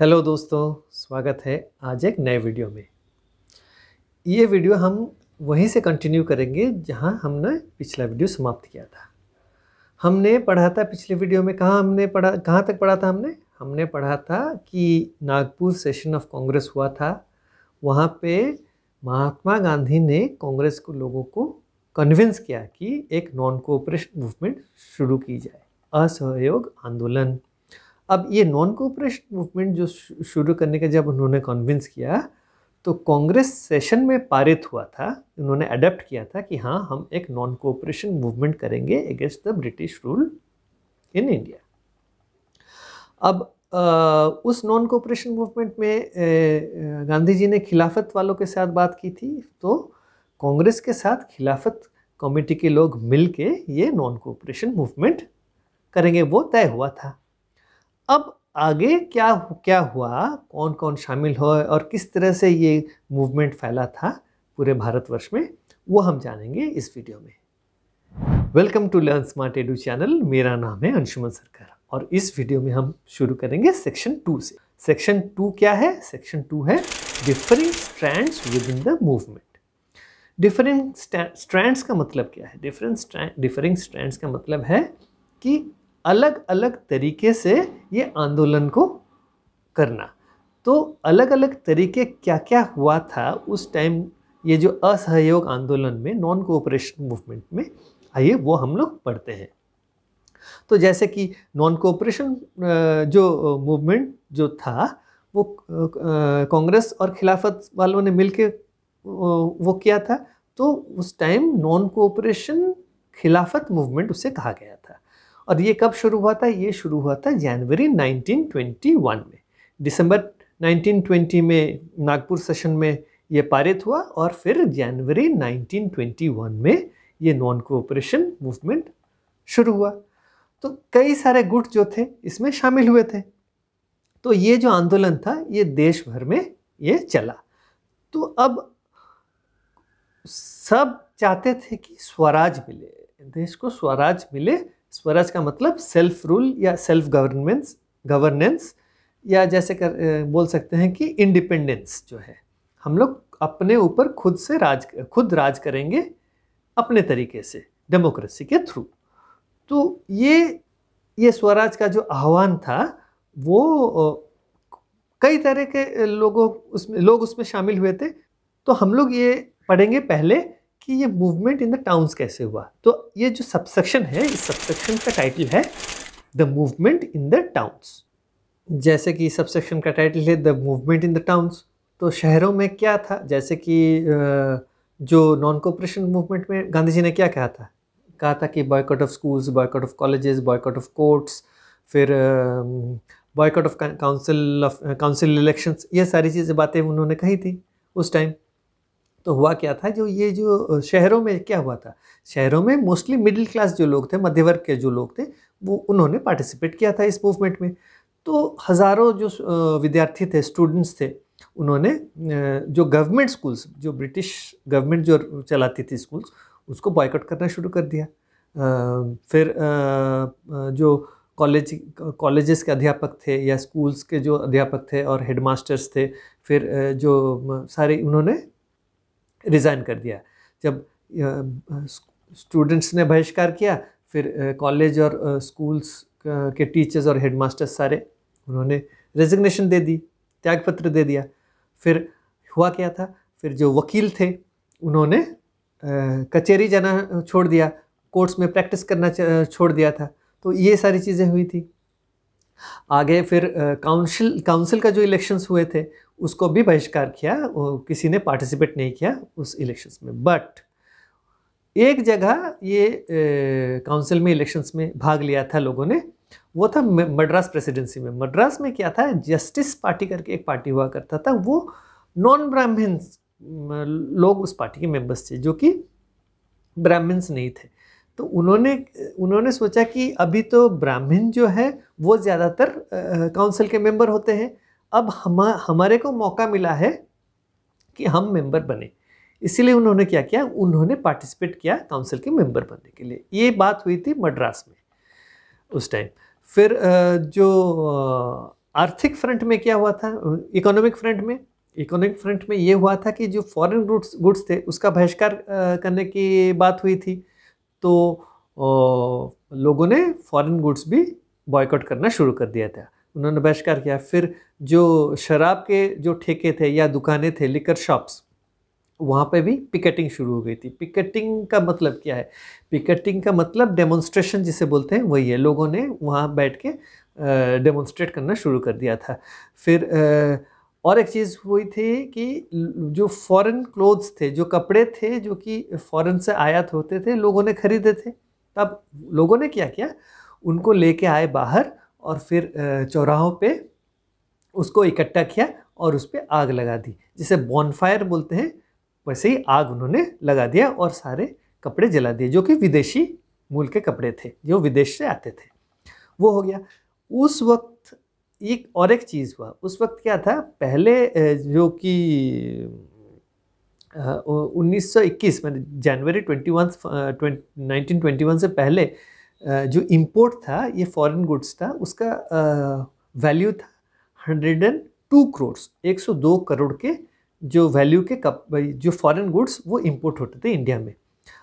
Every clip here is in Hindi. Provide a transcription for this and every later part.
हेलो दोस्तों स्वागत है आज एक नए वीडियो में ये वीडियो हम वहीं से कंटिन्यू करेंगे जहां हमने पिछला वीडियो समाप्त किया था हमने पढ़ा था पिछले वीडियो में कहाँ हमने पढ़ा कहाँ तक पढ़ा था हमने हमने पढ़ा था कि नागपुर सेशन ऑफ कांग्रेस हुआ था वहाँ पे महात्मा गांधी ने कांग्रेस को लोगों को कन्विंस किया कि एक नॉन कोऑपरेशन मूवमेंट शुरू की जाए असहयोग आंदोलन अब ये नॉन कोऑपरेशन मूवमेंट जो शुरू करने का जब उन्होंने कॉन्विंस किया तो कांग्रेस सेशन में पारित हुआ था उन्होंने अडेप्ट किया था कि हाँ हम एक नॉन कोऑपरेशन मूवमेंट करेंगे against the British rule in India अब आ, उस नॉन कोऑपरेशन मूवमेंट में ए, गांधी जी ने खिलाफत वालों के साथ बात की थी तो कांग्रेस के साथ खिलाफत कमेटी के लोग मिलके ये नॉन कोऑपरेशन मूवमेंट करेंगे वो तय हुआ था अब आगे क्या क्या हुआ कौन कौन शामिल हो और किस तरह से ये मूवमेंट फैला था पूरे भारतवर्ष में वो हम जानेंगे इस वीडियो में welcome to learn smart edu channel मेरा नाम है अंशुमन सरकार और इस वीडियो में हम शुरू करेंगे सेक्शन टू से सेक्शन टू क्या है सेक्शन टू है different strands within the movement different strands का मतलब क्या है डिफरेंट डिफरेंट स्ट्रैंड्स का मतलब है कि अलग अलग तरीके से ये आंदोलन को करना तो अलग अलग तरीके क्या क्या हुआ था उस टाइम ये जो असहयोग आंदोलन में नॉन कोऑपरेशन मूवमेंट में आइए वो हम लोग पढ़ते हैं तो जैसे कि नॉन कोऑपरेशन जो मूवमेंट जो था वो कांग्रेस और खिलाफत वालों ने मिलके वो किया था तो उस time non cooperation Khilafat movement उसे कहा गया और ये कब शुरू हुआ था ये शुरू हुआ था जनवरी 1921 में दिसंबर 1920 में नागपुर सेशन में ये पारित हुआ और फिर जनवरी 1921 में ये नॉन कोऑपरेशन मूवमेंट शुरू हुआ तो कई सारे गुट जो थे इसमें शामिल हुए थे तो ये जो आंदोलन था ये देश भर में ये चला तो अब सब चाहते थे कि स्वराज मिले देश को स्वराज मिले स्वराज का मतलब सेल्फ रूल या सेल्फ गवर्नमेंस गवर्नेंस या जैसे कर बोल सकते हैं कि इंडिपेंडेंस जो है हम लोग अपने ऊपर खुद से राज खुद राज करेंगे अपने तरीके से डेमोक्रेसी के थ्रू तो ये ये स्वराज का जो आह्वान था वो कई तरह के लोगों उसमें लोग उसमें शामिल हुए थे तो हम लोग ये पढ़ेंगे पहले कि ये मूवमेंट इन द टाउन्स कैसे हुआ तो ये जो सबसेक्शन है इस सबसेक्शन का टाइटल है the movement in the towns जैसे कि सबसेक्शन का टाइटल है the movement in the towns तो शहरों में क्या था जैसे कि जो नॉन कोऑपरेशन मूवमेंट में गांधी जी ने क्या कहा था कहा था कि boycott of schools boycott of colleges boycott of courts फिर boycott of council of council elections ये सारी चीज़ें बातें उन्होंने कही थी उस टाइम तो हुआ क्या था जो ये जो शहरों में क्या हुआ था शहरों में मोस्टली मिडिल क्लास जो लोग थे मध्य वर्ग के जो लोग थे वो उन्होंने पार्टिसिपेट किया था इस मूवमेंट में तो हज़ारों जो विद्यार्थी थे स्टूडेंट्स थे उन्होंने जो गवर्नमेंट स्कूल्स जो ब्रिटिश गवर्नमेंट जो चलाती थी स्कूल्स उसको बॉयकट करना शुरू कर दिया फिर जो कॉलेज कॉलेजेस के अध्यापक थे या स्कूल्स के जो अध्यापक थे और हेडमास्टर्स थे फिर जो सारे उन्होंने रिज़ाइन कर दिया जब स्टूडेंट्स ने बहिष्कार किया फिर कॉलेज और स्कूल्स के टीचर्स और हेडमास्टर्स सारे उन्होंने रेजिग्नेशन दे दी त्यागपत्र दे दिया फिर हुआ क्या था फिर जो वकील थे उन्होंने कचहरी जाना छोड़ दिया कोर्ट्स में प्रैक्टिस करना छोड़ दिया था तो ये सारी चीज़ें हुई थी आगे फिर काउंसिल काउंसिल का जो इलेक्शंस हुए थे उसको भी बहिष्कार किया किसी ने पार्टिसिपेट नहीं किया उस इलेक्शंस में बट एक जगह ये काउंसिल में इलेक्शंस में भाग लिया था लोगों ने वो था मद्रास प्रेसिडेंसी में मद्रास में क्या था जस्टिस पार्टी करके एक पार्टी हुआ करता था वो नॉन ब्राह्मण लोग उस पार्टी के मेंबर्स थे जो कि ब्राह्मण्स नहीं थे तो उन्होंने उन्होंने सोचा कि अभी तो ब्राह्मण जो है वो ज़्यादातर काउंसिल के मेंबर होते हैं अब हम हमारे को मौका मिला है कि हम मेंबर बने इसीलिए उन्होंने क्या किया उन्होंने पार्टिसिपेट किया काउंसिल के मेंबर बनने के लिए ये बात हुई थी मद्रास में उस टाइम फिर जो आर्थिक फ्रंट में क्या हुआ था इकोनॉमिक फ्रंट में इकोनॉमिक फ्रंट में ये हुआ था कि जो फॉरेन गुड्स गुड्स थे उसका बहिष्कार करने की बात हुई थी तो लोगों ने फॉरेन गुड्स भी बॉयकॉट करना शुरू कर दिया था उन्होंने बहिष्कार किया फिर जो शराब के जो ठेके थे या दुकानें थे लिकर शॉप्स वहाँ पे भी पिकेटिंग शुरू हो गई थी पिकेटिंग का मतलब क्या है पिकेटिंग का मतलब डेमोन्स्ट्रेशन जिसे बोलते हैं वही है लोगों ने वहाँ बैठ के डेमोन्स्ट्रेट करना शुरू कर दिया था फिर आ, और एक चीज़ हुई थी कि जो फॉरेन क्लोथ्स थे जो कपड़े थे जो कि फॉरेन से आयात होते थे लोगों ने खरीदे थे तब लोगों ने क्या किया उनको लेके आए बाहर और फिर चौराहों पे उसको इकट्ठा किया और उस पर आग लगा दी जिसे बॉनफायर बोलते हैं वैसे ही आग उन्होंने लगा दिया और सारे कपड़े जला दिए जो कि विदेशी मूल के कपड़े थे जो विदेश से आते थे वो हो गया उस वक्त एक और एक चीज़ हुआ उस वक्त क्या था पहले जो कि 1921 सौ इक्कीस मैंने जनवरी ट्वेंटी वन नाइनटीन से पहले जो इम्पोर्ट था ये फॉरेन गुड्स था उसका वैल्यू था हंड्रेड एंड टू करोड्स एक सौ दो करोड़ के जो वैल्यू के कप जो फॉरेन गुड्स वो इम्पोर्ट होते थे इंडिया में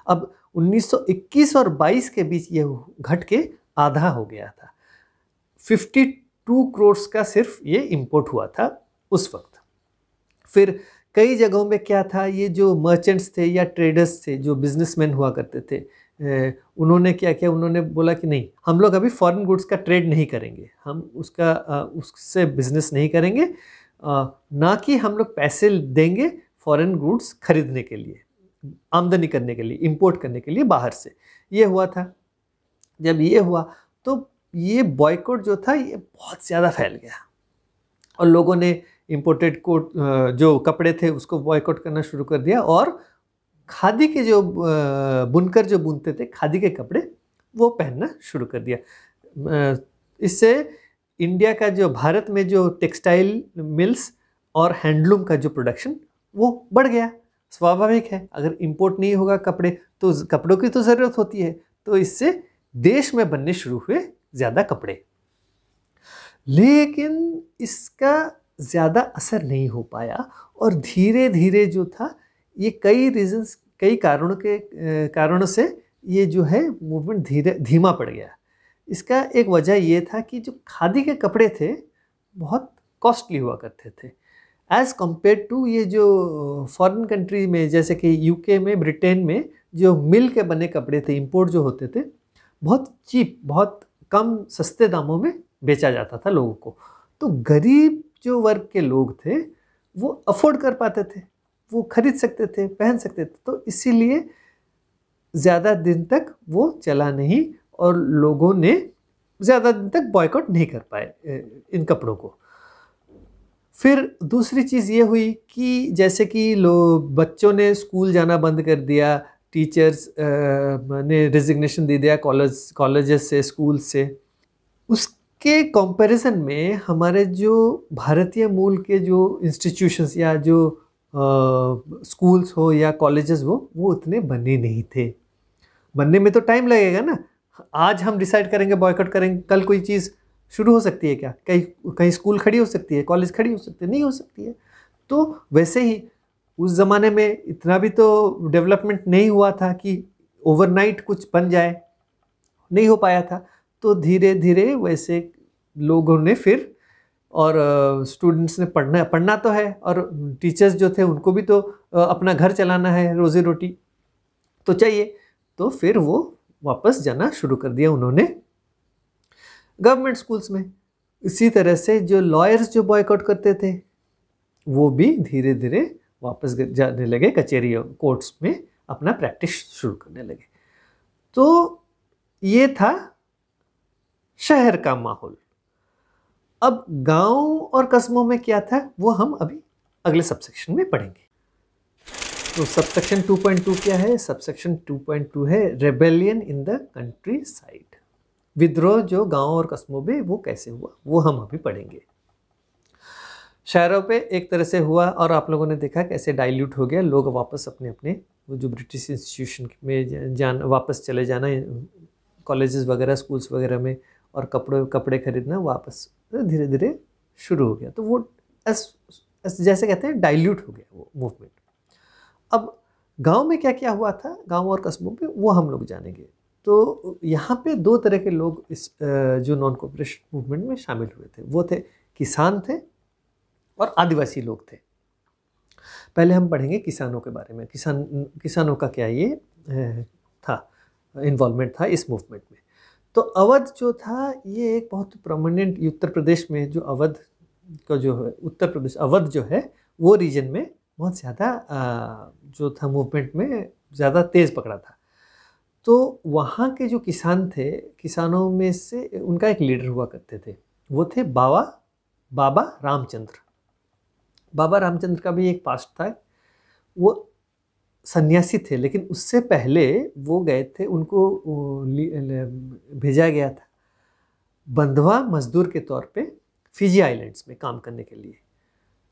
अब 1921 और 22 के बीच ये घट के आधा हो गया था 52 करोड़ का सिर्फ ये इम्पोर्ट हुआ था उस वक्त फिर कई जगहों में क्या था ये जो मर्चेंट्स थे या ट्रेडर्स थे जो बिजनेसमैन हुआ करते थे उन्होंने क्या किया उन्होंने बोला कि नहीं हम लोग अभी फॉरेन गुड्स का ट्रेड नहीं करेंगे हम उसका उससे बिज़नेस नहीं करेंगे ना कि हम लोग पैसे देंगे फॉरेन गुड्स खरीदने के लिए आमदनी करने के लिए इंपोर्ट करने के लिए बाहर से ये हुआ था जब ये हुआ तो ये बॉयकॉट जो था ये बहुत ज़्यादा फैल गया और लोगों ने इम्पोर्टेड कोट जो कपड़े थे उसको बॉयकॉट करना शुरू कर दिया और खादी के जो बुनकर जो बुनते थे खादी के कपड़े वो पहनना शुरू कर दिया इससे इंडिया का जो भारत में जो टेक्सटाइल मिल्स और हैंडलूम का जो प्रोडक्शन वो बढ़ गया स्वाभाविक है अगर इम्पोर्ट नहीं होगा कपड़े तो कपड़ों की तो ज़रूरत होती है तो इससे देश में बनने शुरू हुए ज़्यादा कपड़े लेकिन इसका ज़्यादा असर नहीं हो पाया और धीरे धीरे जो था ये कई रीजंस कई कारणों के कारणों से ये जो है मूवमेंट धीरे धीमा पड़ गया इसका एक वजह ये था कि जो खादी के कपड़े थे बहुत कॉस्टली हुआ करते थे एज़ कम्पेयर टू ये जो फॉरेन कंट्री में जैसे कि यूके में ब्रिटेन में जो मिल के बने कपड़े थे इंपोर्ट जो होते थे बहुत चीप बहुत कम सस्ते दामों में बेचा जाता था लोगों को तो गरीब जो वर्ग के लोग थे वो अफोर्ड कर पाते थे वो खरीद सकते थे पहन सकते थे तो इसीलिए ज़्यादा दिन तक वो चला नहीं और लोगों ने ज़्यादा दिन तक बॉयकॉट नहीं कर पाए इन कपड़ों को फिर दूसरी चीज़ ये हुई कि जैसे कि लोग बच्चों ने स्कूल जाना बंद कर दिया टीचर्स ने रिजिग्नेशन दे दिया कॉलेज कॉलेजेस से स्कूल से उसके कंपैरिजन में हमारे जो भारतीय मूल के जो इंस्टीट्यूशंस या जो स्कूल्स हो या कॉलेजेस हो वो उतने बने नहीं थे बनने में तो टाइम लगेगा ना आज हम डिसाइड करेंगे बॉयकट करेंगे कल कोई चीज़ शुरू हो सकती है क्या कहीं कहीं स्कूल खड़ी हो सकती है कॉलेज खड़ी हो सकती है नहीं हो सकती है तो वैसे ही उस ज़माने में इतना भी तो डेवलपमेंट नहीं हुआ था कि ओवरनाइट कुछ बन जाए नहीं हो पाया था तो धीरे धीरे वैसे लोगों ने फिर और स्टूडेंट्स ने पढ़ना है पढ़ना तो है और टीचर्स जो थे उनको भी तो अपना घर चलाना है रोज़ी रोटी तो चाहिए तो फिर वो वापस जाना शुरू कर दिया उन्होंने गवर्नमेंट स्कूल्स में इसी तरह से जो लॉयर्स जो बॉयकआउट करते थे वो भी धीरे धीरे वापस जाने लगे कचहरी कोर्ट्स में अपना प्रैक्टिस शुरू करने लगे तो ये था शहर का माहौल अब गांव और कस्बों में क्या था वो हम अभी अगले सबसेक्शन में पढ़ेंगे तो सबसेक्शन 2.2 क्या है सबसेक्शन 2.2 है rebellion in the countryside विद्रोह जो गांव और कस्बों में वो कैसे हुआ वो हम अभी पढ़ेंगे शहरों पे एक तरह से हुआ और आप लोगों ने देखा कैसे डाइल्यूट हो गया लोग वापस अपने अपने वो जो ब्रिटिश इंस्टीट्यूशन में जान वापस चले जाना कॉलेजेस वगैरह स्कूल्स वगैरह में और कपड़े कपड़े खरीदना वापस तो धीरे धीरे शुरू हो गया तो वो एस, एस जैसे कहते हैं डाइल्यूट हो गया वो मूवमेंट अब गांव में क्या क्या हुआ था गांव और कस्बों में वो हम लोग जानेंगे तो यहाँ पे दो तरह के लोग इस जो नॉन कॉपरेशन मूवमेंट में शामिल हुए थे वो थे किसान थे और आदिवासी लोग थे पहले हम पढ़ेंगे किसानों के बारे में किसान किसानों का क्या ये था इन्वॉल्वमेंट था इस मूवमेंट में तो अवध जो था ये एक बहुत प्रोमिनेंट उत्तर प्रदेश में जो अवध का जो है उत्तर प्रदेश अवध जो है वो रीजन में बहुत ज़्यादा जो था मूवमेंट में ज़्यादा तेज़ पकड़ा था तो वहाँ के जो किसान थे किसानों में से उनका एक लीडर हुआ करते थे वो थे बाबा बाबा रामचंद्र बाबा रामचंद्र का भी एक पास्ट था वो सन्यासी थे लेकिन उससे पहले वो गए थे उनको भेजा गया था बंधवा मजदूर के तौर पे फिजी आइलैंड्स में काम करने के लिए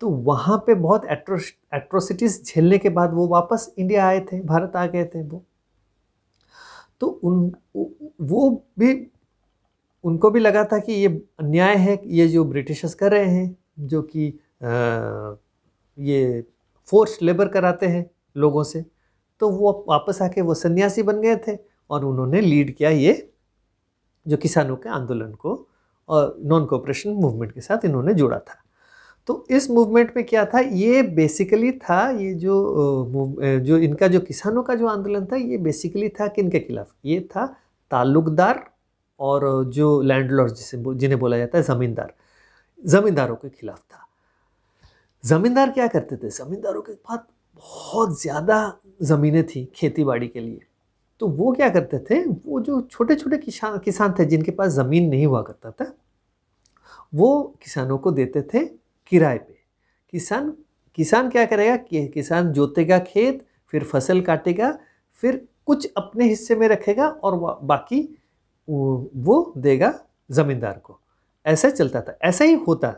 तो वहाँ पे बहुत एट्रोसिटीज़ झेलने के बाद वो वापस इंडिया आए थे भारत आ गए थे वो तो उन वो भी उनको भी लगा था कि ये अन्याय है ये जो ब्रिटिशर्स कर रहे हैं जो कि ये फोर्स लेबर कराते हैं लोगों से तो वो वापस आके वो सन्यासी बन गए थे और उन्होंने लीड किया ये जो किसानों के आंदोलन को और नॉन कॉपरेशन मूवमेंट के साथ इन्होंने जोड़ा था तो इस मूवमेंट में क्या था ये बेसिकली था ये जो जो इनका जो किसानों का जो आंदोलन था ये बेसिकली था किन के खिलाफ ये था ताल्लुकदार और जो लैंडलॉर्ड जिसे जिन्हें बोला जाता है ज़मींदार ज़मींदारों के खिलाफ था ज़मींदार क्या करते थे ज़मींदारों के पास बहुत ज़्यादा ज़मीनें थी खेती बाड़ी के लिए तो वो क्या करते थे वो जो छोटे छोटे किसान किसान थे जिनके पास ज़मीन नहीं हुआ करता था वो किसानों को देते थे किराए पे किसान किसान क्या करेगा कि किसान जोतेगा खेत फिर फसल काटेगा फिर कुछ अपने हिस्से में रखेगा और बाकी वो देगा ज़मींदार को ऐसा चलता था ऐसा ही होता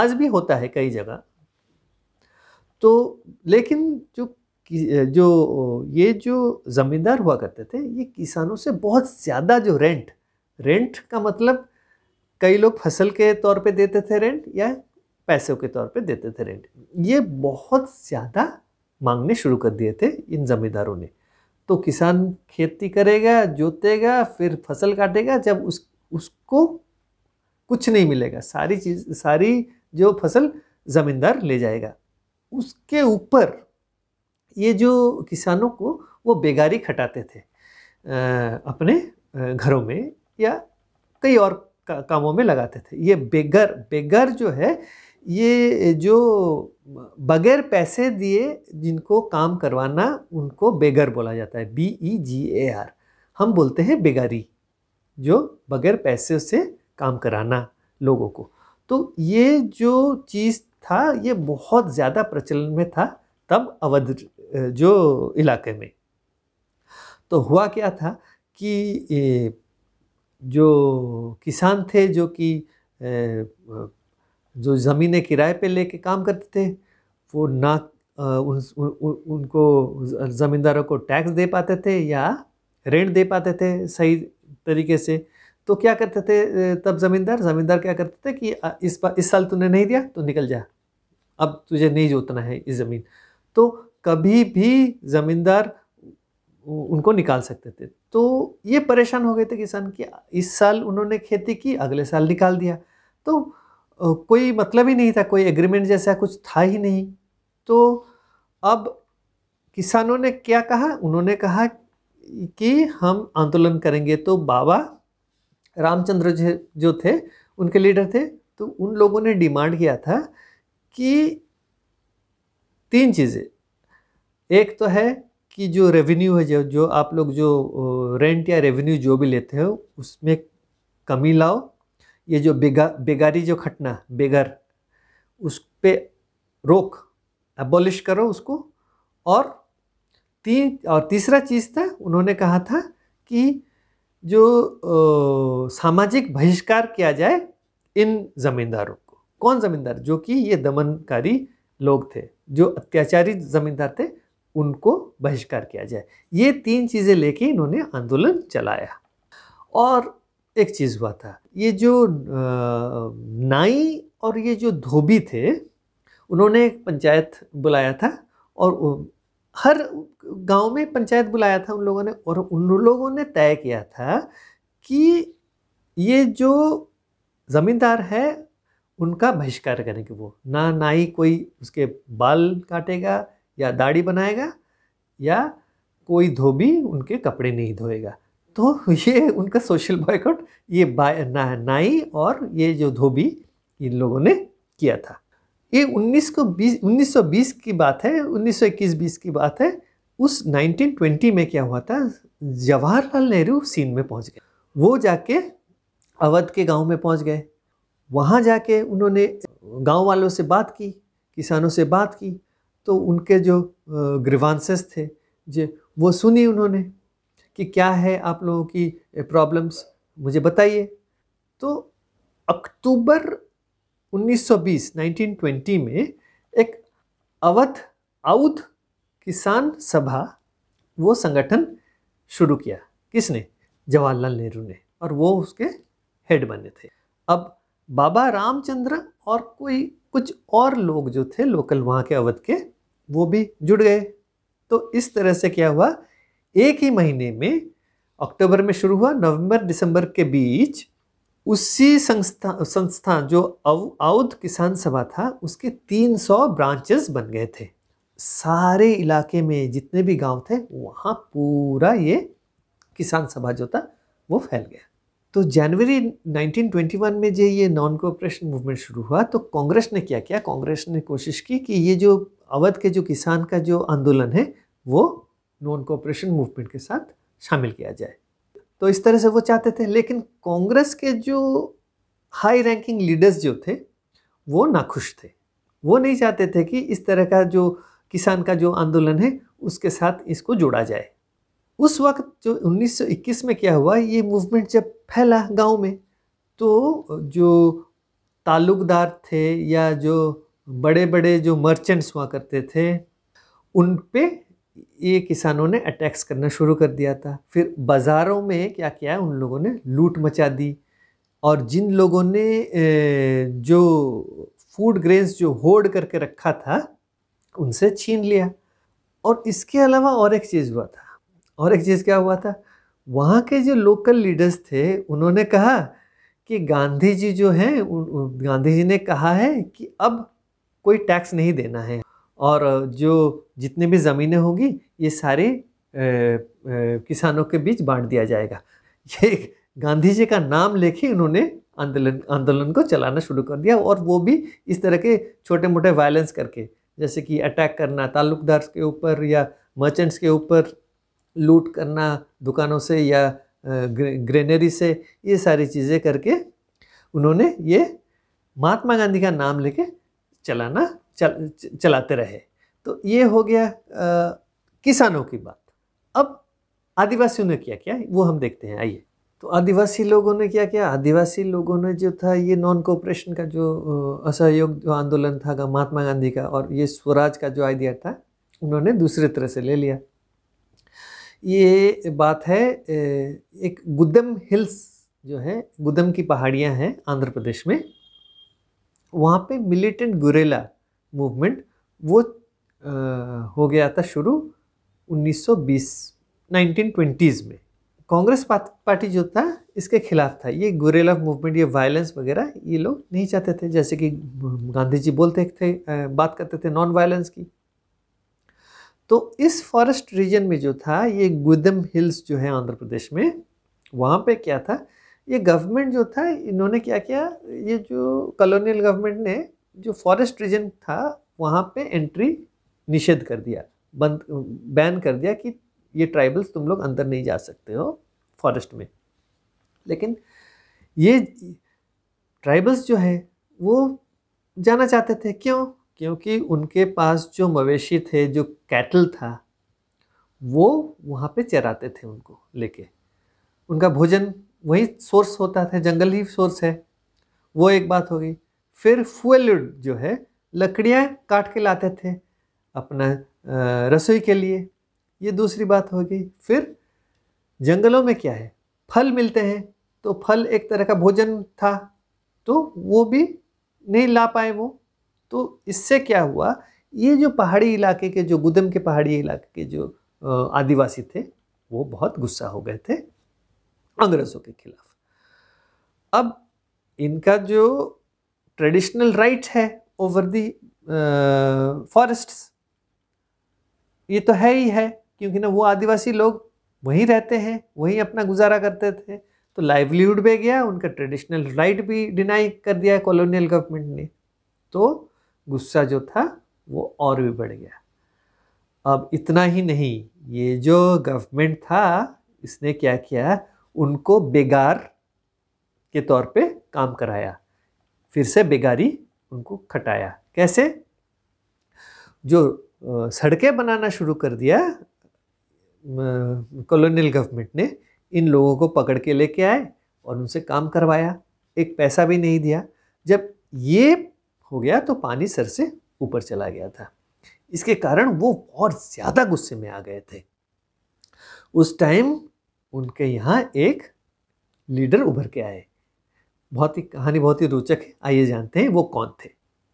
आज भी होता है कई जगह तो लेकिन जो जो ये जो ज़मींदार हुआ करते थे ये किसानों से बहुत ज़्यादा जो रेंट रेंट का मतलब कई लोग फसल के तौर पे देते थे रेंट या पैसों के तौर पे देते थे रेंट ये बहुत ज़्यादा मांगने शुरू कर दिए थे इन ज़मींदारों ने तो किसान खेती करेगा जोतेगा फिर फसल काटेगा जब उस उसको कुछ नहीं मिलेगा सारी चीज़ सारी जो फसल ज़मींदार ले जाएगा उसके ऊपर ये जो किसानों को वो बेगारी खटाते थे आ, अपने घरों में या कई और का, कामों में लगाते थे ये बेगर बेगर जो है ये जो बगैर पैसे दिए जिनको काम करवाना उनको बेगर बोला जाता है B E ji A R हम बोलते हैं बेगारी जो बगैर पैसे से काम कराना लोगों को तो ये जो चीज़ था ये बहुत ज़्यादा प्रचलन में था तब अवध जो इलाके में तो हुआ क्या था कि जो किसान थे जो कि जो ज़मीनें किराए पे लेके काम करते थे वो ना उन, उन, उनको ज़मींदारों को टैक्स दे पाते थे या रेंट दे पाते थे सही तरीके से तो क्या करते थे तब ज़मींदार ज़मींदार क्या करते थे कि इस इस साल तूने नहीं दिया तो निकल जा अब तुझे नहीं जोतना है इस ज़मीन तो कभी भी ज़मींदार उनको निकाल सकते थे तो ये परेशान हो गए थे किसान कि इस साल उन्होंने खेती की अगले साल निकाल दिया तो कोई मतलब ही नहीं था कोई एग्रीमेंट जैसा कुछ था ही नहीं तो अब किसानों ने क्या कहा उन्होंने कहा कि हम आंदोलन करेंगे तो बाबा रामचंद्र जो थे उनके लीडर थे तो उन लोगों ने डिमांड किया था कि तीन चीज़ें एक तो है कि जो रेवेन्यू है जो जो आप लोग जो रेंट या रेवेन्यू जो भी लेते हो उसमें कमी लाओ ये जो बेगा बेगारी जो खटना बेगर उस पर रोक एबॉलिश करो उसको और तीन और तीसरा चीज़ था उन्होंने कहा था कि जो सामाजिक बहिष्कार किया जाए इन ज़मींदारों कौन ज़मींदार जो कि ये दमनकारी लोग थे जो अत्याचारी ज़मींदार थे उनको बहिष्कार किया जाए ये तीन चीज़ें लेके इन्होंने आंदोलन चलाया और एक चीज़ हुआ था ये जो नाई और ये जो धोबी थे उन्होंने एक पंचायत बुलाया था और हर गांव में पंचायत बुलाया था उन लोगों ने और उन लोगों ने तय किया था कि ये जो ज़मींदार है उनका बहिष्कार करेंगे वो ना ना ही कोई उसके बाल काटेगा या दाढ़ी बनाएगा या कोई धोबी उनके कपड़े नहीं धोएगा तो ये उनका सोशल बॉयकॉट ये बाय ना नाई और ये जो धोबी इन लोगों ने किया था ये 19 को 20 1920 की बात है 1921-20 की बात है उस 1920 में क्या हुआ था जवाहरलाल नेहरू सीन में पहुंच गए वो जाके अवध के गांव में पहुंच गए वहाँ जाके उन्होंने गांव वालों से बात की किसानों से बात की तो उनके जो ग्रीवांसेस थे जे वो सुनी उन्होंने कि क्या है आप लोगों की प्रॉब्लम्स मुझे बताइए तो अक्टूबर 1920 1920 में एक अवध अवध किसान सभा वो संगठन शुरू किया किसने जवाहरलाल नेहरू ने और वो उसके हेड बने थे अब बाबा रामचंद्र और कोई कुछ और लोग जो थे लोकल वहाँ के अवध के वो भी जुड़ गए तो इस तरह से क्या हुआ एक ही महीने में अक्टूबर में शुरू हुआ नवंबर दिसंबर के बीच उसी संस्था संस्था जो अवध किसान सभा था उसके 300 ब्रांचेस बन गए थे सारे इलाके में जितने भी गांव थे वहाँ पूरा ये किसान सभा जो था वो फैल गया तो जनवरी 1921 में जो ये नॉन कोऑपरेशन मूवमेंट शुरू हुआ तो कांग्रेस ने क्या किया कांग्रेस ने कोशिश की कि ये जो अवध के जो किसान का जो आंदोलन है वो नॉन कोऑपरेशन मूवमेंट के साथ शामिल किया जाए तो इस तरह से वो चाहते थे लेकिन कांग्रेस के जो हाई रैंकिंग लीडर्स जो थे वो नाखुश थे वो नहीं चाहते थे कि इस तरह का जो किसान का जो आंदोलन है उसके साथ इसको जोड़ा जाए उस वक्त जो 1921 में क्या हुआ ये मूवमेंट जब फैला गांव में तो जो ताल्लुकदार थे या जो बड़े बड़े जो मर्चेंट्स हुआ करते थे उन पे ये किसानों ने अटैक्स करना शुरू कर दिया था फिर बाज़ारों में क्या किया उन लोगों ने लूट मचा दी और जिन लोगों ने जो फूड ग्रेन्स जो होर्ड करके रखा था उनसे छीन लिया और इसके अलावा और एक चीज़ हुआ था और एक चीज़ क्या हुआ था वहाँ के जो लोकल लीडर्स थे उन्होंने कहा कि गांधी जी जो हैं गांधी जी ने कहा है कि अब कोई टैक्स नहीं देना है और जो जितने भी ज़मीनें होंगी ये सारे किसानों के बीच बांट दिया जाएगा ये गांधी जी का नाम लेके उन्होंने आंदोलन आंदोलन को चलाना शुरू कर दिया और वो भी इस तरह के छोटे मोटे वायलेंस करके जैसे कि अटैक करना ताल्लुकदार के ऊपर या मर्चेंट्स के ऊपर लूट करना दुकानों से या ग्रेनरी से ये सारी चीज़ें करके उन्होंने ये महात्मा गांधी का नाम लेके चलाना चल, चलाते रहे तो ये हो गया आ, किसानों की बात अब आदिवासियों ने क्या किया वो हम देखते हैं आइए तो आदिवासी लोगों ने क्या किया आदिवासी लोगों ने जो था ये नॉन कोऑपरेशन का जो असहयोग जो आंदोलन था महात्मा गांधी का और ये स्वराज का जो आइडिया था उन्होंने दूसरे तरह से ले लिया ये बात है एक गुदम हिल्स जो है गुदम की पहाड़ियाँ हैं आंध्र प्रदेश में वहाँ पे मिलिटेंट गुरेला मूवमेंट वो हो गया था शुरू 1920 1920s में कांग्रेस पार्टी जो था इसके खिलाफ था ये गुरेला मूवमेंट ये वायलेंस वगैरह ये लोग नहीं चाहते थे जैसे कि गांधी जी बोलते थे बात करते थे नॉन वायलेंस की तो इस फॉरेस्ट रीजन में जो था ये गुदम हिल्स जो है आंध्र प्रदेश में वहाँ पे क्या था ये गवर्नमेंट जो था इन्होंने क्या किया ये जो कॉलोनियल गवर्नमेंट ने जो फॉरेस्ट रीजन था वहाँ पे एंट्री निषेध कर दिया बंद बैन कर दिया कि ये ट्राइबल्स तुम लोग अंदर नहीं जा सकते हो फॉरेस्ट में लेकिन ये ट्राइबल्स जो है वो जाना चाहते थे क्यों क्योंकि उनके पास जो मवेशी थे जो कैटल था वो वहाँ पे चराते थे उनको लेके उनका भोजन वही सोर्स होता था जंगल ही सोर्स है वो एक बात हो गई फिर फ्यूल जो है लकड़ियाँ काट के लाते थे अपना रसोई के लिए ये दूसरी बात हो गई फिर जंगलों में क्या है फल मिलते हैं तो फल एक तरह का भोजन था तो वो भी नहीं ला पाए वो तो इससे क्या हुआ ये जो पहाड़ी इलाके के जो गुदम के पहाड़ी इलाके के जो आदिवासी थे वो बहुत गुस्सा हो गए थे अंग्रेज़ों के खिलाफ अब इनका जो ट्रेडिशनल राइट है ओवर दी फॉरेस्ट ये तो है ही है क्योंकि ना वो आदिवासी लोग वहीं रहते हैं वहीं अपना गुजारा करते थे तो लाइवलीहुड भी गया उनका ट्रेडिशनल राइट भी डिनाई कर दिया है कॉलोनियल गवर्नमेंट ने तो गुस्सा जो था वो और भी बढ़ गया अब इतना ही नहीं ये जो गवर्नमेंट था इसने क्या किया उनको बेगार के तौर पे काम कराया फिर से बेगारी उनको खटाया कैसे जो सड़कें बनाना शुरू कर दिया कॉलोनियल गवर्नमेंट ने इन लोगों को पकड़ के लेके आए और उनसे काम करवाया एक पैसा भी नहीं दिया जब ये हो गया तो पानी सर से ऊपर चला गया था इसके कारण वो बहुत ज़्यादा गुस्से में आ गए थे उस टाइम उनके यहाँ एक लीडर उभर के आए बहुत ही कहानी बहुत ही रोचक है आइए जानते हैं वो कौन थे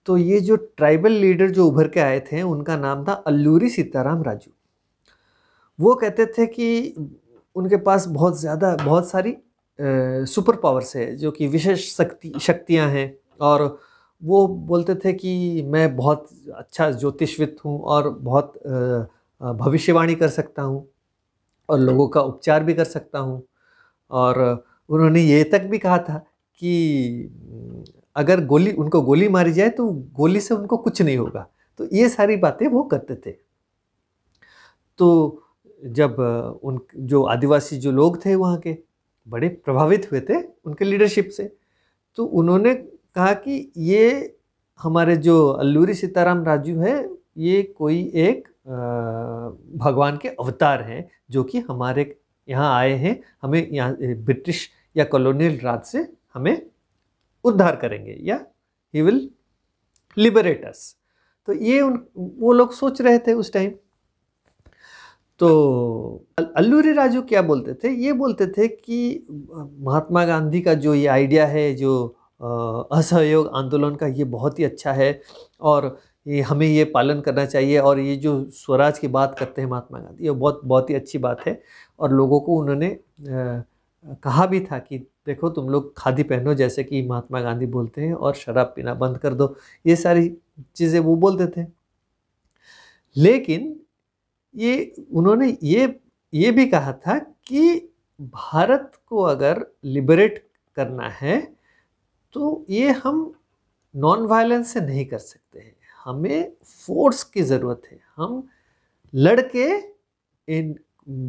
तो ये जो ट्राइबल लीडर जो उभर के आए थे उनका नाम था अल्लूरी सीताराम राजू वो कहते थे कि उनके पास बहुत ज़्यादा बहुत सारी सुपर पावर्स है जो कि विशेष शक्ति शक्तियाँ हैं और वो बोलते थे कि मैं बहुत अच्छा ज्योतिषविद हूँ और बहुत भविष्यवाणी कर सकता हूँ और लोगों का उपचार भी कर सकता हूँ और उन्होंने ये तक भी कहा था कि अगर गोली उनको गोली मारी जाए तो गोली से उनको कुछ नहीं होगा तो ये सारी बातें वो करते थे तो जब उन जो आदिवासी जो लोग थे वहाँ के बड़े प्रभावित हुए थे उनके लीडरशिप से तो उन्होंने कहा कि ये हमारे जो अल्लूरी सीताराम राजू है ये कोई एक भगवान के अवतार हैं जो कि हमारे यहाँ आए हैं हमें यहाँ ब्रिटिश या कॉलोनियल राज से हमें उद्धार करेंगे या ही विल लिबरेट अस तो ये उन वो लोग सोच रहे थे उस टाइम तो अल्लूरी राजू क्या बोलते थे ये बोलते थे कि महात्मा गांधी का जो ये आइडिया है जो असहयोग आंदोलन का ये बहुत ही अच्छा है और ये हमें ये पालन करना चाहिए और ये जो स्वराज की बात करते हैं महात्मा गांधी ये बहुत बहुत ही अच्छी बात है और लोगों को उन्होंने कहा भी था कि देखो तुम लोग खादी पहनो जैसे कि महात्मा गांधी बोलते हैं और शराब पीना बंद कर दो ये सारी चीज़ें वो बोलते थे लेकिन ये उन्होंने ये ये भी कहा था कि भारत को अगर लिबरेट करना है तो ये हम नॉन वायलेंस से नहीं कर सकते हैं हमें फोर्स की ज़रूरत है हम लड़के इन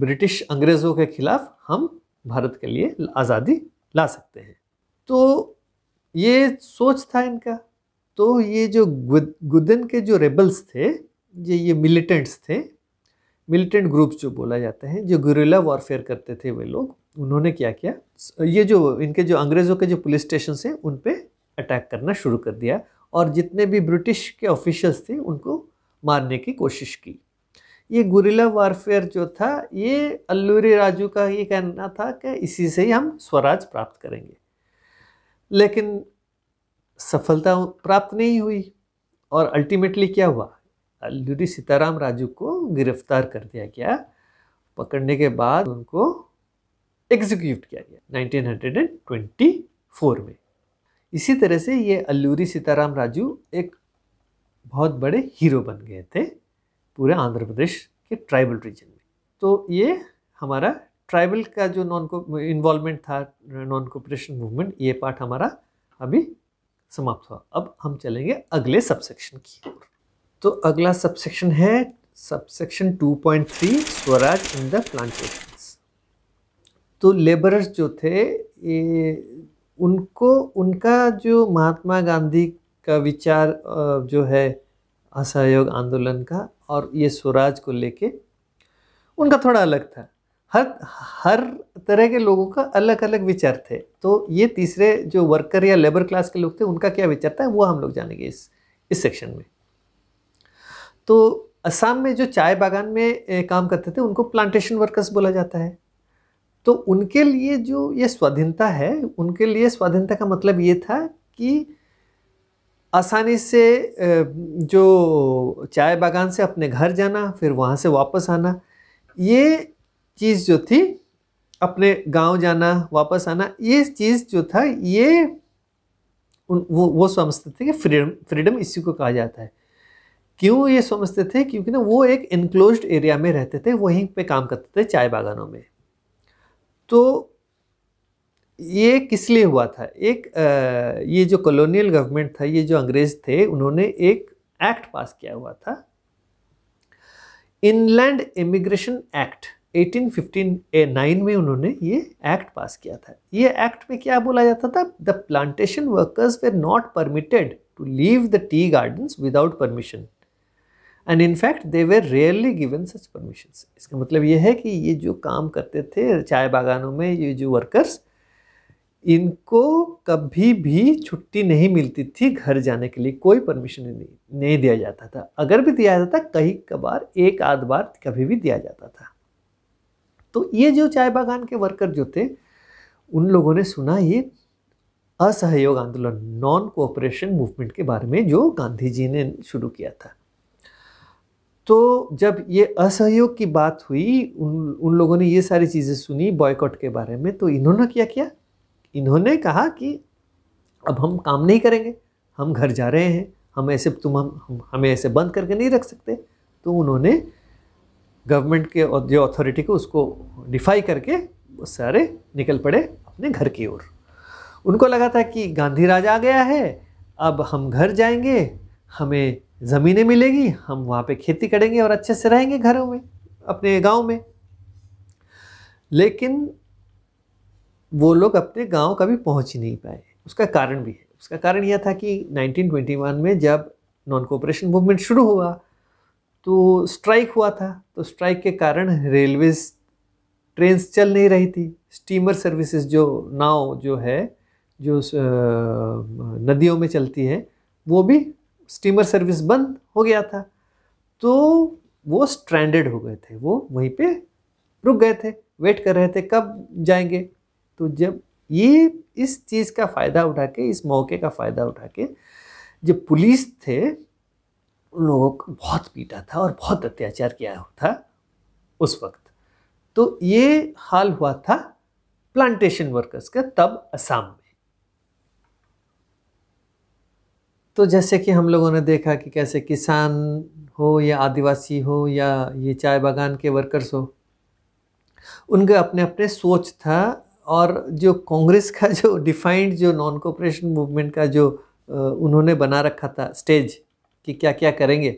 ब्रिटिश अंग्रेज़ों के खिलाफ हम भारत के लिए आज़ादी ला सकते हैं तो ये सोच था इनका तो ये जो गुदन के जो रेबल्स थे ये ये मिलिटेंट्स थे मिलिटेंट ग्रुप्स जो बोला जाता है जो गुरिल्ला वॉरफेयर करते थे वे लोग उन्होंने क्या किया ये जो इनके जो अंग्रेज़ों के जो पुलिस स्टेशन से उन पर अटैक करना शुरू कर दिया और जितने भी ब्रिटिश के ऑफिशल्स थे उनको मारने की कोशिश की ये गुरिला वारफेयर जो था ये अल्लूरी राजू का ये कहना था कि इसी से ही हम स्वराज प्राप्त करेंगे लेकिन सफलता प्राप्त नहीं हुई और अल्टीमेटली क्या हुआ अल्लूरी सीताराम राजू को गिरफ्तार कर दिया गया पकड़ने के बाद उनको एग्जीक्यूट किया गया 1924 में इसी तरह से ये अल्लूरी सीताराम राजू एक बहुत बड़े हीरो बन गए थे पूरे आंध्र प्रदेश के ट्राइबल रीजन में तो ये हमारा ट्राइबल का जो नॉन को इन्वॉल्वमेंट था नॉन कोपरेशन मूवमेंट ये पार्ट हमारा अभी समाप्त हुआ अब हम चलेंगे अगले सबसेक्शन की ओर तो अगला सबसेक्शन है subsection 2.3 Swaraj in the plantation तो लेबरर्स जो थे ये उनको उनका जो महात्मा गांधी का विचार जो है असहयोग आंदोलन का और ये स्वराज को लेके उनका थोड़ा अलग था हर हर तरह के लोगों का अलग अलग विचार थे तो ये तीसरे जो वर्कर या लेबर क्लास के लोग थे उनका क्या विचार था वो हम लोग जानेंगे इस इस सेक्शन में तो असम में जो चाय बागान में काम करते थे उनको प्लांटेशन वर्कर्स बोला जाता है तो उनके लिए जो ये स्वाधीनता है उनके लिए स्वाधीनता का मतलब ये था कि आसानी से जो चाय बागान से अपने घर जाना फिर वहाँ से वापस आना ये चीज़ जो थी अपने गांव जाना वापस आना ये चीज़ जो था ये उन वो वो समझते थे कि फ्रीडम फ्रीडम इसी को कहा जाता है क्यों ये समझते थे क्योंकि ना वो एक इनक्लोज्ड एरिया में रहते थे वहीं पे काम करते थे चाय बागानों में तो ये किस लिए हुआ था एक ये जो कॉलोनियल गवर्नमेंट था ये जो अंग्रेज थे उन्होंने एक एक्ट पास किया हुआ था इनलैंड इमिग्रेशन एक्ट नाइन में उन्होंने ये एक्ट पास किया था ये एक्ट में क्या बोला जाता था the plantation workers were not permitted to leave the tea gardens without permission and in fact they were rarely given such permissions इसका मतलब ये है कि ये जो काम करते थे चाय बागानों में ये जो वर्कर्स इनको कभी भी छुट्टी नहीं मिलती थी घर जाने के लिए कोई परमिशन नहीं नहीं दिया जाता था अगर भी दिया जाता था कहीं कभार एक आध बार कभी भी दिया जाता था तो ये जो चाय बागान के वर्कर जो थे उन लोगों ने सुना ये असहयोग आंदोलन नॉन कोऑपरेशन मूवमेंट के बारे में जो गांधी जी ने शुरू किया था तो जब ये असहयोग की बात हुई उन उन लोगों ने ये सारी चीज़ें सुनी बॉयकॉट के बारे में तो इन्होंने क्या किया इन्होंने कहा कि अब हम काम नहीं करेंगे हम घर जा रहे हैं हम ऐसे तुम हम, हम हमें ऐसे बंद करके नहीं रख सकते तो उन्होंने गवर्नमेंट के और जो अथॉरिटी को उसको डिफाई करके वो सारे निकल पड़े अपने घर की ओर उनको लगा था कि गांधी राज आ गया है अब हम घर जाएंगे हमें ज़मीनें मिलेगी हम वहाँ पे खेती करेंगे और अच्छे से रहेंगे घरों में अपने गांव में लेकिन वो लोग अपने गांव कभी पहुँच ही नहीं पाए उसका कारण भी है उसका कारण यह था कि 1921 में जब नॉन कोऑपरेशन मूवमेंट शुरू हुआ तो स्ट्राइक हुआ था तो स्ट्राइक के कारण रेलवेज ट्रेन चल नहीं रही थी स्टीमर सर्विसेज जो नाव जो है जो नदियों में चलती है वो भी स्टीमर सर्विस बंद हो गया था तो वो स्ट्रैंडेड हो गए थे वो वहीं पे रुक गए थे वेट कर रहे थे कब जाएंगे तो जब ये इस चीज़ का फ़ायदा उठा के इस मौके का फ़ायदा उठा के जो पुलिस थे उन लोगों को बहुत पीटा था और बहुत अत्याचार किया था उस वक्त तो ये हाल हुआ था प्लांटेशन वर्कर्स का तब असम में तो जैसे कि हम लोगों ने देखा कि कैसे किसान हो या आदिवासी हो या ये चाय बागान के वर्कर्स हो उनके अपने अपने सोच था और जो कांग्रेस का जो डिफाइंड जो नॉन कॉपरेशन मूवमेंट का जो उन्होंने बना रखा था स्टेज कि क्या क्या करेंगे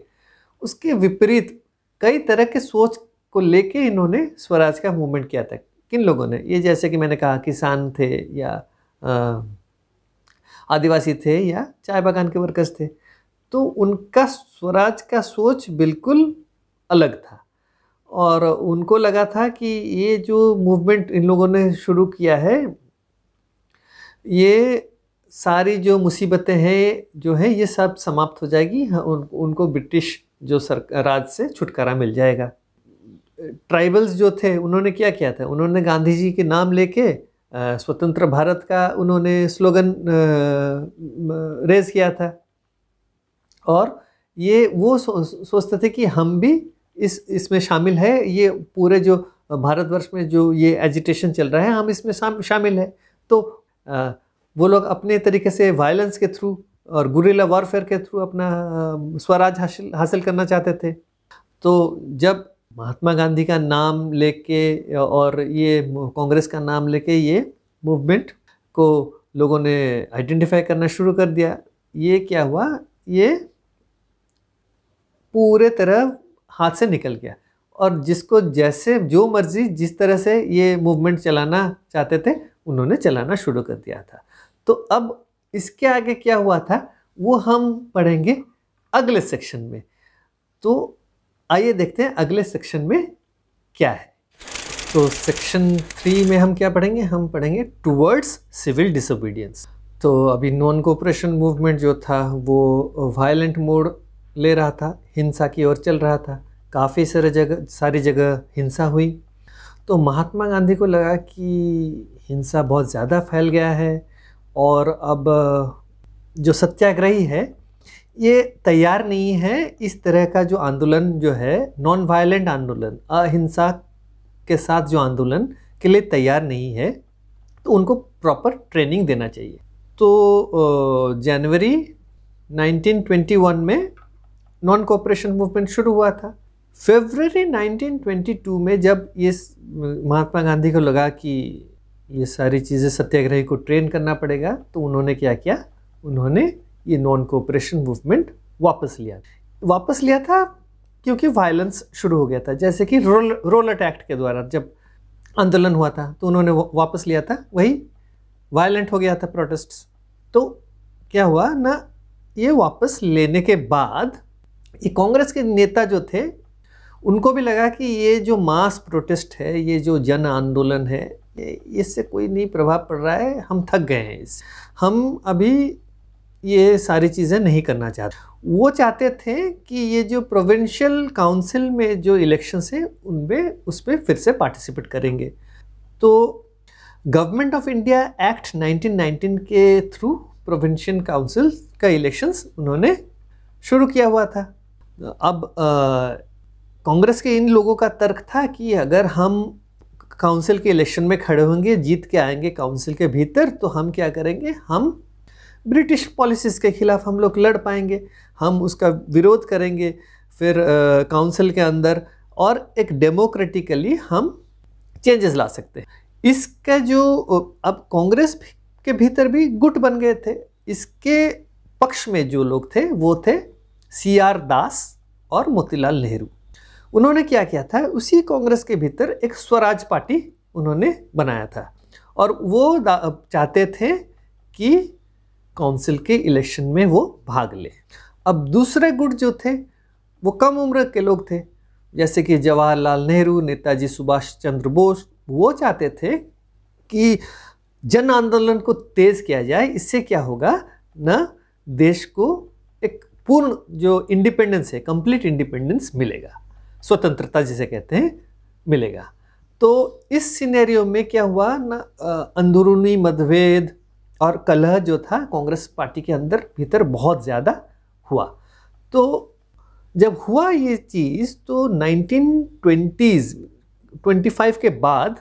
उसके विपरीत कई तरह के सोच को लेके इन्होंने स्वराज का मूवमेंट किया था किन लोगों ने ये जैसे कि मैंने कहा किसान थे या आ, आदिवासी थे या चाय बागान के वर्कर्स थे तो उनका स्वराज का सोच बिल्कुल अलग था और उनको लगा था कि ये जो मूवमेंट इन लोगों ने शुरू किया है ये सारी जो मुसीबतें हैं जो है ये सब समाप्त हो जाएगी हाँ, उन उनको ब्रिटिश जो सर राज से छुटकारा मिल जाएगा ट्राइबल्स जो थे उन्होंने क्या किया था उन्होंने गांधी जी के नाम लेके स्वतंत्र भारत का उन्होंने स्लोगन रेज किया था और ये वो सो, सोचते थे कि हम भी इस इसमें शामिल है ये पूरे जो भारतवर्ष में जो ये एजिटेशन चल रहा है हम इसमें शामिल है तो आ, वो लोग अपने तरीके से वायलेंस के थ्रू और गुरीला वॉरफेयर के थ्रू अपना स्वराज हासिल हासिल करना चाहते थे तो जब महात्मा गांधी का नाम लेके और ये कांग्रेस का नाम लेके ये मूवमेंट को लोगों ने आइडेंटिफाई करना शुरू कर दिया ये क्या हुआ ये पूरे तरह हाथ से निकल गया और जिसको जैसे जो मर्जी जिस तरह से ये मूवमेंट चलाना चाहते थे उन्होंने चलाना शुरू कर दिया था तो अब इसके आगे क्या हुआ था वो हम पढ़ेंगे अगले सेक्शन में तो आइए देखते हैं अगले सेक्शन में क्या है तो सेक्शन थ्री में हम क्या पढ़ेंगे हम पढ़ेंगे टूवर्ड्स सिविल डिसोबीडियंस तो अभी नॉन कोऑपरेशन मूवमेंट जो था वो वायलेंट मोड ले रहा था हिंसा की ओर चल रहा था काफ़ी सारे जगह सारी जगह हिंसा हुई तो महात्मा गांधी को लगा कि हिंसा बहुत ज़्यादा फैल गया है और अब जो सत्याग्रही है ये तैयार नहीं है इस तरह का जो आंदोलन जो है नॉन वायलेंट आंदोलन अहिंसा के साथ जो आंदोलन के लिए तैयार नहीं है तो उनको प्रॉपर ट्रेनिंग देना चाहिए तो जनवरी 1921 में नॉन कॉपरेशन मूवमेंट शुरू हुआ था फेबररी 1922 में जब ये महात्मा गांधी को लगा कि ये सारी चीज़ें सत्याग्रही को ट्रेन करना पड़ेगा तो उन्होंने क्या किया उन्होंने ये नॉन कोऑपरेशन मूवमेंट वापस लिया वापस लिया था क्योंकि वायलेंस शुरू हो गया था जैसे कि रोल रोलट एक्ट के द्वारा जब आंदोलन हुआ था तो उन्होंने वापस लिया था वही वायलेंट हो गया था प्रोटेस्ट तो क्या हुआ ना ये वापस लेने के बाद ये कांग्रेस के नेता जो थे उनको भी लगा कि ये जो मास प्रोटेस्ट है ये जो जन आंदोलन है इससे कोई नहीं प्रभाव पड़ रहा है हम थक गए हैं इस हम अभी ये सारी चीज़ें नहीं करना चाहते वो चाहते थे कि ये जो प्रोविंशियल काउंसिल में जो इलेक्शन है उनमें उस पर फिर से पार्टिसिपेट करेंगे तो गवर्नमेंट ऑफ इंडिया एक्ट 1919 के थ्रू प्रोविंशियल काउंसिल का इलेक्शंस उन्होंने शुरू किया हुआ था अब कांग्रेस के इन लोगों का तर्क था कि अगर हम काउंसिल के इलेक्शन में खड़े होंगे जीत के आएंगे काउंसिल के भीतर तो हम क्या करेंगे हम ब्रिटिश पॉलिसीज़ के ख़िलाफ़ हम लोग लड़ पाएंगे हम उसका विरोध करेंगे फिर काउंसिल के अंदर और एक डेमोक्रेटिकली हम चेंजेस ला सकते हैं इसका जो अब कांग्रेस के भीतर भी गुट बन गए थे इसके पक्ष में जो लोग थे वो थे सी आर दास और मोतीलाल नेहरू उन्होंने क्या किया था उसी कांग्रेस के भीतर एक स्वराज पार्टी उन्होंने बनाया था और वो चाहते थे कि काउंसिल के इलेक्शन में वो भाग ले अब दूसरे गुट जो थे वो कम उम्र के लोग थे जैसे कि जवाहरलाल नेहरू नेताजी सुभाष चंद्र बोस वो चाहते थे कि जन आंदोलन को तेज़ किया जाए इससे क्या होगा ना देश को एक पूर्ण जो इंडिपेंडेंस है कंप्लीट इंडिपेंडेंस मिलेगा स्वतंत्रता जिसे कहते हैं मिलेगा तो इस सिनेरियो में क्या हुआ ना अंदरूनी मतभेद और कलह जो था कांग्रेस पार्टी के अंदर भीतर बहुत ज़्यादा हुआ तो जब हुआ ये चीज़ तो नाइनटीन ट्वेंटीज़ के बाद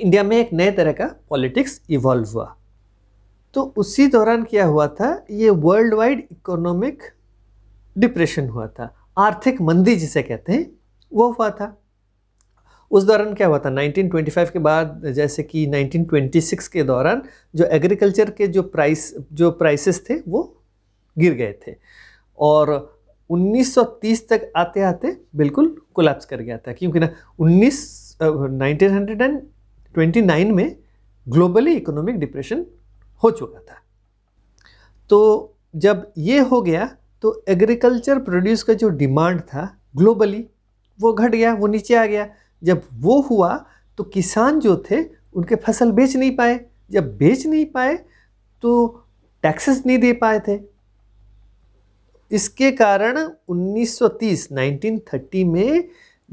इंडिया में एक नए तरह का पॉलिटिक्स इवॉल्व हुआ तो उसी दौरान क्या हुआ था ये वर्ल्ड वाइड इकोनॉमिक डिप्रेशन हुआ था आर्थिक मंदी जिसे कहते हैं वो हुआ था उस दौरान क्या हुआ था 1925 के बाद जैसे कि 1926 के दौरान जो एग्रीकल्चर के जो प्राइस जो प्राइसेस थे वो गिर गए थे और 1930 तक आते आते बिल्कुल कोलैप्स कर गया था क्योंकि ना उन्नीस 1929 में ग्लोबली इकोनॉमिक डिप्रेशन हो चुका था तो जब ये हो गया तो एग्रीकल्चर प्रोड्यूस का जो डिमांड था ग्लोबली वो घट गया वो नीचे आ गया जब वो हुआ तो किसान जो थे उनके फसल बेच नहीं पाए जब बेच नहीं पाए तो टैक्सेस नहीं दे पाए थे इसके कारण 1930 1930 में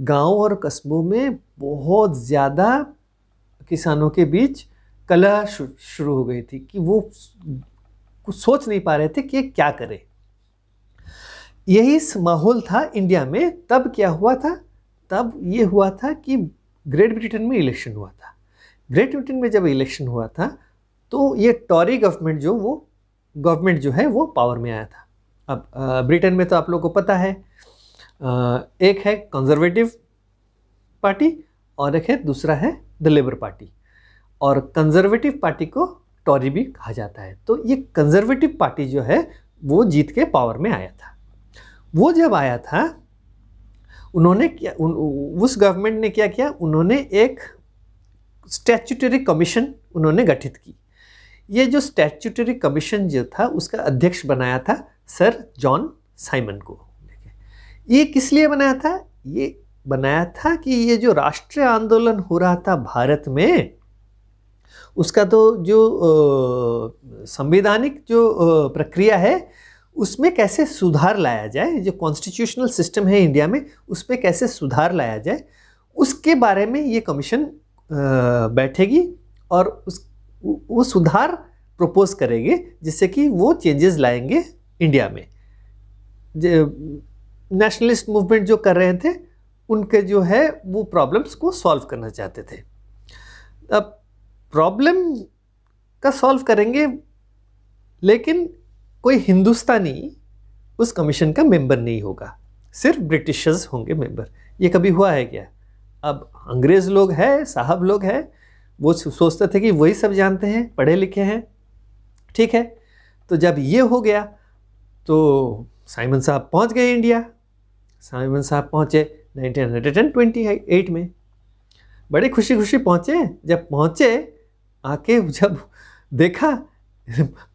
गांव और कस्बों में बहुत ज़्यादा किसानों के बीच कला शुरू हो गई थी कि वो कुछ सोच नहीं पा रहे थे कि क्या करें यही माहौल था इंडिया में तब क्या हुआ था तब ये हुआ था कि ग्रेट ब्रिटेन में इलेक्शन हुआ था ग्रेट ब्रिटेन में जब इलेक्शन हुआ था तो ये टॉरी गवर्नमेंट जो वो गवर्नमेंट जो है वो पावर में आया था अब ब्रिटेन में तो आप लोगों को पता है एक है कंजर्वेटिव पार्टी और एक है दूसरा है द लेबर पार्टी और कंजर्वेटिव पार्टी को टॉरी भी कहा जाता है तो ये कंजर्वेटिव पार्टी जो है वो जीत के पावर में आया था वो जब आया था उन्होंने क्या उन, उस गवर्नमेंट ने क्या किया उन्होंने एक स्टैचुटरी कमीशन उन्होंने गठित की ये जो स्टैचुटरी कमीशन जो था उसका अध्यक्ष बनाया था सर जॉन साइमन को ये किस लिए बनाया था ये बनाया था कि ये जो राष्ट्रीय आंदोलन हो रहा था भारत में उसका तो जो संवैधानिक जो प्रक्रिया है उसमें कैसे सुधार लाया जाए जो कॉन्स्टिट्यूशनल सिस्टम है इंडिया में उसमें कैसे सुधार लाया जाए उसके बारे में ये कमीशन बैठेगी और उस वो सुधार प्रपोज करेंगे जिससे कि वो चेंजेस लाएंगे इंडिया में नेशनलिस्ट मूवमेंट जो कर रहे थे उनके जो है वो प्रॉब्लम्स को सॉल्व करना चाहते थे अब प्रॉब्लम का सॉल्व करेंगे लेकिन कोई हिंदुस्तानी उस कमीशन का मेंबर नहीं होगा सिर्फ ब्रिटिशर्स होंगे मेंबर ये कभी हुआ है क्या अब अंग्रेज़ लोग हैं साहब लोग हैं वो सोचते थे कि वही सब जानते हैं पढ़े लिखे हैं ठीक है तो जब ये हो गया तो साइमन साहब पहुंच गए इंडिया साइमन साहब पहुंचे 1928 में बड़े खुशी खुशी पहुंचे जब पहुंचे आके जब देखा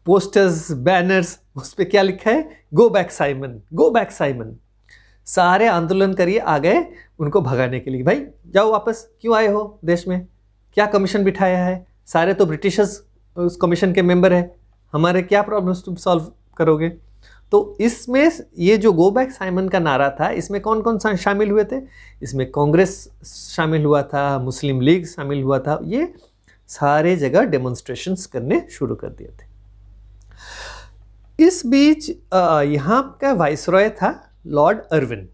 पोस्टर्स बैनर्स उस पर क्या लिखा है go back Simon go back Simon सारे आंदोलन करिए आ गए उनको भगाने के लिए भाई जाओ वापस क्यों आए हो देश में क्या कमीशन बिठाया है सारे तो ब्रिटिशर्स उस कमीशन के मेंबर है हमारे क्या प्रॉब्लम्स तुम सॉल्व करोगे तो इसमें ये जो गो बैक साइमन का नारा था इसमें कौन कौन सा शामिल हुए थे इसमें कांग्रेस शामिल हुआ था मुस्लिम लीग शामिल हुआ था ये सारे जगह डेमोन्स्ट्रेशन करने शुरू कर दिए थे इस बीच यहाँ का वाइस रॉय था लॉर्ड अरविन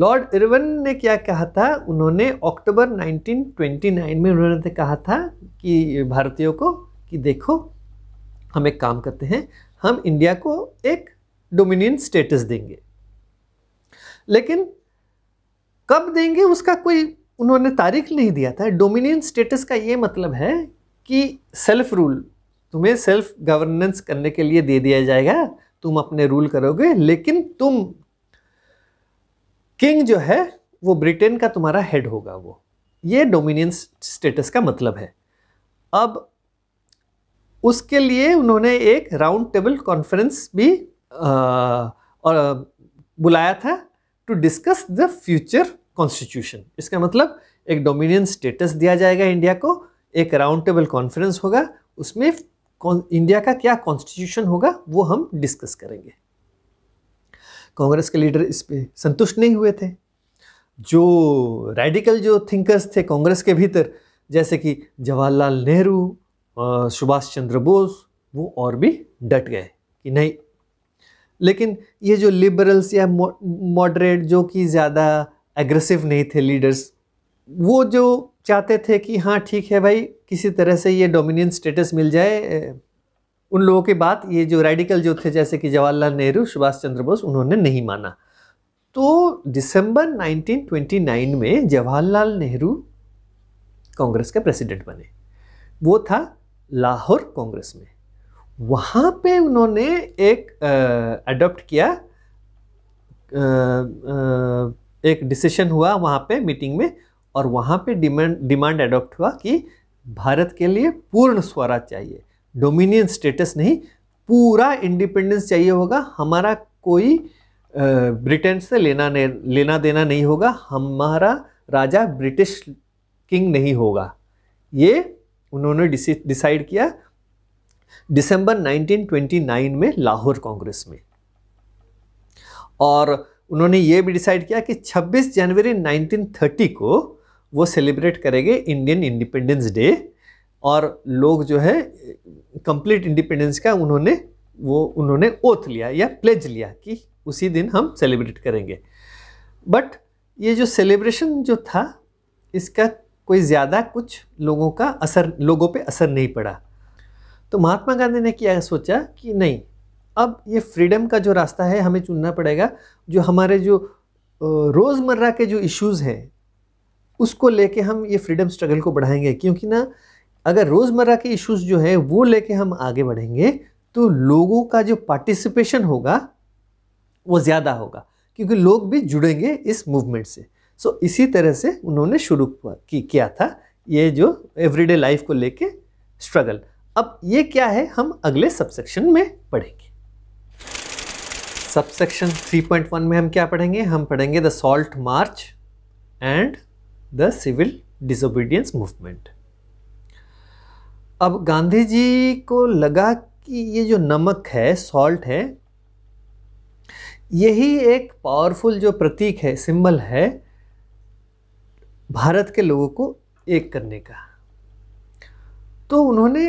लॉर्ड इरविन ने क्या कहा था उन्होंने अक्टूबर 1929 में उन्होंने तो कहा था कि भारतीयों को कि देखो हम एक काम करते हैं हम इंडिया को एक डोमिनियन स्टेटस देंगे लेकिन कब देंगे उसका कोई उन्होंने तारीख नहीं दिया था डोमिनियन स्टेटस का ये मतलब है कि सेल्फ रूल तुम्हें सेल्फ गवर्नेंस करने के लिए दे दिया जाएगा तुम अपने रूल करोगे लेकिन तुम किंग जो है वो ब्रिटेन का तुम्हारा हेड होगा वो ये डोमिनियन स्टेटस का मतलब है अब उसके लिए उन्होंने एक राउंड टेबल कॉन्फ्रेंस भी आ, आ, बुलाया था to discuss the future constitution इसका मतलब एक डोमिनियन स्टेटस दिया जाएगा इंडिया को एक राउंड टेबल कॉन्फ्रेंस होगा उसमें इंडिया का क्या कॉन्स्टिट्यूशन होगा वो हम डिस्कस करेंगे कांग्रेस के लीडर इस पर संतुष्ट नहीं हुए थे जो रेडिकल जो थिंकर्स थे कांग्रेस के भीतर जैसे कि जवाहरलाल नेहरू सुभाष चंद्र बोस वो और भी डट गए कि नहीं लेकिन ये जो लिबरल्स या मॉडरेट जो कि ज़्यादा एग्रेसिव नहीं थे लीडर्स वो जो चाहते थे कि हाँ ठीक है भाई किसी तरह से ये डोमिनियन स्टेटस मिल जाए उन लोगों के बाद ये जो रेडिकल जो थे जैसे कि जवाहरलाल नेहरू सुभाष चंद्र बोस उन्होंने नहीं माना तो दिसंबर 1929 में जवाहरलाल नेहरू कांग्रेस के प्रेसिडेंट बने वो था लाहौर कांग्रेस में वहाँ पे उन्होंने एक अडॉप्ट किया आ, आ, एक डिसीशन हुआ वहाँ पे मीटिंग में और वहाँ पे डिमांड डिमांड अडॉप्ट हुआ कि भारत के लिए पूर्ण स्वराज चाहिए डोमिनियन स्टेटस नहीं पूरा इंडिपेंडेंस चाहिए होगा हमारा कोई ब्रिटेन से लेना लेना देना नहीं होगा हमारा राजा ब्रिटिश किंग नहीं होगा ये उन्होंने डिसाइड किया दिसंबर 1929 में लाहौर कांग्रेस में और उन्होंने ये भी डिसाइड किया कि 26 जनवरी 1930 को वो सेलिब्रेट करेंगे इंडियन इंडिपेंडेंस डे और लोग जो है कंप्लीट इंडिपेंडेंस का उन्होंने वो उन्होंने ओथ लिया या प्लेज लिया कि उसी दिन हम सेलिब्रेट करेंगे बट ये जो सेलिब्रेशन जो था इसका कोई ज़्यादा कुछ लोगों का असर लोगों पे असर नहीं पड़ा तो महात्मा गांधी ने क्या सोचा कि नहीं अब ये फ्रीडम का जो रास्ता है हमें चुनना पड़ेगा जो हमारे जो रोज़मर्रा के जो इश्यूज़ हैं उसको लेके हम ये फ्रीडम स्ट्रगल को बढ़ाएंगे क्योंकि ना अगर रोज़मर्रा के इश्यूज जो है वो लेके हम आगे बढ़ेंगे तो लोगों का जो पार्टिसिपेशन होगा वो ज़्यादा होगा क्योंकि लोग भी जुड़ेंगे इस मूवमेंट से सो so, इसी तरह से उन्होंने शुरू किया था ये जो एवरीडे लाइफ को लेके स्ट्रगल अब ये क्या है हम अगले सबसेक्शन में पढ़ेंगे सबसेक्शन 3.1 में हम क्या पढ़ेंगे हम पढ़ेंगे the salt march and the civil disobedience movement अब गांधी जी को लगा कि ये जो नमक है सॉल्ट है यही एक पावरफुल जो प्रतीक है सिंबल है भारत के लोगों को एक करने का तो उन्होंने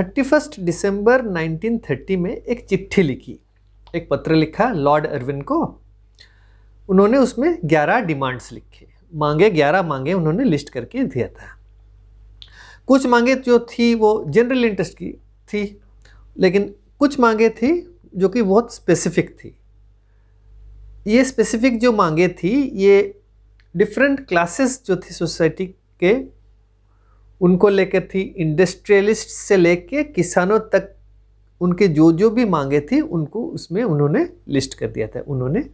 31 दिसंबर 1930 में एक चिट्ठी लिखी एक पत्र लिखा लॉर्ड अरविंद को उन्होंने उसमें 11 डिमांड्स लिखे मांगे ग्यारह मांगे उन्होंने लिस्ट करके दिया था कुछ मांगे जो थी वो जनरल इंटरेस्ट की थी लेकिन कुछ मांगे थी जो कि बहुत स्पेसिफिक थी ये स्पेसिफिक जो मांगे थी ये डिफरेंट क्लासेस जो थी सोसाइटी के उनको लेकर थी इंडस्ट्रियलिस्ट से लेके किसानों तक उनके जो जो भी मांगे थी उनको उसमें उन्होंने लिस्ट कर दिया था उन्होंने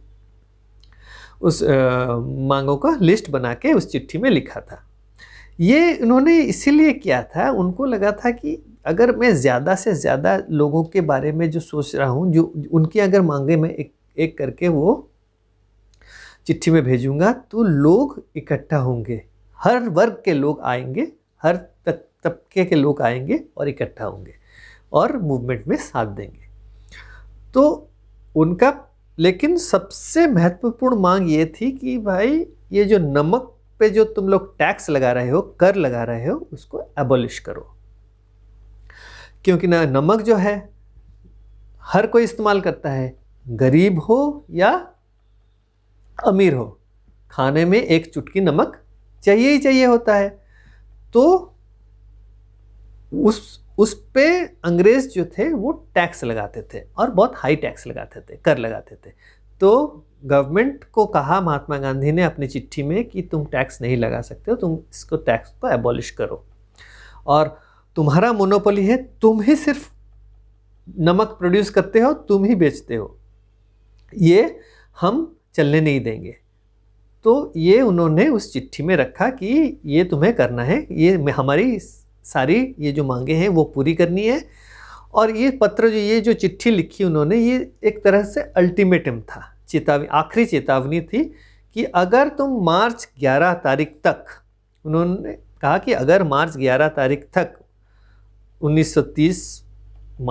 उस मांगों का लिस्ट बना के उस चिट्ठी में लिखा था ये उन्होंने इसीलिए किया था उनको लगा था कि अगर मैं ज़्यादा से ज़्यादा लोगों के बारे में जो सोच रहा हूँ जो उनकी अगर मांगे मैं एक एक करके वो चिट्ठी में भेजूँगा तो लोग इकट्ठा होंगे हर वर्ग के लोग आएंगे हर तक तबके के लोग आएंगे और इकट्ठा होंगे और मूवमेंट में साथ देंगे तो उनका लेकिन सबसे महत्वपूर्ण मांग ये थी कि भाई ये जो नमक पे जो तुम लोग टैक्स लगा रहे हो कर लगा रहे हो उसको एबोलिश करो क्योंकि ना नमक जो है हर कोई इस्तेमाल करता है गरीब हो या अमीर हो खाने में एक चुटकी नमक चाहिए ही चाहिए होता है तो उस उस पर अंग्रेज़ जो थे वो टैक्स लगाते थे और बहुत हाई टैक्स लगाते थे कर लगाते थे तो गवर्नमेंट को कहा महात्मा गांधी ने अपनी चिट्ठी में कि तुम टैक्स नहीं लगा सकते हो तुम इसको टैक्स को एबॉलिश करो और तुम्हारा मोनोपोली है तुम ही सिर्फ नमक प्रोड्यूस करते हो तुम ही बेचते हो ये हम चलने नहीं देंगे तो ये उन्होंने उस चिट्ठी में रखा कि ये तुम्हें करना है ये हमारी सारी ये जो मांगे हैं वो पूरी करनी है और ये पत्र जो ये जो चिट्ठी लिखी उन्होंने ये एक तरह से अल्टीमेटम था चेतावनी आखिरी चेतावनी थी कि अगर तुम मार्च 11 तारीख तक उन्होंने कहा कि अगर मार्च 11 तारीख तक 1930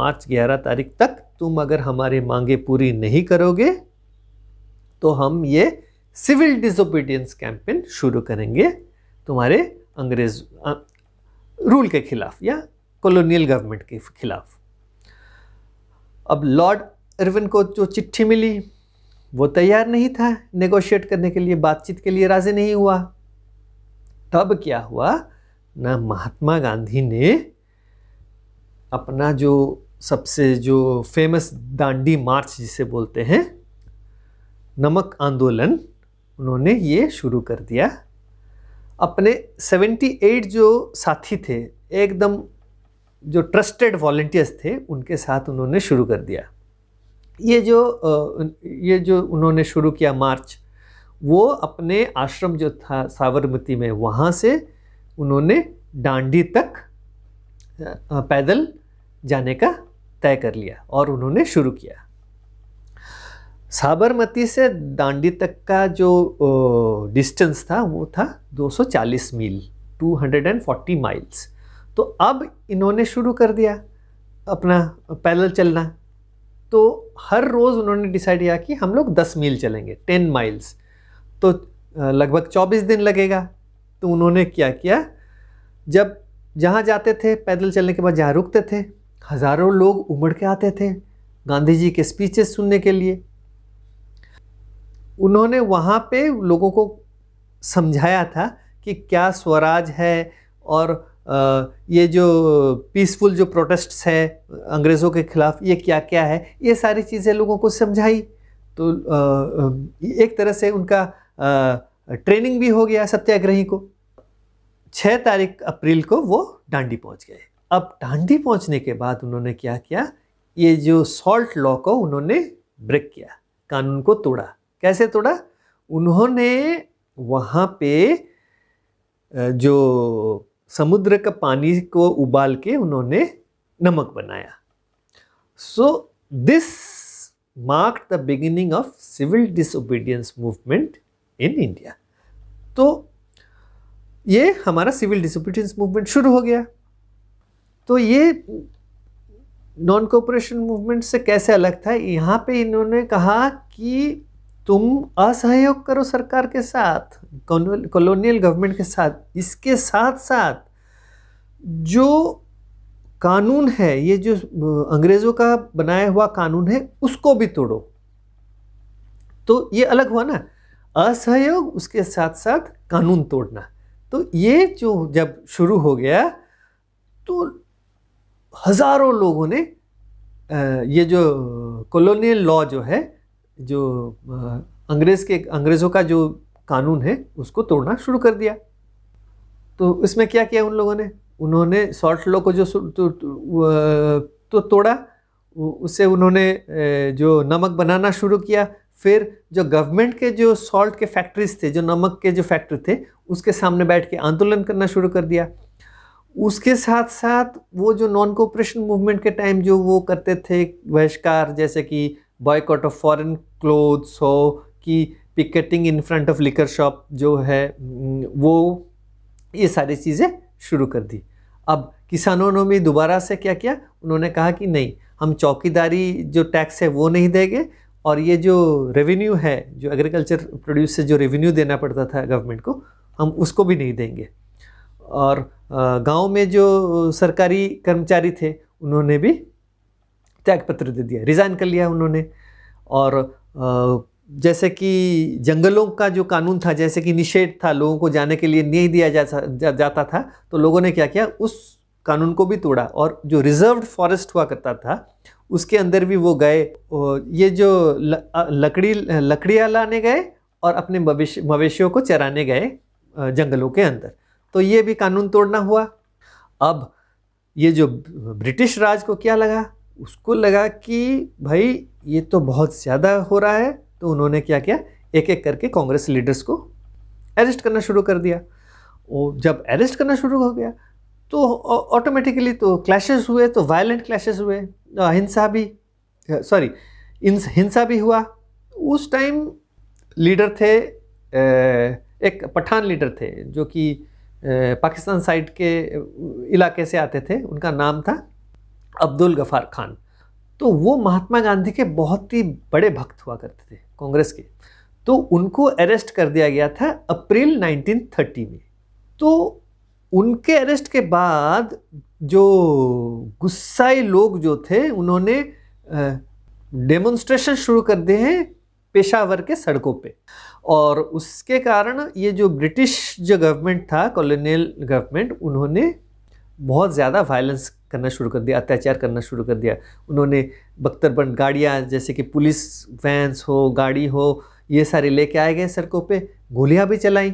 मार्च 11 तारीख तक तुम अगर हमारे मांगे पूरी नहीं करोगे तो हम ये सिविल डिसोबीडियंस कैंपेन शुरू करेंगे तुम्हारे अंग्रेज रूल के खिलाफ या कॉलोनियल गवर्नमेंट के खिलाफ अब लॉर्ड इरविन को जो चिट्ठी मिली वो तैयार नहीं था नेगोशिएट करने के लिए बातचीत के लिए राज़ी नहीं हुआ तब क्या हुआ ना महात्मा गांधी ने अपना जो सबसे जो फेमस दांडी मार्च जिसे बोलते हैं नमक आंदोलन उन्होंने ये शुरू कर दिया अपने 78 जो साथी थे एकदम जो ट्रस्टेड वॉल्टियर्स थे उनके साथ उन्होंने शुरू कर दिया ये जो ये जो उन्होंने शुरू किया मार्च वो अपने आश्रम जो था साबरमती में वहाँ से उन्होंने डांडी तक पैदल जाने का तय कर लिया और उन्होंने शुरू किया साबरमती से दांडी तक का जो डिस्टेंस था वो था 240 मील 240 माइल्स तो अब इन्होंने शुरू कर दिया अपना पैदल चलना तो हर रोज़ उन्होंने डिसाइड किया कि हम लोग 10 मील चलेंगे 10 माइल्स तो लगभग 24 दिन लगेगा तो उन्होंने क्या किया जब जहाँ जाते थे पैदल चलने के बाद जहाँ रुकते थे हज़ारों लोग उमड़ के आते थे गांधी जी के स्पीचेस सुनने के लिए उन्होंने वहाँ पे लोगों को समझाया था कि क्या स्वराज है और ये जो पीसफुल जो प्रोटेस्ट्स है अंग्रेज़ों के ख़िलाफ़ ये क्या क्या है ये सारी चीज़ें लोगों को समझाई तो एक तरह से उनका ट्रेनिंग भी हो गया सत्याग्रही को छः तारीख अप्रैल को वो डांडी पहुंच गए अब डांडी पहुंचने के बाद उन्होंने क्या किया ये जो सॉल्ट लॉ को उन्होंने ब्रेक किया कानून को तोड़ा कैसे तोड़ा उन्होंने वहाँ पे जो समुद्र का पानी को उबाल के उन्होंने नमक बनाया so this mark the beginning of civil disobedience movement in India तो ये हमारा सिविल डिसोबीडियंस मूवमेंट शुरू हो गया तो ये नॉन कोऑपरेशन मूवमेंट से कैसे अलग था यहाँ पे इन्होंने कहा कि तुम असहयोग करो सरकार के साथ कॉलोनियल गवर्नमेंट के साथ इसके साथ साथ जो कानून है ये जो अंग्रेज़ों का बनाया हुआ कानून है उसको भी तोड़ो तो ये अलग हुआ ना असहयोग उसके साथ साथ कानून तोड़ना तो ये जो जब शुरू हो गया तो हज़ारों लोगों ने ये जो कॉलोनियल लॉ जो है जो अंग्रेज़ के अंग्रेज़ों का जो कानून है उसको तोड़ना शुरू कर दिया तो इसमें क्या किया उन लोगों ने उन्होंने शॉर्ट लॉ को जो तो, तो, तो तोड़ा उससे उन्होंने जो नमक बनाना शुरू किया फिर जो गवर्नमेंट के जो सॉल्ट के फैक्ट्रीज थे जो नमक के जो फैक्ट्री थे उसके सामने बैठ के आंदोलन करना शुरू कर दिया उसके साथ साथ वो जो नॉन कोऑपरेशन मूवमेंट के टाइम जो वो करते थे बहिष्कार जैसे कि बॉयकॉट ऑफ फॉरेन क्लोथ्स हो कि picketing in front of liquor shop जो है वो ये सारी चीज़ें शुरू कर दी अब किसानों ने भी दोबारा से क्या किया उन्होंने कहा कि नहीं हम चौकीदारी जो टैक्स है वो नहीं देंगे और ये जो रेवेन्यू है जो एग्रीकल्चर प्रोड्यूस से जो रेवेन्यू देना पड़ता था गवर्नमेंट को हम उसको भी नहीं देंगे और गांव में जो सरकारी कर्मचारी थे उन्होंने भी त्यागपत्र दे दिया रिज़ाइन कर लिया उन्होंने और जैसे कि जंगलों का जो कानून था जैसे कि निषेध था लोगों को जाने के लिए नहीं दिया जा, जा जाता था तो लोगों ने क्या किया उस कानून को भी तोड़ा और जो रिजर्व फॉरेस्ट हुआ करता था उसके अंदर भी वो गए ये जो लकड़ी लकड़ियाँ लाने गए और अपने मवेशियों को चराने गए जंगलों के अंदर तो ये भी कानून तोड़ना हुआ अब ये जो ब्रिटिश राज को क्या लगा उसको लगा कि भाई ये तो बहुत ज़्यादा हो रहा है तो उन्होंने क्या किया एक एक करके कांग्रेस लीडर्स को अरेस्ट करना शुरू कर दिया वो जब अरेस्ट करना शुरू हो गया तो ऑटोमेटिकली तो क्लैशेस हुए तो वायलेंट क्लैशेस हुए हिंसा भी सॉरी हिंसा भी हुआ उस टाइम लीडर थे एक पठान लीडर थे जो कि पाकिस्तान साइड के इलाके से आते थे उनका नाम था अब्दुल गफ़ार खान तो वो महात्मा गांधी के बहुत ही बड़े भक्त हुआ करते थे कांग्रेस के तो उनको अरेस्ट कर दिया गया था अप्रैल 1930 में तो उनके अरेस्ट के बाद जो गुस्साई लोग जो थे उन्होंने डेमोन्स्ट्रेशन शुरू कर दिए हैं पेशावर के सड़कों पे और उसके कारण ये जो ब्रिटिश जो गवर्नमेंट था कॉलोनियल गवर्नमेंट उन्होंने बहुत ज़्यादा वायलेंस करना शुरू कर दिया अत्याचार करना शुरू कर दिया उन्होंने बख्तरबंद गाड़ियाँ जैसे कि पुलिस वैंस हो गाड़ी हो ये सारे लेके आए गए सड़कों पे गोलियाँ भी चलाई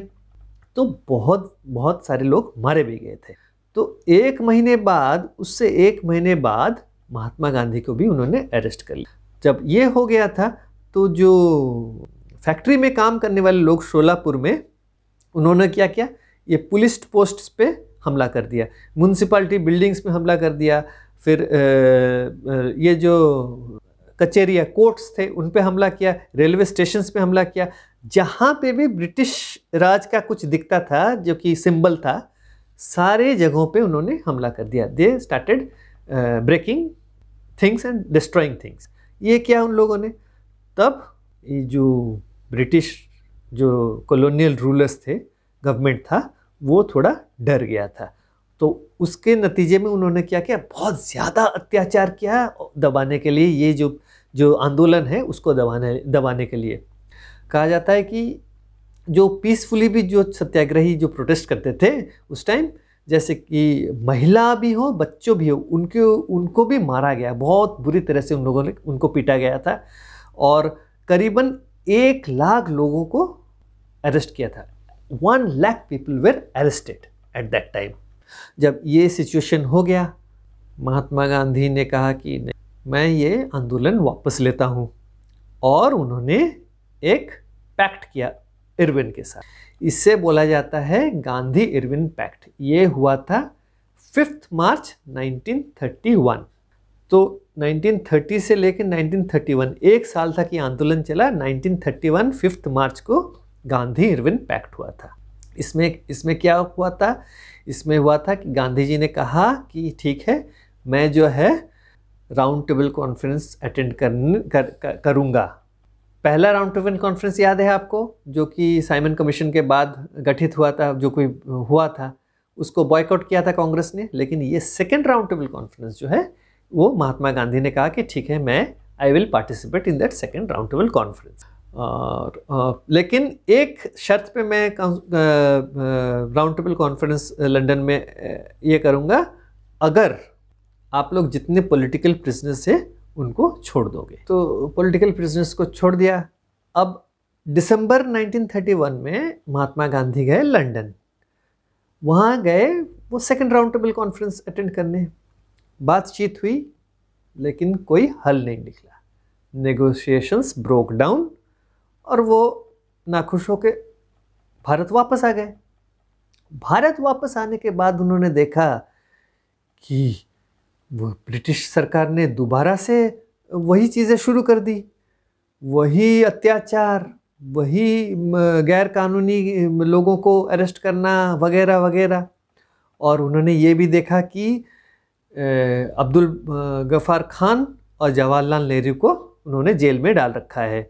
तो बहुत बहुत सारे लोग मारे भी गए थे तो एक महीने बाद उससे एक महीने बाद महात्मा गांधी को भी उन्होंने अरेस्ट कर लिया जब ये हो गया था तो जो फैक्ट्री में काम करने वाले लोग शोलापुर में उन्होंने क्या किया ये पुलिस पोस्ट पे हमला कर दिया म्यूनसिपाल्टी बिल्डिंग्स पे हमला कर दिया फिर ये जो कचेरिया कोर्ट्स थे उन पे हमला किया रेलवे स्टेशन पे हमला किया जहाँ पे भी ब्रिटिश राज का कुछ दिखता था जो कि सिंबल था सारे जगहों पे उन्होंने हमला कर दिया they started breaking things and destroying things ये किया उन लोगों ने तब ये जो ब्रिटिश जो कॉलोनियल रूलर्स थे गवर्नमेंट था वो थोड़ा डर गया था तो उसके नतीजे में उन्होंने क्या किया बहुत ज़्यादा अत्याचार किया दबाने के लिए ये जो जो आंदोलन है उसको दबाने दबाने के लिए कहा जाता है कि जो पीसफुली भी जो सत्याग्रही जो प्रोटेस्ट करते थे उस टाइम जैसे कि महिला भी हो बच्चों भी हो उनके उनको भी मारा गया बहुत बुरी तरह से उन लोगों ने उनको पीटा गया था और करीबन एक लाख लोगों को अरेस्ट किया था one lakh people were arrested at that time जब ये सिचुएशन हो गया महात्मा गांधी ने कहा कि मैं ये आंदोलन वापस लेता हूँ और उन्होंने एक पैक्ट किया इरविन के साथ इससे बोला जाता है गांधी इरविन पैक्ट ये हुआ था फिफ्थ मार्च 1931 तो 1930 से लेकर 1931 एक साल था कि आंदोलन चला 1931 फिफ्थ मार्च को गांधी इरविन पैक्ट हुआ था इसमें इसमें क्या हुआ था इसमें हुआ था कि गांधी जी ने कहा कि ठीक है मैं जो है राउंड टेबल कॉन्फ्रेंस अटेंड कर, कर, कर करूँगा पहला राउंड टेबल कॉन्फ्रेंस याद है आपको जो कि साइमन कमीशन के बाद गठित हुआ था जो कोई हुआ था उसको बॉयकआउट किया था कांग्रेस ने लेकिन ये सेकेंड राउंड टेबल कॉन्फ्रेंस जो है वो महात्मा गांधी ने कहा कि ठीक है मैं I will participate in that second round table conference और लेकिन एक शर्त पे मैं राउंड टेबल कॉन्फ्रेंस लंदन में ये करूँगा अगर आप लोग जितने पॉलिटिकल प्रिजनेस है उनको छोड़ दोगे तो पॉलिटिकल प्रिजनेस को छोड़ दिया अब दिसंबर 1931 में महात्मा गांधी गए लंदन वहाँ गए वो second round table conference attend करने बातचीत हुई लेकिन कोई हल नहीं निकला नेगोशिएशंस ब्रोक डाउन और वो नाखुश होकर भारत वापस आ गए भारत वापस आने के बाद उन्होंने देखा कि वो ब्रिटिश सरकार ने दोबारा से वही चीज़ें शुरू कर दी वही अत्याचार वही गैर कानूनी लोगों को अरेस्ट करना वगैरह वगैरह और उन्होंने ये भी देखा कि अब्दुल गफ़ार खान और जवाहरलाल नेहरू को उन्होंने जेल में डाल रखा है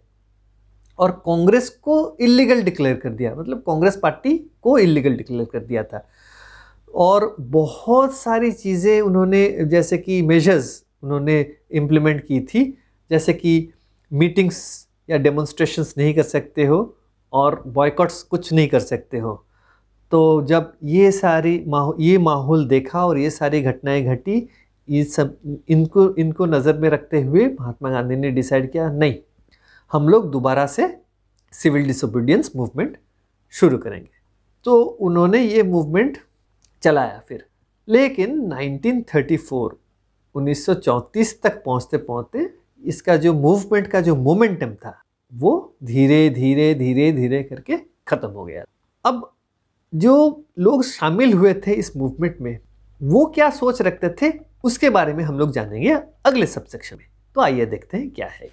और कांग्रेस को इलीगल डिक्लेयर कर दिया मतलब कांग्रेस पार्टी को इलीगल डिक्लेयर कर दिया था और बहुत सारी चीज़ें उन्होंने जैसे कि मेजर्स उन्होंने इम्प्लीमेंट की थी जैसे कि मीटिंग्स या डेमोन्स्ट्रेशंस नहीं कर सकते हो और बॉयकॉट्स कुछ नहीं कर सकते हो तो जब ये सारी माहौल ये माहौल देखा और ये सारी घटनाएं घटी ये सब इनको इनको नज़र में रखते हुए महात्मा गांधी ने डिसाइड किया नहीं हम लोग दोबारा से सिविल डिसोबीडियंस मूवमेंट शुरू करेंगे तो उन्होंने ये मूवमेंट चलाया फिर लेकिन 1934 1934 तक पहुंचते पहुंचते इसका जो मूवमेंट का जो मोमेंटम था वो धीरे धीरे धीरे धीरे करके ख़त्म हो गया अब जो लोग शामिल हुए थे इस मूवमेंट में वो क्या सोच रखते थे उसके बारे में हम लोग जानेंगे अगले सबसेक्शन में तो आइए देखते हैं क्या है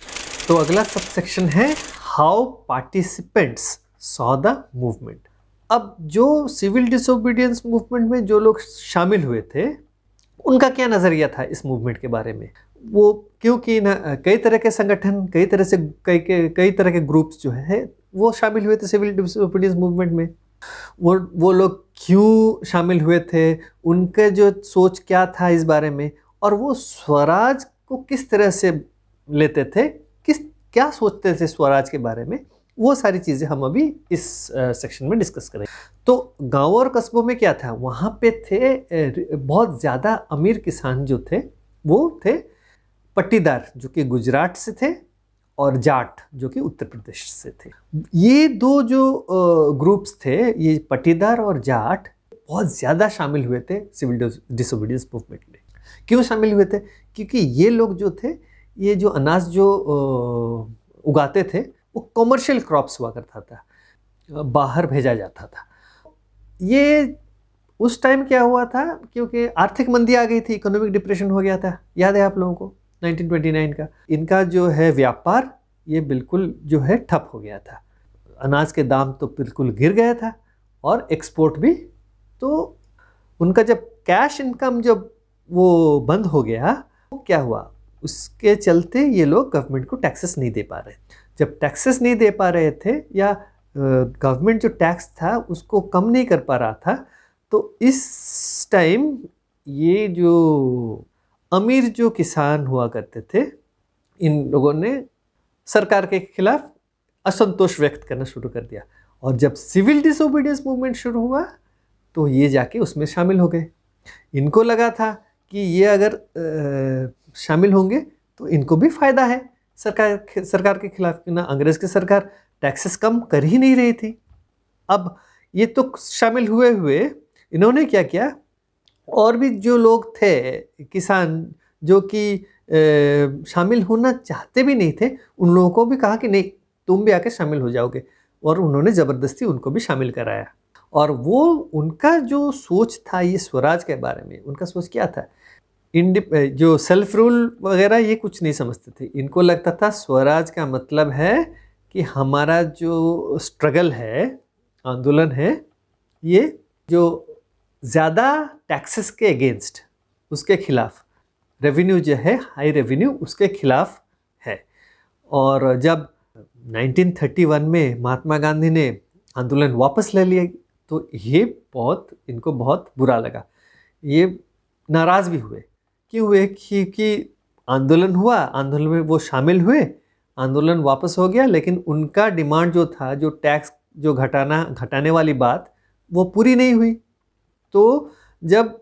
तो अगला सब सेक्शन है how participants saw the movement अब जो सिविल डिसोबीडियंस मूवमेंट में जो लोग शामिल हुए थे उनका क्या नज़रिया था इस मूवमेंट के बारे में वो क्योंकि ना कई तरह के संगठन कई तरह से कई कई तरह के ग्रुप्स जो है वो शामिल हुए थे सिविल डिसोबीडियंस मूवमेंट में वो वो लोग क्यों शामिल हुए थे उनके जो सोच क्या था इस बारे में और वो स्वराज को किस तरह से लेते थे क्या सोचते थे स्वराज के बारे में वो सारी चीज़ें हम अभी इस सेक्शन में डिस्कस करेंगे तो गांवों और कस्बों में क्या था वहाँ पे थे बहुत ज़्यादा अमीर किसान जो थे वो थे पट्टीदार जो कि गुजरात से थे और जाट जो कि उत्तर प्रदेश से थे ये दो जो ग्रुप्स थे ये पट्टीदार और जाट बहुत ज़्यादा शामिल हुए थे सिविल डिसोबीडियंस मूवमेंट में क्यों शामिल हुए थे क्योंकि ये लोग जो थे ये जो अनाज जो उगाते थे वो कॉमर्शियल क्रॉप्स हुआ करता था बाहर भेजा जाता था ये उस टाइम क्या हुआ था क्योंकि आर्थिक मंदी आ गई थी इकोनॉमिक डिप्रेशन हो गया था याद है आप लोगों को 1929 का इनका जो है व्यापार ये बिल्कुल जो है ठप हो गया था अनाज के दाम तो बिल्कुल गिर गया था और एक्सपोर्ट भी तो उनका जब कैश इनकम जब वो बंद हो गया तो क्या हुआ उसके चलते ये लोग गवर्नमेंट को टैक्सेस नहीं दे पा रहे जब टैक्सेस नहीं दे पा रहे थे या गवर्नमेंट जो टैक्स था उसको कम नहीं कर पा रहा था तो इस टाइम ये जो अमीर जो किसान हुआ करते थे इन लोगों ने सरकार के खिलाफ असंतोष व्यक्त करना शुरू कर दिया और जब सिविल डिसोबीडियंस मूवमेंट शुरू हुआ तो ये जाके उसमें शामिल हो गए इनको लगा था कि ये अगर शामिल होंगे तो इनको भी फ़ायदा है सरकार सरकार के खिलाफ ना अंग्रेज़ की सरकार टैक्सेस कम कर ही नहीं रही थी अब ये तो शामिल हुए हुए इन्होंने क्या किया और भी जो लोग थे किसान जो कि शामिल होना चाहते भी नहीं थे उन लोगों को भी कहा कि नहीं तुम भी आके शामिल हो जाओगे और उन्होंने ज़बरदस्ती उनको भी शामिल कराया और वो उनका जो सोच था ये स्वराज के बारे में उनका सोच क्या था जो सेल्फ रूल वगैरह ये कुछ नहीं समझते थे इनको लगता था स्वराज का मतलब है कि हमारा जो स्ट्रगल है आंदोलन है ये जो ज़्यादा टैक्सेस के अगेंस्ट उसके खिलाफ रेवेन्यू जो है हाई रेवेन्यू उसके खिलाफ है और जब 1931 में महात्मा गांधी ने आंदोलन वापस ले लिया तो ये बहुत इनको बहुत बुरा लगा ये नाराज़ भी हुए कि हुए कि, कि आंदोलन हुआ आंदोलन में वो शामिल हुए आंदोलन वापस हो गया लेकिन उनका डिमांड जो था जो टैक्स जो घटाना घटाने वाली बात वो पूरी नहीं हुई तो जब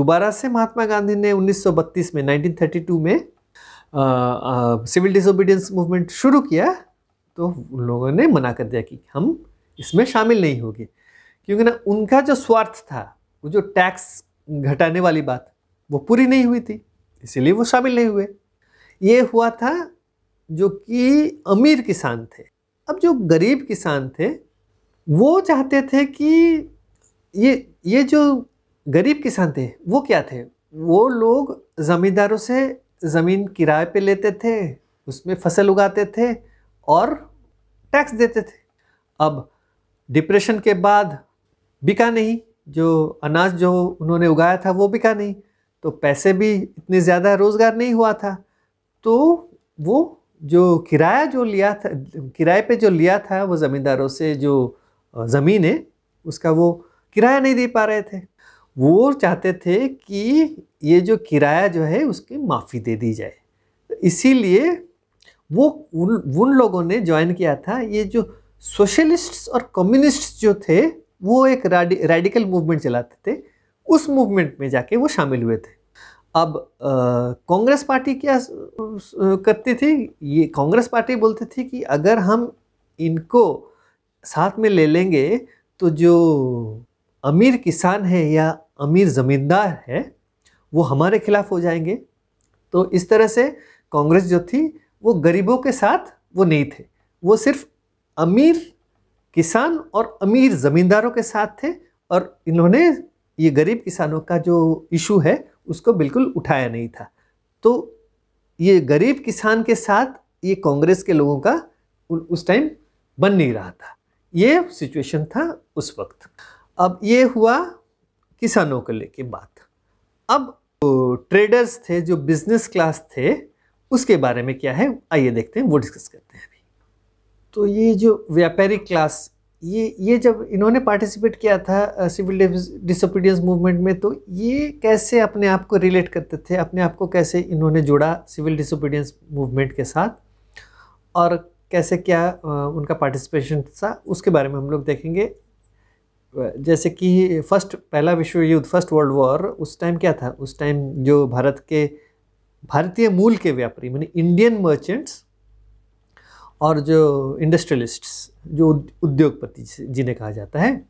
दोबारा से महात्मा गांधी ने 1932 में 1932 में सिविल डिसोबीडियंस मूवमेंट शुरू किया तो उन लोगों ने मना कर दिया कि हम इसमें शामिल नहीं होंगे क्योंकि ना उनका जो स्वार्थ था वो जो टैक्स घटाने वाली बात वो पूरी नहीं हुई थी इसीलिए वो शामिल नहीं हुए ये हुआ था जो कि अमीर किसान थे अब जो गरीब किसान थे वो चाहते थे कि ये ये जो गरीब किसान थे वो क्या थे वो लोग ज़मींदारों से ज़मीन किराए पे लेते थे उसमें फसल उगाते थे और टैक्स देते थे अब डिप्रेशन के बाद बिका नहीं जो अनाज जो उन्होंने उगाया था वो बिका नहीं तो पैसे भी इतने ज़्यादा रोज़गार नहीं हुआ था तो वो जो किराया जो लिया था किराए पे जो लिया था वो ज़मींदारों से जो ज़मीन है उसका वो किराया नहीं दे पा रहे थे वो चाहते थे कि ये जो किराया जो है उसकी माफ़ी दे दी जाए तो इसीलिए वो उन उन लोगों ने ज्वाइन किया था ये जो सोशलिस्ट्स और कम्युनिस्ट्स जो थे वो एक रेडिकल मूवमेंट चलाते थे उस मूवमेंट में जाके वो शामिल हुए थे अब कांग्रेस पार्टी क्या करती थी ये कांग्रेस पार्टी बोलती थी कि अगर हम इनको साथ में ले लेंगे तो जो अमीर किसान है या अमीर ज़मींदार है वो हमारे खिलाफ हो जाएंगे तो इस तरह से कांग्रेस जो थी वो गरीबों के साथ वो नहीं थे वो सिर्फ अमीर किसान और अमीर ज़मींदारों के साथ थे और इन्होंने ये गरीब किसानों का जो इशू है उसको बिल्कुल उठाया नहीं था तो ये गरीब किसान के साथ ये कांग्रेस के लोगों का उस टाइम बन नहीं रहा था ये सिचुएशन था उस वक्त अब ये हुआ किसानों को लेके बात अब तो ट्रेडर्स थे जो बिजनेस क्लास थे उसके बारे में क्या है आइए देखते हैं वो डिस्कस करते हैं अभी तो ये जो व्यापारिक क्लास ये ये जब इन्होंने पार्टिसिपेट किया था सिविल डिसोपीडियंस मूवमेंट में तो ये कैसे अपने आप को रिलेट करते थे अपने आप को कैसे इन्होंने जोड़ा सिविल डिसोपीडियंस मूवमेंट के साथ और कैसे क्या उनका पार्टिसिपेशन था उसके बारे में हम लोग देखेंगे जैसे कि फर्स्ट पहला विश्व युद्ध फर्स्ट वर्ल्ड वॉर उस टाइम क्या था उस टाइम जो भारत के भारतीय मूल के व्यापारी मैंने इंडियन मर्चेंट्स और जो इंडस्ट्रियलिस्ट्स जो उद्योगपति जिन्हें कहा जाता है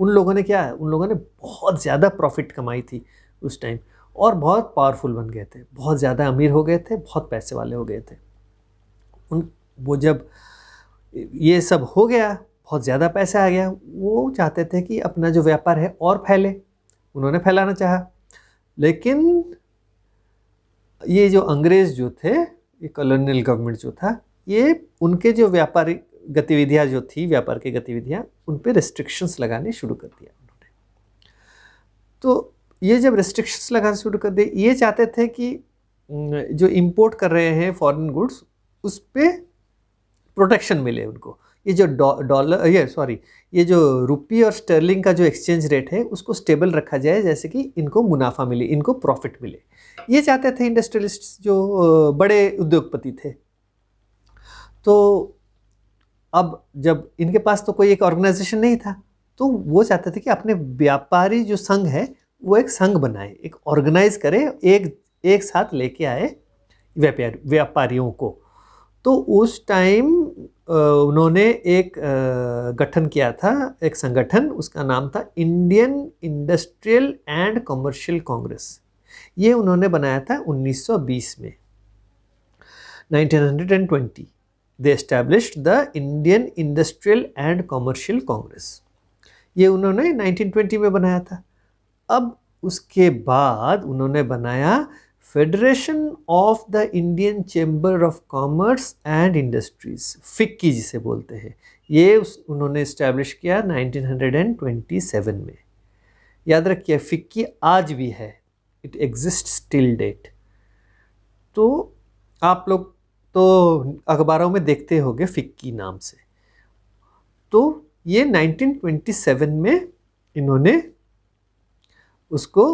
उन लोगों ने क्या है उन लोगों ने बहुत ज़्यादा प्रॉफिट कमाई थी उस टाइम और बहुत पावरफुल बन गए थे बहुत ज़्यादा अमीर हो गए थे बहुत पैसे वाले हो गए थे उन वो जब ये सब हो गया बहुत ज़्यादा पैसा आ गया वो चाहते थे कि अपना जो व्यापार है और फैले उन्होंने फैलाना चाहा लेकिन ये जो अंग्रेज़ जो थे ये कॉलोनियल गवर्नमेंट जो था ये उनके जो व्यापारिक गतिविधियाँ जो थी व्यापार की गतिविधियाँ उन पर रिस्ट्रिक्शंस लगाने शुरू कर दिया उन्होंने तो ये जब रिस्ट्रिक्शंस लगाना शुरू कर दिए ये चाहते थे कि जो इम्पोर्ट कर रहे हैं फॉरेन गुड्स उस पर प्रोटेक्शन मिले उनको ये जो डॉलर ये सॉरी ये जो रुपी और स्टर्लिंग का जो एक्सचेंज रेट है उसको स्टेबल रखा जाए जैसे कि इनको मुनाफा मिले इनको प्रॉफिट मिले ये चाहते थे इंडस्ट्रियलिस्ट जो बड़े उद्योगपति थे तो अब जब इनके पास तो कोई एक ऑर्गेनाइजेशन नहीं था तो वो चाहते थे कि अपने व्यापारी जो संघ है वो एक संघ बनाए एक ऑर्गेनाइज करे एक एक साथ लेके आए व्यापारी व्यापारियों को तो उस टाइम उन्होंने एक गठन किया था एक संगठन उसका नाम था Indian industrial and commercial congress ये उन्होंने बनाया था 1920 में 1920 they established the Indian industrial and commercial congress ये उन्होंने 1920 में बनाया था अब उसके बाद उन्होंने बनाया federation of the Indian chamber of commerce and industries FICCI जिसे बोलते हैं ये उस उन्होंने इस्टेब्लिश किया 1927 में याद रखिए फिक्की आज भी है इट एग्जिस्ट स्टिल डेट तो आप लोग तो अखबारों में देखते होंगे फिक्की नाम से तो ये 1927 में इन्होंने उसको